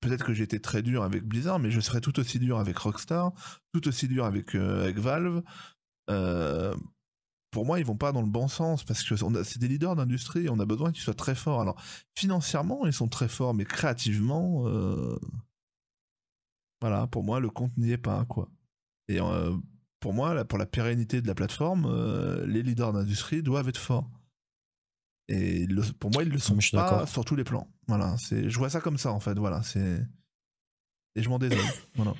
peut-être que j'ai été très dur avec Blizzard, mais je serais tout aussi dur avec Rockstar, tout aussi dur avec, avec Valve. pour moi, ils vont pas dans le bon sens parce que c'est des leaders d'industrie, on a besoin qu'ils soient très forts. Alors financièrement, ils sont très forts, mais créativement, voilà, pour moi, le compte n'y est pas, quoi. Et euh, pour moi, pour la pérennité de la plateforme, euh, les leaders d'industrie doivent être forts. Et pour moi, ils le ah, sont pas sur tous les plans. Voilà, c'est, je vois ça comme ça en fait. Voilà, c'est et je m'en désole. <coughs> voilà.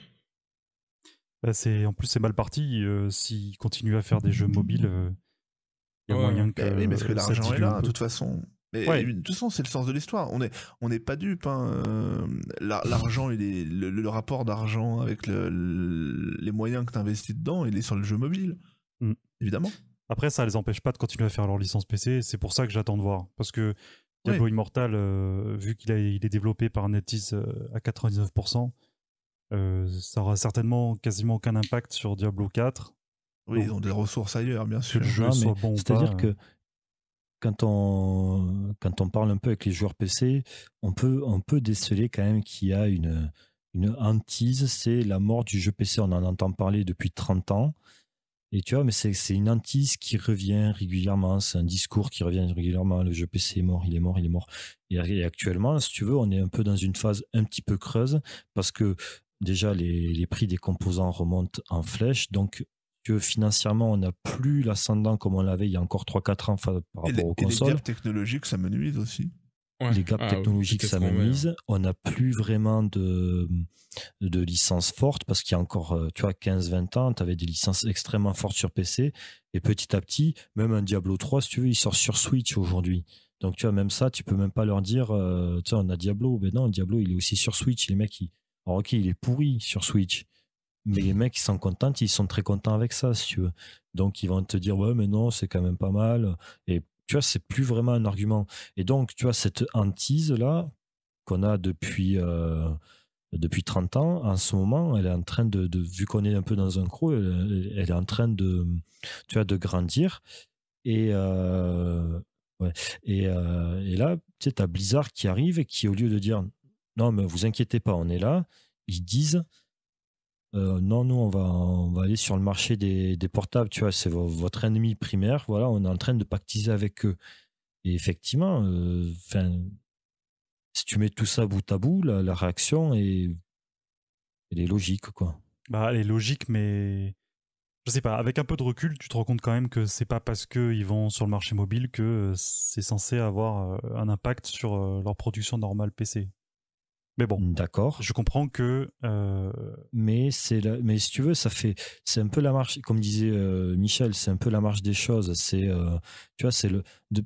Bah, c'est en plus c'est mal parti euh, s'ils continuent à faire des jeux mobiles. Il y a moyen que. Eh mais, mais parce que l'argent est là, de toute façon. Mais ouais. de toute façon, c'est le sens de l'histoire. On n'est on est pas dupes hein. euh, L'argent, le, rapport d'argent avec les moyens que tu investis dedans, il est sur le jeu mobile, mm. évidemment. Après, ça les empêche pas de continuer à faire leur licence PC. C'est pour ça que j'attends de voir, parce que Diablo Immortal, euh, vu qu'il il est développé par NetEase euh, à 99%, ça aura certainement quasiment aucun impact sur Diablo 4. Oui, ils ont des ressources ailleurs, bien sûr. le jeu bon C'est-à-dire que quand on, quand on parle un peu avec les joueurs PC, on peut, on peut déceler quand même qu'il y a une, une hantise, c'est la mort du jeu PC. On en entend parler depuis 30 ans. Et tu vois, mais c'est une hantise qui revient régulièrement. C'est un discours qui revient régulièrement. Le jeu PC est mort, il est mort, il est mort. Et, et, actuellement, si tu veux, on est un peu dans une phase un petit peu creuse parce que déjà les, les prix des composants remontent en flèche. Donc, que financièrement, on n'a plus l'ascendant comme on l'avait il y a encore 3-4 ans par rapport aux consoles. les gaps ah, technologiques, ça menuise aussi. Les gaps technologiques, ça On n'a plus vraiment de, de licences fortes parce qu'il y a encore, euh, tu vois, 15-20 ans, tu avais des licences extrêmement fortes sur PC. Et petit à petit, même un Diablo 3, si tu veux, il sort sur Switch aujourd'hui. Donc, tu vois, même ça, tu peux même pas leur dire, euh, tu sais, on a Diablo. Mais non, Diablo, il est aussi sur Switch. Les mecs, ils, alors ok, il est pourri sur Switch, mais les mecs, ils sont contents, ils sont très contents avec ça, si tu veux. Donc, ils vont te dire, ouais, mais non, c'est quand même pas mal. Et tu vois, c'est plus vraiment un argument. Et donc, tu vois, cette hantise-là, qu'on a depuis, euh, depuis 30 ans, en ce moment, elle est en train de, vu qu'on est un peu dans un creux, elle, est en train de, tu vois, de grandir. Et, euh, euh, et, là, tu sais, as Blizzard qui arrive et qui, au lieu de dire, non, mais vous inquiétez pas, on est là, ils disent, euh, non, nous, on va, aller sur le marché des, portables, tu vois, c'est votre ennemi primaire, voilà, on est en train de pactiser avec eux. Et effectivement, euh, si tu mets tout ça bout à bout, la, réaction est, elle est logique, quoi. Bah, elle est logique, mais je sais pas, avec un peu de recul, tu te rends compte quand même que c'est pas parce qu'ils vont sur le marché mobile que euh, c'est censé avoir un impact sur leur production normale PC. Mais bon. D'accord. Je comprends que. Euh, mais c'est mais si tu veux, ça fait c'est un peu la marche, comme disait euh, Michel, c'est un peu la marche des choses. C'est euh, tu vois, c'est le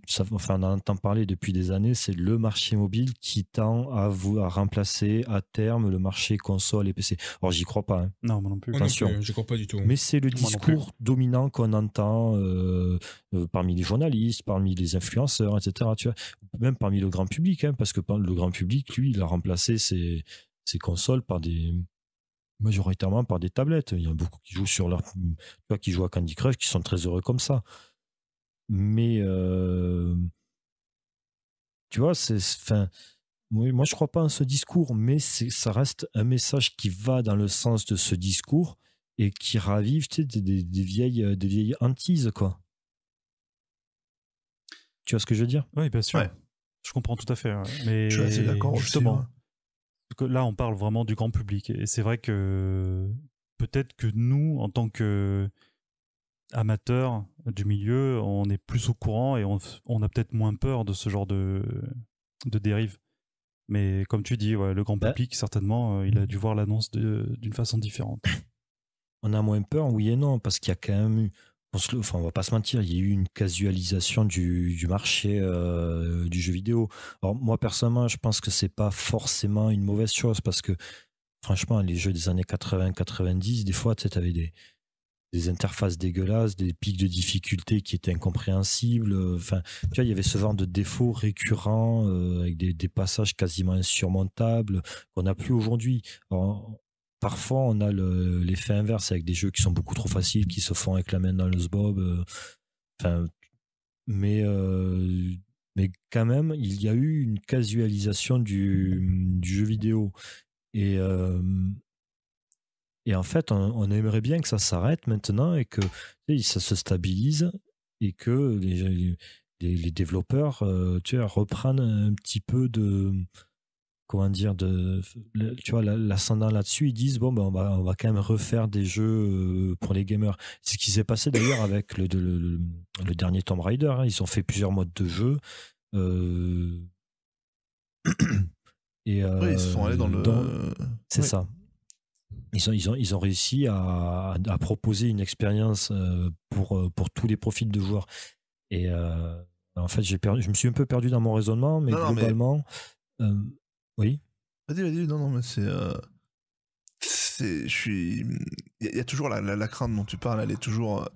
ça... enfin on en entend parler depuis des années. C'est le marché mobile qui tend à vous à remplacer à terme le marché console et PC. Or j'y crois pas. Hein. Non, moi non plus. Attention. je crois pas du tout. Mais c'est le discours dominant qu'on entend parmi les journalistes, parmi les influenceurs, etc. Tu vois, même parmi le grand public, hein, parce que le grand public, lui, il a remplacé ces, ces consoles par des majoritairement par des tablettes. Il y en a beaucoup qui jouent sur leur, qui jouent à Candy Crush, qui sont très heureux comme ça. Mais euh, tu vois, c'est, enfin, oui, moi je crois pas en ce discours, mais ça reste un message qui va dans le sens de ce discours et qui ravive des, vieilles, euh, des vieilles hantises, quoi. Tu vois ce que je veux dire Oui, bien sûr. Je comprends tout à fait. Mais je suis d'accord. Justement. Hein là, on parle vraiment du grand public. Et c'est vrai que peut-être que nous, en tant que amateurs du milieu, on est plus au courant et on, a peut-être moins peur de ce genre de, dérive. Mais comme tu dis, le grand bah. public, certainement, euh, il a dû voir l'annonce d'une façon différente. <laughs> On a moins peur, oui et non, parce qu'il y a quand même eu on ne va pas se mentir, il y a eu une casualisation du, marché euh, du jeu vidéo. Alors, moi, personnellement, je pense que c'est pas forcément une mauvaise chose parce que, franchement, les jeux des années 80-90, des fois, tu avais des, interfaces dégueulasses, des pics de difficulté qui étaient incompréhensibles. Enfin, il y avait ce genre de défauts récurrents euh, avec des, passages quasiment insurmontables qu'on n'a plus aujourd'hui parfois on a l'effet inverse avec des jeux qui sont beaucoup trop faciles, qui se font avec la main dans le zbob. Euh, enfin, mais, euh, mais quand même, il y a eu une casualisation du, jeu vidéo. Et, euh, en fait, on, aimerait bien que ça s'arrête maintenant et que ça se stabilise et que les, développeurs tu reprennent un petit peu de comment dire, de, tu vois, l'ascendant là-dessus, ils disent bon, ben, on va, quand même refaire des jeux euh, pour les gamers. C'est ce qui s'est passé d'ailleurs <coughs> avec le, le, dernier Tomb Raider. Hein. Ils ont fait plusieurs modes de jeu. Euh, <coughs> et ils sont allés dans le. C'est ça. Ils ont, ils, ont, ils ont réussi à, à proposer une expérience euh, pour, pour tous les profils de joueurs. Et en fait, j'ai perdu, je me suis un peu perdu dans mon raisonnement, mais globalement. Vas-y, vas-y, non, non, mais c'est. Euh, je suis. Il y, a toujours la, la, crainte dont tu parles, elle est toujours euh,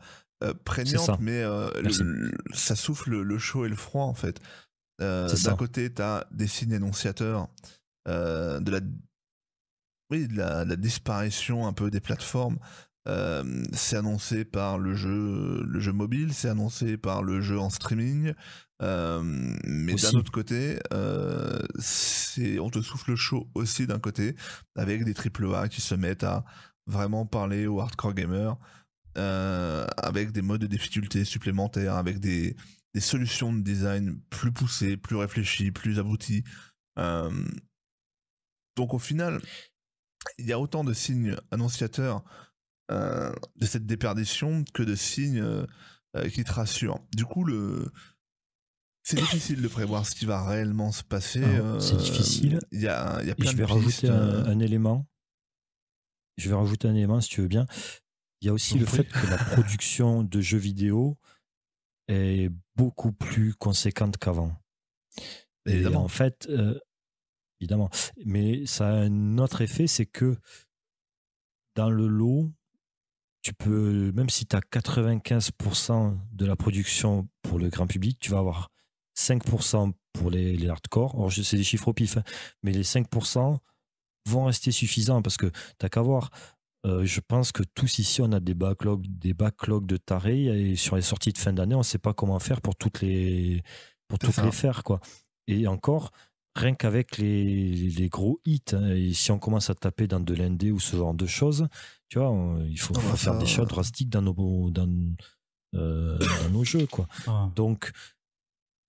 euh, prégnante, mais ça souffle le chaud et le froid, en fait. D'un côté, tu as des signes énonciateurs de la. Oui, la, la, disparition un peu des plateformes. c'est annoncé par le jeu, le jeu mobile, c'est annoncé par le jeu en streaming, euh, mais d'un autre côté, euh, on te souffle chaud aussi d'un côté, avec des AAA qui se mettent à vraiment parler aux hardcore gamers, euh, avec des modes de difficulté supplémentaires, avec des, des, solutions de design plus poussées, plus réfléchies, plus abouties. donc au final, il y a autant de signes annonciateurs de cette déperdition que de signes qui te rassurent. Du coup, le, c'est difficile de prévoir ce qui va réellement se passer. Ah, euh, c'est difficile. Il y a, y a plein je vais rajouter euh. un, élément. Je vais rajouter un élément, si tu veux bien. Il y a aussi le fait que la production de jeux vidéo est beaucoup plus conséquente qu'avant. Et en fait, euh, évidemment. Mais ça a un autre effet, c'est que dans le lot, tu peux, même si tu as 95% de la production pour le grand public, tu vas avoir 5% pour les, hardcore. alors c'est des chiffres au pif, hein. mais les 5% vont rester suffisants parce que t'as qu'à voir. Euh, je pense que tous ici, on a des backlogs, des backlogs de tarés et sur les sorties de fin d'année, on ne sait pas comment faire pour toutes les, pour toutes faire. Quoi. Et encore, rien qu'avec les, gros hits, hein, et si on commence à taper dans de l'indé ou ce genre de choses, tu vois, il faut, faire des euh. choses drastiques dans nos, dans, euh, nos jeux. Quoi. Donc,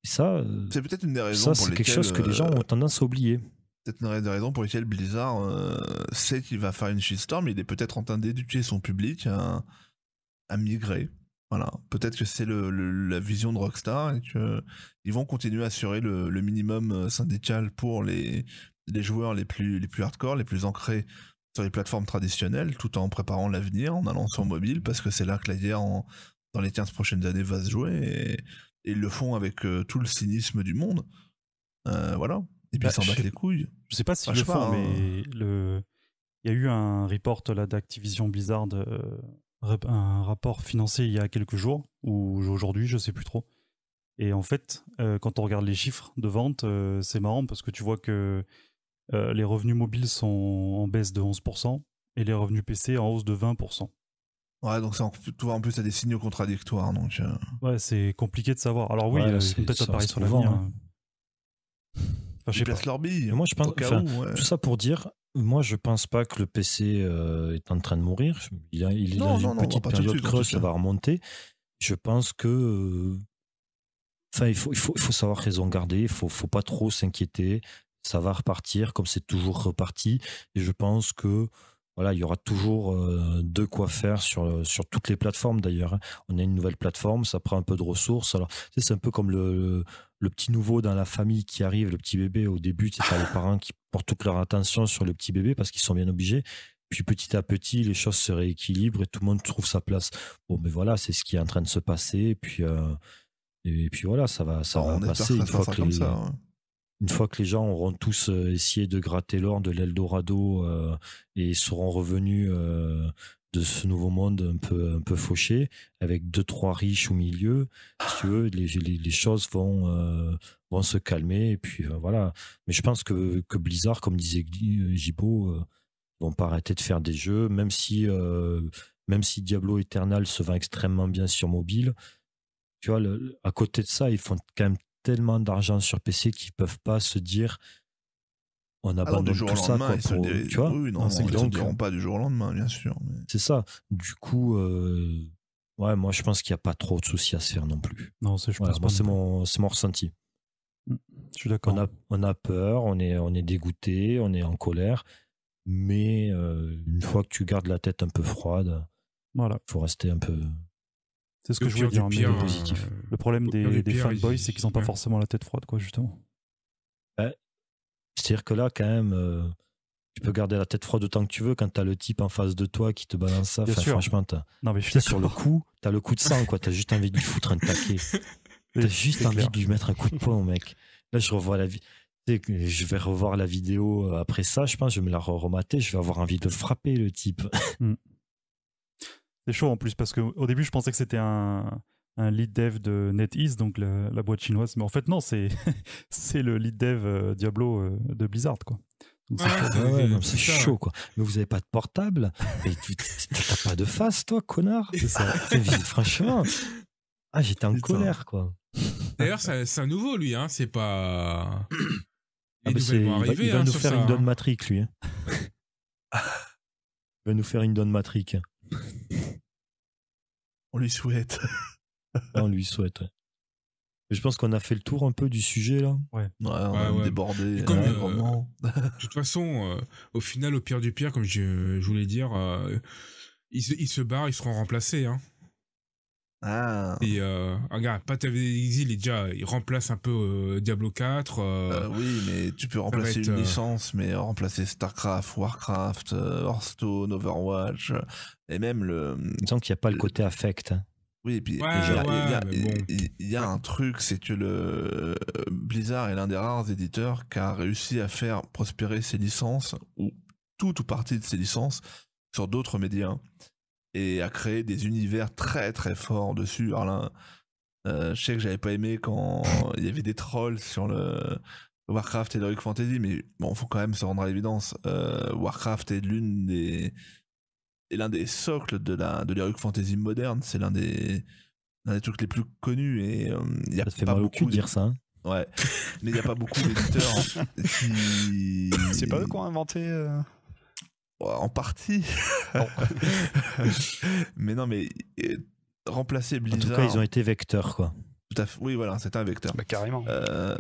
ça, euh, c'est peut-être une des raisons. c'est quelque chose que les gens euh, ont tendance à oublier. C'est une des raisons pour lesquelles Blizzard euh, sait qu'il va faire une shitstorm. Il est peut-être en train d'éduquer son public à, migrer. Voilà. Peut-être que c'est la vision de Rockstar et qu'ils vont continuer à assurer le, minimum syndical pour les, joueurs les plus, hardcore, les plus ancrés sur les plateformes traditionnelles, tout en préparant l'avenir, en allant sur mobile, parce que c'est là que la guerre dans les 15 prochaines années va se jouer. Et et ils le font avec euh, tout le cynisme du monde. Euh, voilà. Et puis bah, ils s'en battent les couilles. Je sais pas si le font, mais hein. le... il y a eu un report là d'Activision Blizzard, euh, un rapport financé il y a quelques jours, ou aujourd'hui, je sais plus trop. Et en fait, quand on regarde les chiffres de vente, c'est marrant parce que tu vois que les revenus mobiles sont en baisse de 11% et les revenus PC en hausse de 20%. Ouais, donc c'est en, en plus, à des signaux contradictoires. Hein, donc, euh. Ouais, c'est compliqué de savoir. Alors oui, euh, peut-être sur hein. Hein. Enfin, je sais leur bille, Moi, je pense, Tout ça pour dire, moi, je pense pas que le PC euh, est en train de mourir. Il, a, est une petite période creuse, ça va remonter. Je pense que. enfin, il faut, il, faut, il faut savoir raison garder, il faut, faut pas trop s'inquiéter. Ça va repartir comme c'est toujours reparti. Et je pense que voilà, il y aura toujours euh, de quoi faire sur, euh, sur toutes les plateformes d'ailleurs. Hein. On a une nouvelle plateforme, ça prend un peu de ressources. Alors, c'est un peu comme le, petit nouveau dans la famille qui arrive, le petit bébé. Au début, c'est les parents qui portent toute leur attention sur le petit bébé parce qu'ils sont bien obligés. Puis petit à petit, les choses se rééquilibrent et tout le monde trouve sa place. Bon, mais voilà, c'est ce qui est en train de se passer. Et puis, euh, et puis voilà, ça va, ça passer une fois que hein une fois que les gens auront tous euh, essayé de gratter l'or de l'Eldorado euh, et seront revenus euh, de ce nouveau monde un peu, un peu fauché, avec deux, trois riches au milieu, si tu veux, les, choses vont, vont se calmer. Et puis voilà. Mais je pense que, Blizzard, comme disait ne vont pas arrêter de faire des jeux, même si, même si Diablo Eternal se vend extrêmement bien sur mobile. Tu vois, à côté de ça, ils font quand même tellement d'argent sur PC qu'ils peuvent pas se dire on ah abandonne tout ça. pour, tu vois oui, non, non, pas du jour au lendemain, bien sûr. C'est ça. Du coup, euh, ouais, moi je pense qu'il n'y a pas trop de soucis à se faire non plus. Non, c'est pense mon, mon ressenti. Mm, je suis d'accord. On a, on a peur, on est, on est dégoûté, on est en colère, mais euh, une fois que tu gardes la tête un peu froide, voilà, faut rester un peu c'est ce que je voulais dire, en mais positif. Euh, le problème des, fanboys, c'est qu'ils n'ont pas forcément la tête froide, quoi, justement. Bah, c'est-à-dire que là, quand même, euh, tu peux garder la tête froide autant que tu veux quand t'as le type en face de toi qui te balance ça. Franchement, t'as, non, mais sur le coup, t'as le coup de sang, quoi. T'as juste envie de lui foutre un taquet. <laughs> T'as juste envie de lui mettre un coup de poing, mec. Là, je revois la vie. Je vais revoir la vidéo euh, après ça, je pense, je vais me la remater, je vais avoir envie de frapper, le type. Mm. C'est chaud en plus parce qu'au début, je pensais que c'était un, lead dev de NetEase, donc la, boîte chinoise. Mais en fait, non, c'est <laughs> c'est le lead dev euh, Diablo euh, de Blizzard, quoi. C'est chaud, quoi. Mais vous avez pas de portable et tu t'as pas de face, toi, connard. Ça. <laughs> Franchement, ah, j'étais en colère, quoi. D'ailleurs, c'est un nouveau, lui, hein. C'est pas. Il, va, nous faire une donne Matrix, lui. il va nous faire une donne Matrix. <laughs> On lui souhaite. on lui souhaite, Je pense qu'on a fait le tour un peu du sujet là. Ouais. on a débordé. Euh, euh, de toute façon, euh, au final, au pire du pire, comme je, voulais dire, ils, se barrent, ils seront remplacés. Hein. Ah. Et euh, ah, regarde, Path of Exile, il, déjà, il remplace un peu euh, Diablo 4. Euh, oui, mais tu peux remplacer une licence, mais remplacer StarCraft, Warcraft, Hearthstone, Overwatch, et même le. Il semble qu'il n'y a pas le côté affect. Oui, et puis il y a, un truc, c'est que le Blizzard est l'un des rares éditeurs qui a réussi à faire prospérer ses licences, ou toute ou partie de ses licences, sur d'autres médias et a créé des univers très très forts dessus. Alors euh, je sais que j'avais pas aimé quand il y avait des trolls sur le Warcraft et l'Heroic Fantasy, mais bon, faut quand même se rendre à l'évidence. Euh, Warcraft est l'une des est l'un des socles de la de Fantasy moderne. C'est l'un des des trucs les plus connus et il euh, y a pas beaucoup de dire ça. Hein. Ouais, mais il y a pas beaucoup d'éditeurs <laughs> qui. C'est pas eux qui ont inventé. Euh, en partie. <laughs> mais non, mais euh, remplacer Blizzard. En tout cas, ils ont été vecteurs, quoi. Tout à fait. Oui, voilà, c'est un vecteur. Bah, carrément. Euh,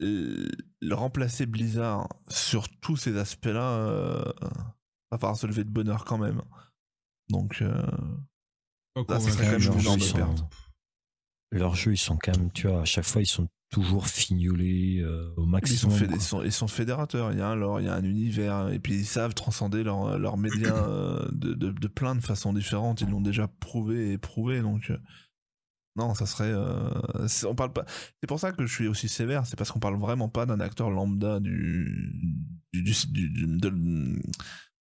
le remplacer Blizzard sur tous ces aspects-là, euh, va falloir se lever de bonheur quand même. Donc, euh, oh, ça serait quand même une jeu, de Leur jeu, ils sont quand même, tu vois, à chaque fois, ils sont toujours fignolés euh, au maximum. Ils sont, fédérateurs, il y a un il y un univers, et puis ils savent transcender leurs médias <coughs> euh, de, plein de façons différentes, ils l'ont déjà prouvé et prouvé, donc... Euh, non, ça serait. on parle pas. C'est pour ça que je suis aussi sévère. C'est parce qu'on parle vraiment pas d'un acteur lambda du, du,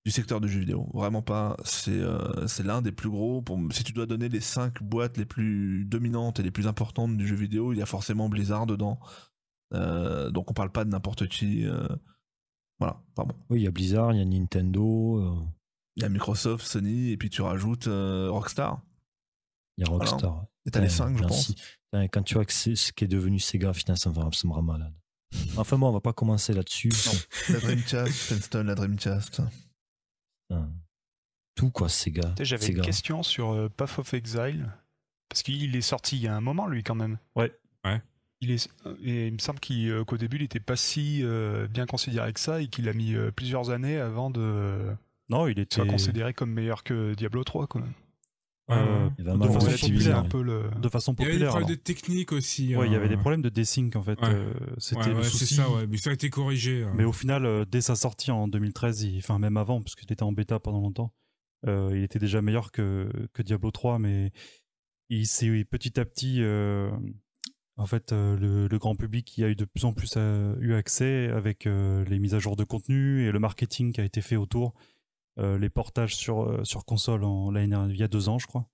du secteur du jeu vidéo. Vraiment pas. C'est euh, c'est l'un des plus gros. Pour, si tu dois donner les cinq boîtes les plus dominantes et les plus importantes du jeu vidéo, il y a forcément Blizzard dedans. Euh, donc on parle pas de n'importe qui. Euh, voilà, bon. Oui, il y a Blizzard, il y a Nintendo. Il y a Microsoft, Sony, et puis tu rajoutes Rockstar. Il y a Rockstar. Et t'as les 5, je pense. quand tu vois ce qui est devenu Sega, finalement, ça me rend, malade. Enfin, bon on va pas commencer là-dessus. La Dreamcast, Fenston, la Dreamcast. Euh, tout quoi Sega. J'avais une question sur euh, Path of Exile parce qu'il est sorti il y a un moment lui quand même. Ouais. Ouais. Il est et il me semble qu'au début il était pas si euh, bien considéré que ça et qu'il a mis plusieurs années avant de non, il était soit considéré comme meilleur que Diablo 3 quand même de, façon populaire, un peu de façon hein. Il y avait des problèmes de technique aussi. Ouais, il y avait hein. des problèmes de desync en fait. Euh, c'était le souci. Ça, mais ça a été corrigé. Hein. Mais au final, euh, dès sa sortie en 2013, enfin même avant, parce qu'il était en bêta pendant longtemps, euh, il était déjà meilleur que, que Diablo 3, mais il s'est petit à petit, en fait, le... grand public y a eu de plus en plus eu accès avec les mises à jour de contenu et le marketing qui a été fait autour. Euh, les portages sur, euh, sur console en, il y a deux ans, je crois.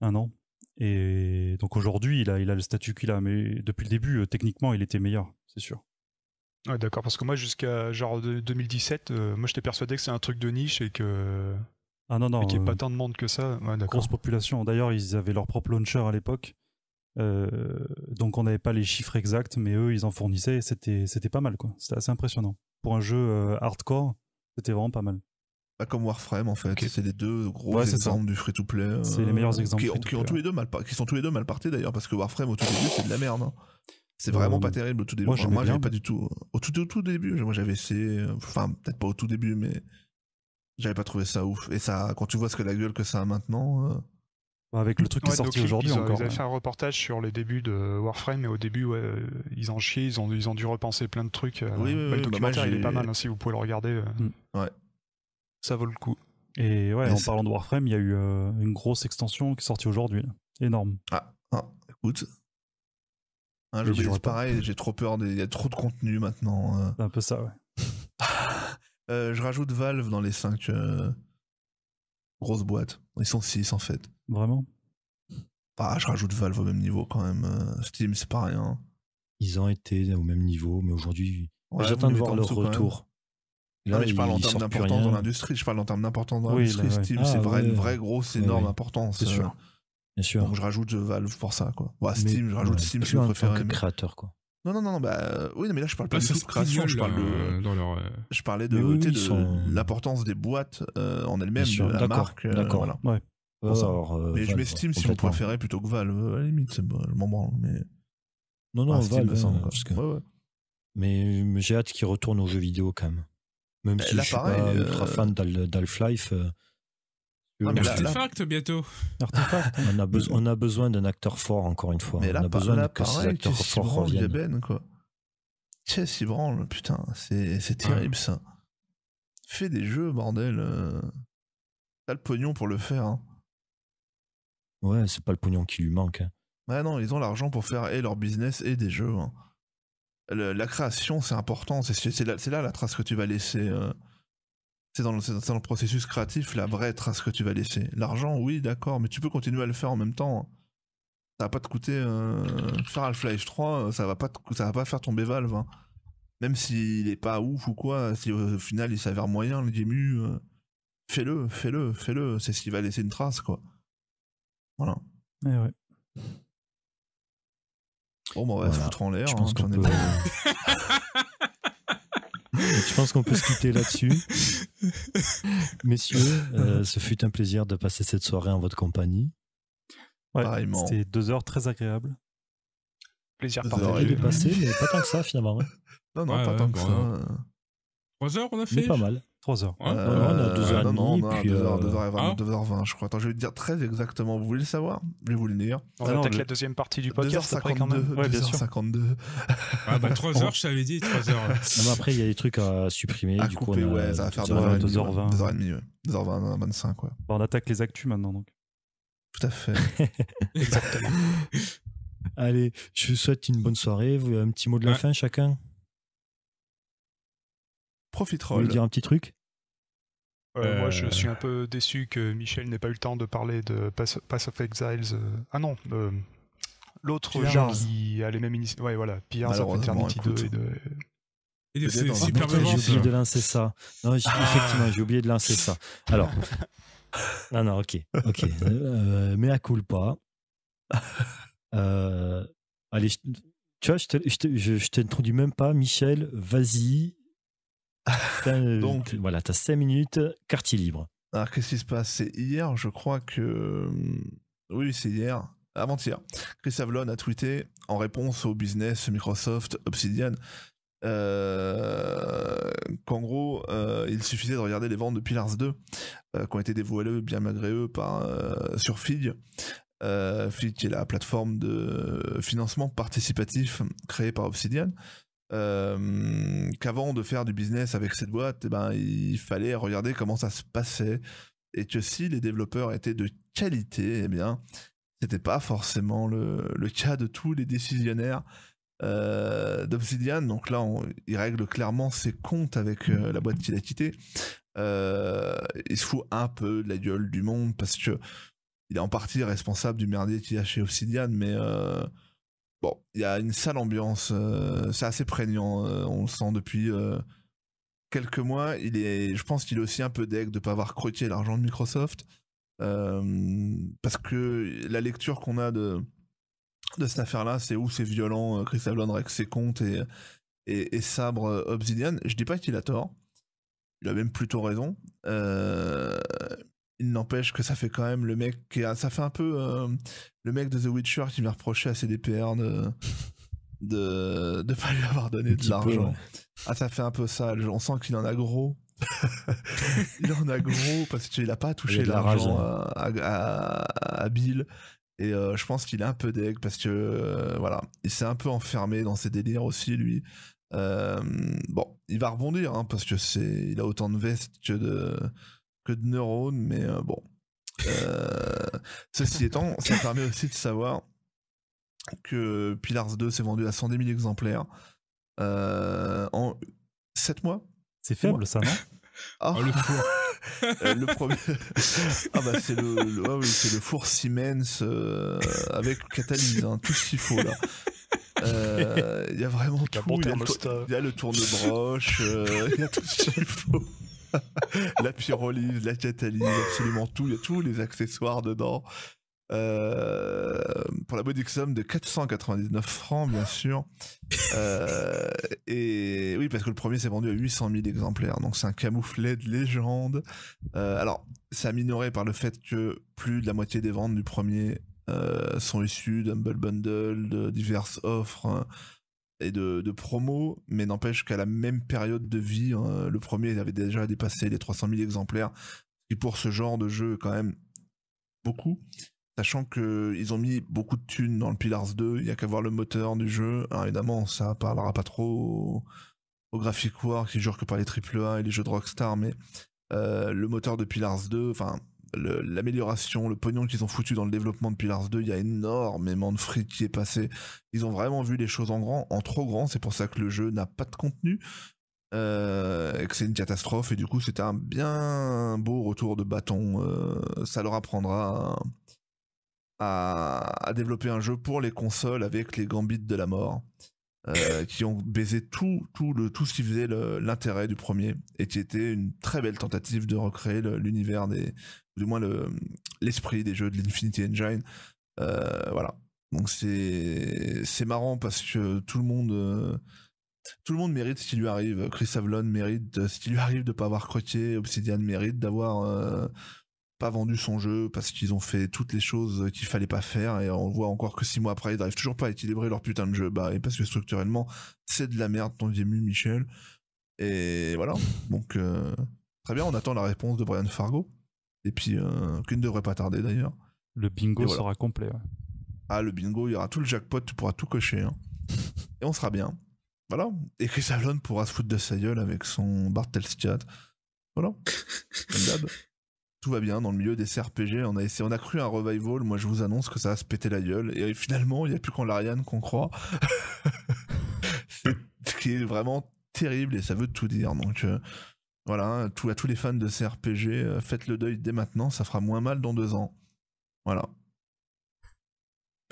Un an. Et donc aujourd'hui, il a, le statut qu'il a. Mais depuis le début, euh, techniquement, il était meilleur, c'est sûr. Ouais, d'accord, parce que moi, jusqu'à genre 2017, moi j'étais persuadé que c'est un truc de niche et que. Ah non, non. qu'il n'y pas tant de monde que ça. Ouais, grosse population. D'ailleurs, ils avaient leur propre launcher à l'époque. donc on n'avait pas les chiffres exacts, mais eux, ils en fournissaient. C'était, c'était pas mal, quoi. C'était assez impressionnant. Pour un jeu hardcore, c'était vraiment pas mal comme Warframe en fait, c'est les deux gros exemples du free to play. Euh, c'est les meilleurs exemples. Qui, ont tous les deux qui sont tous les deux mal partés d'ailleurs parce que Warframe au tout début c'est de la merde. Hein. C'est vraiment euh, pas terrible au tout début. Moi, j'avais pas du tout. Euh, au tout, au tout début, moi j'avais essayé. Enfin, peut-être pas au tout début, mais j'avais pas trouvé ça ouf. Et ça, quand tu vois ce que la gueule que ça a maintenant. Bah, avec le truc qui est sorti aujourd'hui encore. Ils fait un reportage sur les débuts de Warframe et au début, ils ont chié, ils ont, ils ont dû repenser plein de trucs. Bah, le documentaire, il est pas mal, hein, si vous pouvez le regarder. Mm. Ouais ça vaut le coup. Et ouais, en parlant de Warframe, il y a eu euh, une grosse extension qui est sortie aujourd'hui. Énorme. Ah, ah écoute. pareil, j'ai trop peur, il y a trop de contenu maintenant. Euh. un peu ça, ouais. <laughs> Euh, je rajoute Valve dans les cinq grosses boîtes. Ils sont 6 en fait. Vraiment Ah, je rajoute Valve au même niveau quand même. Steam, c'est pas rien. Ils ont été au même niveau, mais aujourd'hui, on j'attends de voir leur retour non, mais je parle en termes d'importance dans l'industrie. Je parle en termes d'importance dans l'industrie. Steam, ah, c'est vrai, une vraie grosse, énorme importance. C'est euh. sûr. Bien sûr. Donc je rajoute Valve pour ça, quoi. Bah, Steam, je rajoute Steam, je préfère. Que créateur, quoi. Non, non, non, non, bah, euh, oui, mais là, je parle bah, pas de création, je parle de, euh, je parlais de, l'importance des boîtes, en elles-mêmes, de la marque. D'accord. ouais. mais je je m'estime si vous préférez plutôt que Valve, à la limite, c'est bon, je mais. Non, non, ah, Valve, Mais, j'ai hâte qu'il retourne aux jeux vidéo quand même. Même bah, si je suis pas ultra euh, fan d'Half-Life. Un euh, ah, Artefact bientôt. Hein. on, a on a besoin d'un acteur fort encore une fois. Mais là, on a besoin là, que pareil, cet acteur qu fort revienne. Ben, quoi. Tiens ce branle Putain, c'est terrible ça. Fais des jeux, bordel. Euh. T'as le pognon pour le faire. Hein. Ouais, c'est pas le pognon qui lui manque. Hein. Ouais, non, ils ont l'argent pour faire et leur business et des jeux. Hein la création, c'est important. C'est là, là, la trace que tu vas laisser. Euh, c'est dans, dans, le processus créatif la vraie trace que tu vas laisser. L'argent, oui, d'accord, mais tu peux continuer à le faire en même temps. Ça va pas te coûter. Euh, faire Half-Life 3, euh, ça va pas, ça va pas faire tomber Valve. Hein. Même s'il est pas ouf ou quoi, si au final il s'avère moyen, le game fais-le, fais-le, fais-le. C'est ce qui va laisser une trace, quoi. Voilà. mais eh ouais. Bon, bah, on va foutre en l'air. Je hein, pense qu'on peut... <laughs> Je pense qu'on peut se quitter là-dessus. Messieurs, euh, ce fut un plaisir de passer cette soirée en votre compagnie. Ouais, C'était deux heures très agréables. Plaisir partagé. passé, mais pas tant que ça finalement. Hein. Non, non, pas tant que ça. Trois heures, on a fait. c'est pas mal. 3 heures. Ouais. Euh, non, non, on a 2 h 30 non, puis 2 h 20, 2 20, je crois. Attends, je vais te dire très exactement. Vous voulez le savoir Je vais vous le dire. On ah attaque je... la deuxième partie du podcast 2h52, après quand même. Ouais, 2h52. Ah bah 3 heures, je t'avais dit 3 h non, mais <laughs> après, il y a des trucs à supprimer. À du couper, coup, on a ça va faire 2h20. 2h20, 2 h 2 h 25, quoi. on attaque les actus maintenant, donc. Tout à fait. <laughs> Exactement. <laughs> Allez, je vous souhaite une bonne soirée. Un petit mot de la fin, chacun Profitroll. Vous dire un petit truc euh, Moi, je euh. suis un peu déçu que Michel n'ait pas eu le temps de parler de Pass, of Exiles. Euh, ah non, euh, l'autre qui a les mêmes initiatives. Oui, voilà, Pierre, of Eternity 2 et de. c'est super J'ai oublié de lancer ça. Non, effectivement, j'ai oublié de lancer ça. Alors. <laughs> non, non, ok. Ok. mais à pas. Euh, allez, tu vois, je t'introduis même pas. Michel, vas-y. <laughs> Donc voilà, tu as 5 minutes, quartier libre. Alors qu'est-ce qui se passe C'est hier, je crois que... Euh, oui, c'est hier, avant-hier. Chris Avlon a tweeté en réponse au business Microsoft Obsidian euh, qu'en gros, euh, il suffisait de regarder les ventes de Pillars 2 qui ont été dévoilées bien malgré eux par, sur Fig. Fig qui est la plateforme de financement participatif créée par Obsidian. Euh, qu'avant de faire du business avec cette boîte, eh ben, il fallait regarder comment ça se passait et que si les développeurs étaient de qualité, eh bien, c'était pas forcément le, cas de tous les décisionnaires euh, d'Obsidian. Donc là, il règle clairement ses comptes avec euh, la boîte qu'il a quittée. il se fout un peu de la gueule du monde parce que il est en partie responsable du merdier qu'il y a chez Obsidian, mais Bon, il y a une sale ambiance, euh, c'est assez prégnant, euh, on le sent depuis euh, quelques mois. Il est, je pense qu'il est aussi un peu deg de ne pas avoir croqué l'argent de Microsoft, parce que la lecture qu'on a de, de cette affaire-là, c'est où c'est violent, Chris Avlon ses comptes et, Sabre Obsidian. Je dis pas qu'il a tort, il a même plutôt raison, il n'empêche que ça fait quand même le mec qui a, ça fait un peu euh, le mec de The Witcher qui m'a reproché à CDPR de de de pas lui avoir donné de l'argent. Ah ça fait un peu ça, on sent qu'il en a gros. <laughs> il en a gros parce qu'il a pas touché l'argent à, à, Bill et euh, je pense qu'il est un peu deg parce que euh, voilà, il s'est un peu enfermé dans ses délires aussi lui. bon, il va rebondir hein, parce que c'est il a autant de vestes que de de neurones, mais euh, bon. Euh, ceci étant, ça permet aussi de savoir que Pillars 2 s'est vendu à 110 000 exemplaires euh, en 7 mois. C'est faible ça, non <laughs> ah, oh, le four. le premier. <laughs> ah bah c'est le, le, ah four Siemens avec catalyse, hein, tout ce qu'il faut là. <laughs> Il y a vraiment tout. Il y, a le, tourne-broche, il y a tout ce qu'il faut. <laughs> la pyrolyse, la catalyse, absolument tout. Il y a tous les accessoires dedans. Euh, pour la modique somme de 499 francs, bien sûr. Euh, et oui, parce que le premier s'est vendu à 800 000 exemplaires, donc c'est un camouflet de légende. Euh, alors, c'est aminoré par le fait que plus de la moitié des ventes du premier sont issues d'Humble Bundle, de diverses offres et de, promo, mais n'empêche qu'à la même période de vie, hein, le premier avait déjà dépassé les 300 000 exemplaires, et pour ce genre de jeu, quand même beaucoup. Sachant que ils ont mis beaucoup de thunes dans le Pillars 2, il y a qu'à voir le moteur du jeu. évidemment, ça parlera pas trop au, graphic war qui jure que par les triple a et les jeux de Rockstar, mais euh, le moteur de Pillars 2, enfin, l'amélioration, le, pognon qu'ils ont foutu dans le développement de Pillars 2, il y a énormément de fric qui est passé. Ils ont vraiment vu les choses en grand, en trop grand, c'est pour ça que le jeu n'a pas de contenu. Euh, et que c'est une catastrophe et du coup c'était un bien beau retour de bâton euh, ça leur apprendra à, à, développer un jeu pour les consoles avec les Gambits de la mort euh, qui ont baisé tout, tout, le, tout ce qui faisait l'intérêt du premier et qui était une très belle tentative de recréer l'univers des, du moins l'esprit des jeux de l'Infinity Engine. Euh, voilà. Donc c'est c'est marrant parce que tout le monde euh, tout le monde mérite ce qui lui arrive. Chris Avlon mérite ce qui lui arrive de pas avoir croqué. Obsidian mérite d'avoir pas vendu son jeu parce qu'ils ont fait toutes les choses qu'il fallait pas faire et on voit encore que six mois après ils arrivent toujours pas à équilibrer leur putain de jeu bah et parce que structurellement c'est de la merde ton vieux Michel et voilà donc euh, très bien on attend la réponse de Brian Fargo et puis euh, qu'il ne devrait pas tarder d'ailleurs le bingo sera complet ah le bingo il y aura tout le jackpot tu pourras tout cocher hein. et on sera bien voilà et Chris Allen pourra se foutre de sa gueule avec son Bartelstiat, Voilà. Comme <laughs> tout va bien dans le milieu des CRPG. On a essayé, on a cru un revival. Moi, je vous annonce que ça va se péter la gueule. Et finalement, il n'y a plus qu'en l'Ariane qu'on croit. <laughs> c'est qui est vraiment terrible et ça veut tout dire. Donc euh, voilà, hein, à tous les fans de CRPG, euh, faites le deuil dès maintenant. Ça fera moins mal dans deux ans. Voilà.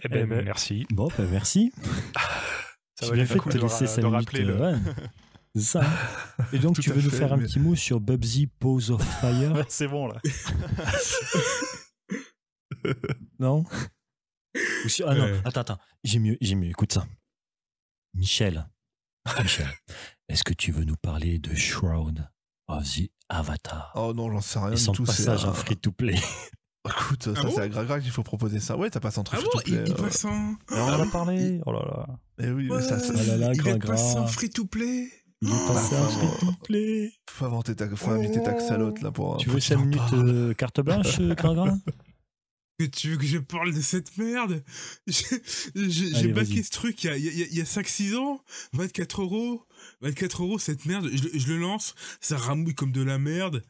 Eh ben, eh ben, merci. Bon, ben merci. <laughs> ça bien fait de, te laisser sa ça. <laughs> Et donc, tu veux nous faire un petit mot sur Bubsy Pose of Fire <laughs> C'est bon, là. <laughs> non Ah non, euh. attends, attends. J'ai mieux, j'ai mieux. Écoute ça. Michel. est-ce que tu veux nous parler de Shroud of the Avatar Oh non, j'en sais rien. Et son tout, passage en free to play. Écoute, ça ah c'est à Gragra qu'il faut proposer ça. Ouais, t'as pas en truc. Ah to play il, euh, en. on en a ah parlé. Oh là là. Et eh oui, ouais, ça, ça, oh là il en free to play il Faut inventer ta, faut inviter ta là, pour... Tu veux 5 minutes euh, carte blanche, euh, <laughs> Gringrin tu veux que je parle de cette merde J'ai baqué ce truc il y a, 5-6 ans, 24 euros, 24 euros cette merde, je, le lance, ça ramouille comme de la merde,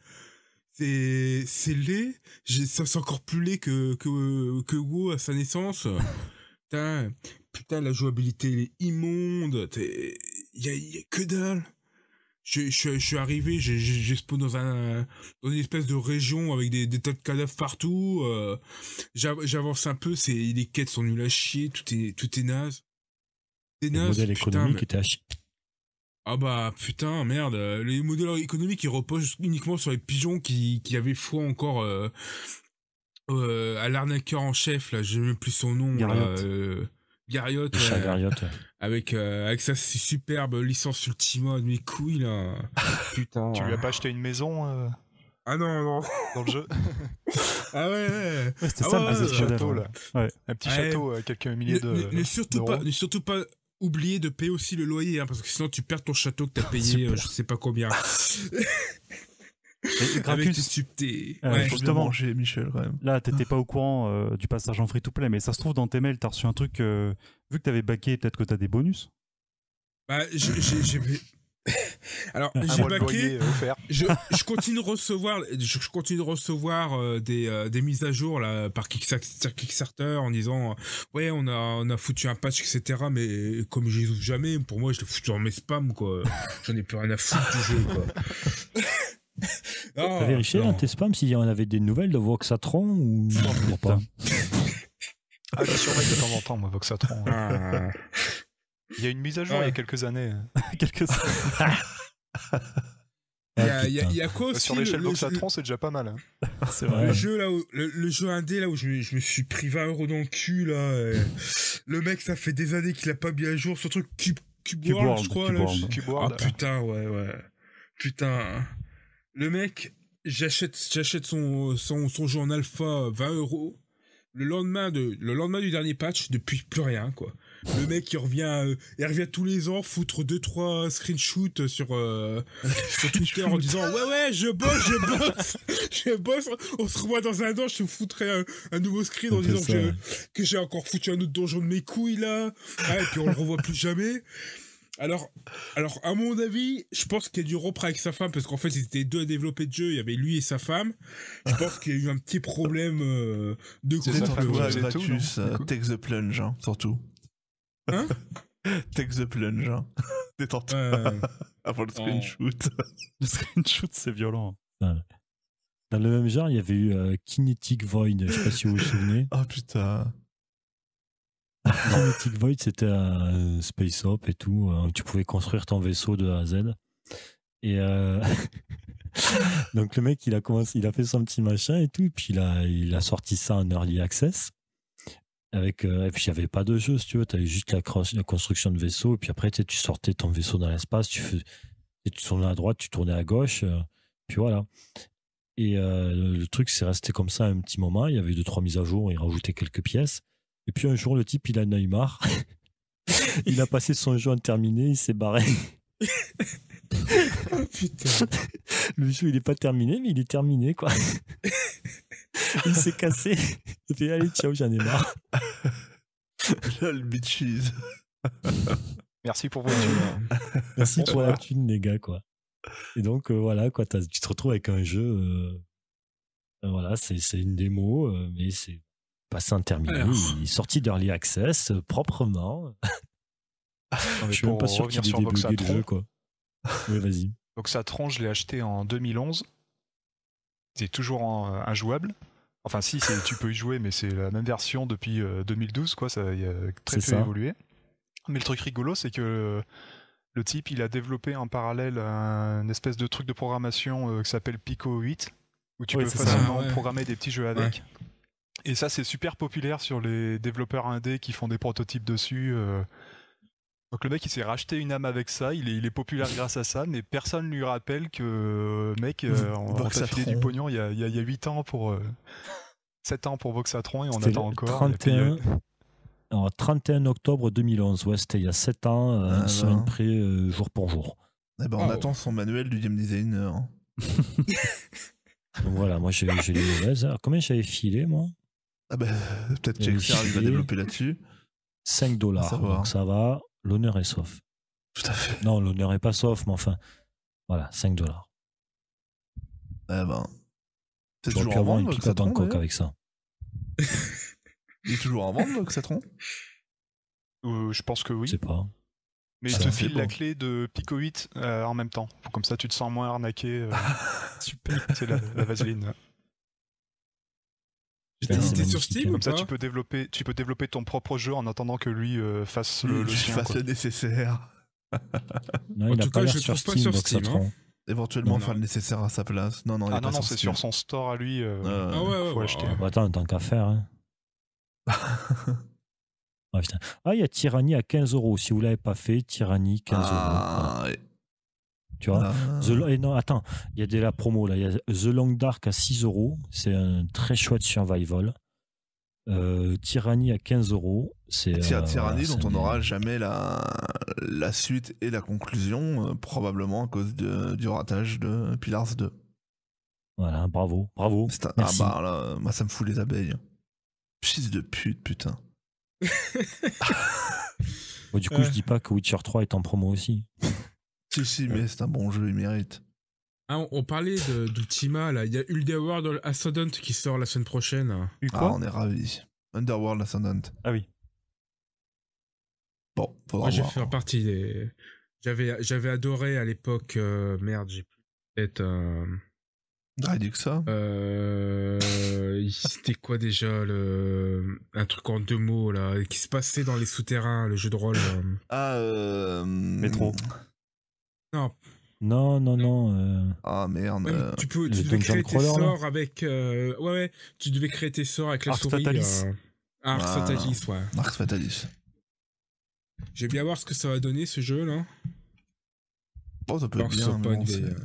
c'est laid, c'est encore plus laid que, que, que Wo à sa naissance. putain, la jouabilité elle est immonde, es, y, a, y a que dalle. Je, suis arrivé, j'ai dans, une espèce de région avec des, tas de cadavres partout. Euh. J'avance un peu, c'est les quêtes sont nulles à chier, tout est, tout est naze. C'est naze. Le modèle économique à Ah bah putain, merde. Les modèles économiques, reposent uniquement sur les pigeons qui, qui avaient foi encore euh, euh, à l'arnaqueur en chef, là, j'ai même plus son nom. Garriott. Avec, euh, avec sa superbe licence Ultima de mes couilles, <laughs> Putain. Tu lui as pas acheté une maison euh, Ah non, non. <laughs> Dans le jeu <laughs> Ah ouais, ouais. C'était ah ça le château, là. Un petit château à euh, quelques milliers de. Ne, surtout pas, surtout pas oublier de payer aussi le loyer, hein, parce que sinon tu perds ton château que t'as ah, payé, je sais pas combien. <laughs> gratuit Euh, ouais, justement, Michel, Là, t'étais ah. pas au courant euh, du passage en free to play, mais ça se trouve dans tes mails, t'as reçu un truc. Euh, vu que t'avais baqué, peut-être que t'as des bonus. Bah, j'ai. <laughs> Alors, j'ai baqué. Euh, <laughs> je, je, continue de recevoir, je, continue de recevoir des, des, mises à jour là par Kickstarter en disant ouais on a on a foutu un patch etc. Mais comme je les ouvre jamais, pour moi je les fous dans mes spams quoi. J'en ai plus rien à foutre du jeu quoi. <laughs> T'as vérifié dans tes spams s'il y en avait des nouvelles de Voxatron ou non, pas <laughs> Ah, je surveille de temps en temps, moi, Voxatron. Hein. Ah. il y a une mise à jour il y a quelques années. <laughs> quelques années. Il y, a, il, y a, quoi aussi Sur l'échelle Voxatron, c'est déjà pas mal. Hein. c'est vrai. Le jeu, là le, jeu indé, là où je, me suis pris 20 euros dans le cul, là. Euh, le mec, ça fait des années qu'il a pas mis à jour ce truc Cube, Cube, World, je crois. Cube là, Ah putain, ouais, ouais. Putain. Le mec, j'achète, j'achète son, son, jeu en alpha 20 euros. Le lendemain de, le lendemain du dernier patch, depuis plus rien, quoi. Le mec, il revient, euh, revient tous les ans foutre deux, trois screenshots sur, euh, sur Twitter <laughs> en disant, ouais, ouais, je bosse, je bosse, <laughs> je bosse, on se revoit dans un an, je te foutrai un, nouveau screen en disant que, j'ai encore foutu un autre donjon de mes couilles, là. Ah, et puis on le revoit plus jamais. Alors, alors, à mon avis, je pense qu'il y a du repris avec sa femme, parce qu'en fait, ils étaient deux à développer le jeu, il y avait lui et sa femme. Je pense qu'il y a eu un petit problème euh, de couple. Gratus, euh, take the plunge, surtout. Hein Take the plunge, hein. hein, <laughs> hein. <laughs> Détends-toi <laughs> avant le screenshot. Oh. le screenshot, c'est violent. Hein. Dans le même genre, il y avait eu euh, Kinetic Void, je sais pas si vous vous souvenez. Ah oh, putain petite <laughs> Void, c'était un Space Hop et tout. Euh, tu pouvais construire ton vaisseau de A à Z. Et euh, <laughs> donc le mec, il a commencé, il a fait son petit machin et tout, puis il a, il a sorti ça en early access. Avec, euh, et puis il n'y avait pas de jeu, tu vois, tu avais juste la, construction de vaisseau, et puis après tu, sortais ton vaisseau dans l'espace, tu, tu tournais à droite, tu tournais à gauche, puis voilà. Et le truc, c'est resté comme ça un petit moment, il y avait deux, trois mises à jour, il rajoutait quelques pièces, et puis un jour, le type, il a Neymar. <laughs> il a passé son jeu en terminé. il s'est barré. Oh, putain. Le jeu, il n'est pas terminé, mais il est terminé, quoi. il s'est cassé. Il allez, ciao, j'en ai marre. Lol, bitches. Merci pour vos thunes. Hein. Merci pour la thune, les gars, quoi. Et donc, euh, voilà, quoi, tu te retrouves avec un jeu. Euh, ben voilà, c'est une démo, euh, mais c'est un interminable, il est sorti d'Early Access euh, proprement. Ah, je suis même pas sûr qu'il ait débloqué le jeu, quoi. Oui, vas-y. tronche, je l'ai acheté en 2011. C'est toujours euh, injouable. Enfin, si, tu peux y jouer, mais c'est la même version depuis 2012, euh, quoi. Ça a très peu évolué. Mais le truc rigolo, c'est que le type, il a développé en parallèle un espèce de truc de programmation qui s'appelle Pico 8, où tu peux facilement ah programmer des petits jeux avec. Et ça, c'est super populaire sur les développeurs indés qui font des prototypes dessus. Euh. Donc le mec il s'est racheté une âme avec ça, il est, populaire grâce à ça, mais personne ne lui rappelle que euh, mec euh, on, a du pognon il y a, 8 ans pour 7 ans pour Voxatron et on attend encore. 31... 31 octobre 2011, ouais, c'était il y a 7 ans, ah, semaine près, jour pour jour. Eh ben, on oh. attend son manuel du game design. <laughs> voilà, moi j'ai les combien j'avais filé moi ah bah, peut-être que Charles va développer là-dessus. 5 dollars, donc ça va, l'honneur est sauf. Tout à fait. Non, l'honneur est pas sauf, mais enfin, voilà, 5 dollars. Eh ben, c'est toujours en vente, petite en coque hein. avec ça. <laughs> Il est toujours en vente, Xatron euh, Je pense que oui. Je sais pas. Mais il te file la clé de Pico 8 euh, en même temps. Comme ça, tu te sens moins arnaqué. Euh. <laughs> Super. C'est la vaseline. T'es sur Steam Comme ça, tu peux, développer, tu peux développer ton propre jeu en attendant que lui euh, fasse le, fasse le nécessaire. non, en tout cas, je ne trouve pas sur Steam. Hein. Éventuellement non, faire le nécessaire à sa place. Non, non, il ah, non, non, c'est sur son store à lui. Euh, ah ouais, ouais, faut ouais, bah, attends, tant qu'à faire. Hein. <laughs> Ah, ah, il y a Tyranny à 15 euros. Si vous l'avez pas fait, Tyranny 15 ah. euros. Tu vois ah. et eh non, attends, il y a de la promo là. Il y a The Long Dark à 6 euros. C'est un très chouette survival. Euh, Tyranny à 15 euros. C'est euh, Tyranny dont on n'aura jamais la, la suite et la conclusion, euh, probablement à cause du ratage de Pillars 2. Voilà, bravo, bravo. ah bah là, moi ça me fout les abeilles. Fils de pute, putain. <laughs> du coup, je dis pas que Witcher 3 est en promo aussi. <laughs> Si, si, mais c'est un bon jeu, il mérite. Ah, on, parlait parlait d'Ultima, là. Il y a Underworld Ascendant qui sort la semaine prochaine. ah, on est ravis. Underworld Ascendant. Ah oui. Bon, faudra Moi, j'ai fait partie des... J'avais, j'avais adoré à l'époque... Euh, merde, j'ai peut-être... Euh... que euh, C'était quoi déjà le un truc en deux mots là qui se passait dans les souterrains le jeu de rôle euh. Ah euh... Métro. Non. Non, non, non. Euh. Ah merde. Euh. tu, peux, devais créer tes sorts avec. Euh... Ouais, ouais, tu devais créer tes sorts avec la souris. Fatalis. Euh... Fatalis, ah, ouais. Ars Fatalis. J'ai bien voir ce que ça va donner ce jeu là. Bon, oh, ça peut être bien. Euh,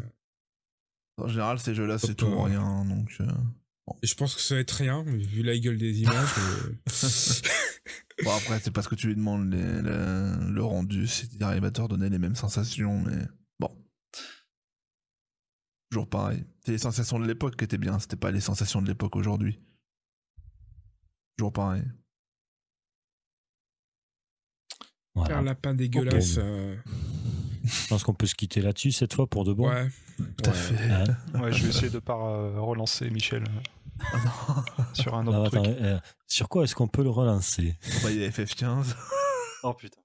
en général, ces jeux-là, c'est tout ou rien, donc. je pense que ça va être rien, vu la gueule des images. <laughs> <laughs> bon, après, c'est parce que tu lui demandes le le, le, rendu, va te redonner les mêmes sensations, mais bon. Toujours pareil. C'est les sensations de l'époque qui étaient bien, c'était pas les sensations de l'époque aujourd'hui. Toujours pareil. Voilà. Un lapin dégueulasse. Euh. Je pense qu'on peut se quitter là-dessus cette fois pour de bon. Ouais. Tout à fait. Hein ouais. je vais essayer de pas euh, relancer Michel sur un autre non, truc. Euh, sur quoi est-ce qu'on peut le relancer bah, Il y a FF15. oh putain.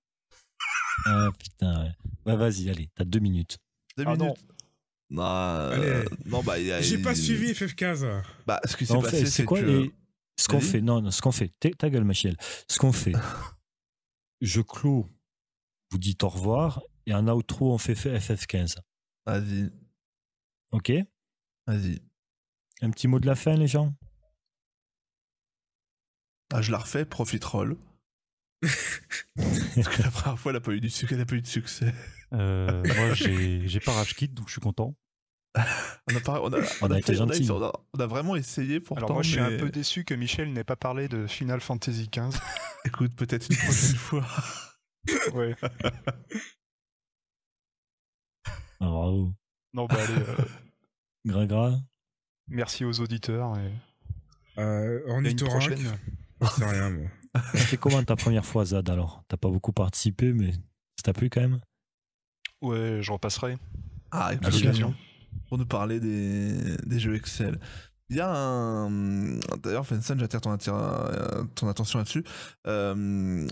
Ah, putain, vas-y, allez, t'as deux minutes. Deux minutes Non, bah, euh, non bah, J'ai pas suivi FF15. Bah, ce qui bah, s'est passé, c'est quoi que... les... Ce qu'on fait, non, non ce qu'on fait, ta gueule, Michel. Ce qu'on fait, <laughs> je clôt, vous dites au revoir, et en outro, on fait FF15. Vas-y. Ok Vas-y. Un petit mot de la fin, les gens ah, Je la refais, Profitroll. <laughs> Parce que la première fois, elle n'a pas, eu du succès. Elle pas eu de succès. Euh, moi, j'ai pas rage kit, donc je suis content. on, a vraiment essayé pourtant. Alors moi, je suis un peu déçu que Michel n'ait pas parlé de Final Fantasy XV. <laughs> Écoute, peut-être une prochaine <laughs> fois. ouais. Ah, bravo. Non, bah allez. Euh, Merci aux auditeurs. On est euh, en rien, <laughs> comment ta première fois, Zad, alors T'as pas beaucoup participé, mais t'as plu quand même Ouais, j'en repasserai. Ah, à l'occasion. Euh, pour nous parler des, des jeux Excel. Il y a un. D'ailleurs, Fenson, j'attire euh, ton, attention là-dessus.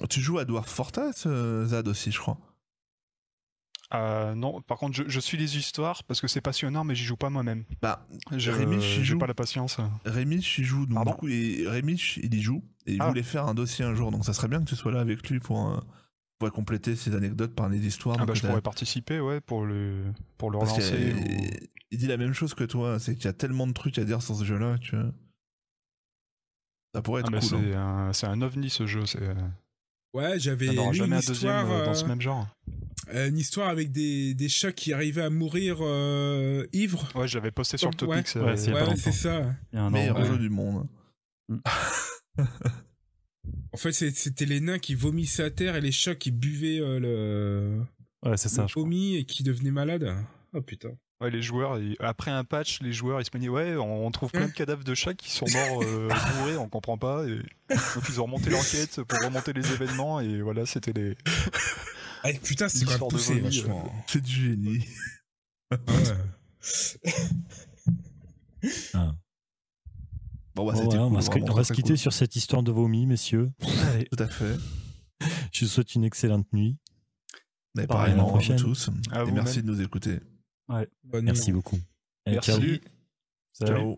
tu joues à Dwarf Fortress, Zad aussi, je crois. Euh, non, par contre, je, suis les histoires parce que c'est passionnant, mais j'y joue pas moi-même. Bah, je, joue pas la patience. Rémi, j'y joue. Donc, et Rémi, il y joue et il ah. voulait faire un dossier un jour, donc ça serait bien que tu sois là avec lui pour. Euh, compléter ses anecdotes par les histoires. Ah bah, je pourrais participer, ouais, pour le, pour le relancer. Il, dit la même chose que toi, c'est qu'il y a tellement de trucs à dire sur ce jeu-là, tu vois. Ça pourrait être ah bah, cool. Hein. C'est un, ovni ce jeu. Euh, ouais, j'avais jamais une Deuxième, dans ce même genre. Euh, une histoire avec des, des chats qui arrivaient à mourir euh, ivres. Ouais, j'avais posté sur le topic. Ouais, c'est ça. Il y a un meilleur jeu du monde. <laughs> en fait, c'était les nains qui vomissaient à terre et les chats qui buvaient euh, le. c'est ça. vomi et qui devenaient malades. Oh putain. Ouais, les joueurs, après un patch, les joueurs ils se dit « Ouais, on trouve plein de cadavres de chats qui sont morts <laughs> bourrés, on comprend pas. Et... Donc ils ont remonté l'enquête pour remonter les événements et voilà, c'était les. Eh, putain, c'est quoi même poussé, vachement. Euh, c'est du génie. Bon, on, va se, quitter sur cette histoire de vomi, messieurs. Tout à fait. <laughs> Je vous souhaite une excellente nuit. Mais pareil, à la tous. et merci de nous écouter. Ouais. Merci beaucoup. Merci. Ciao.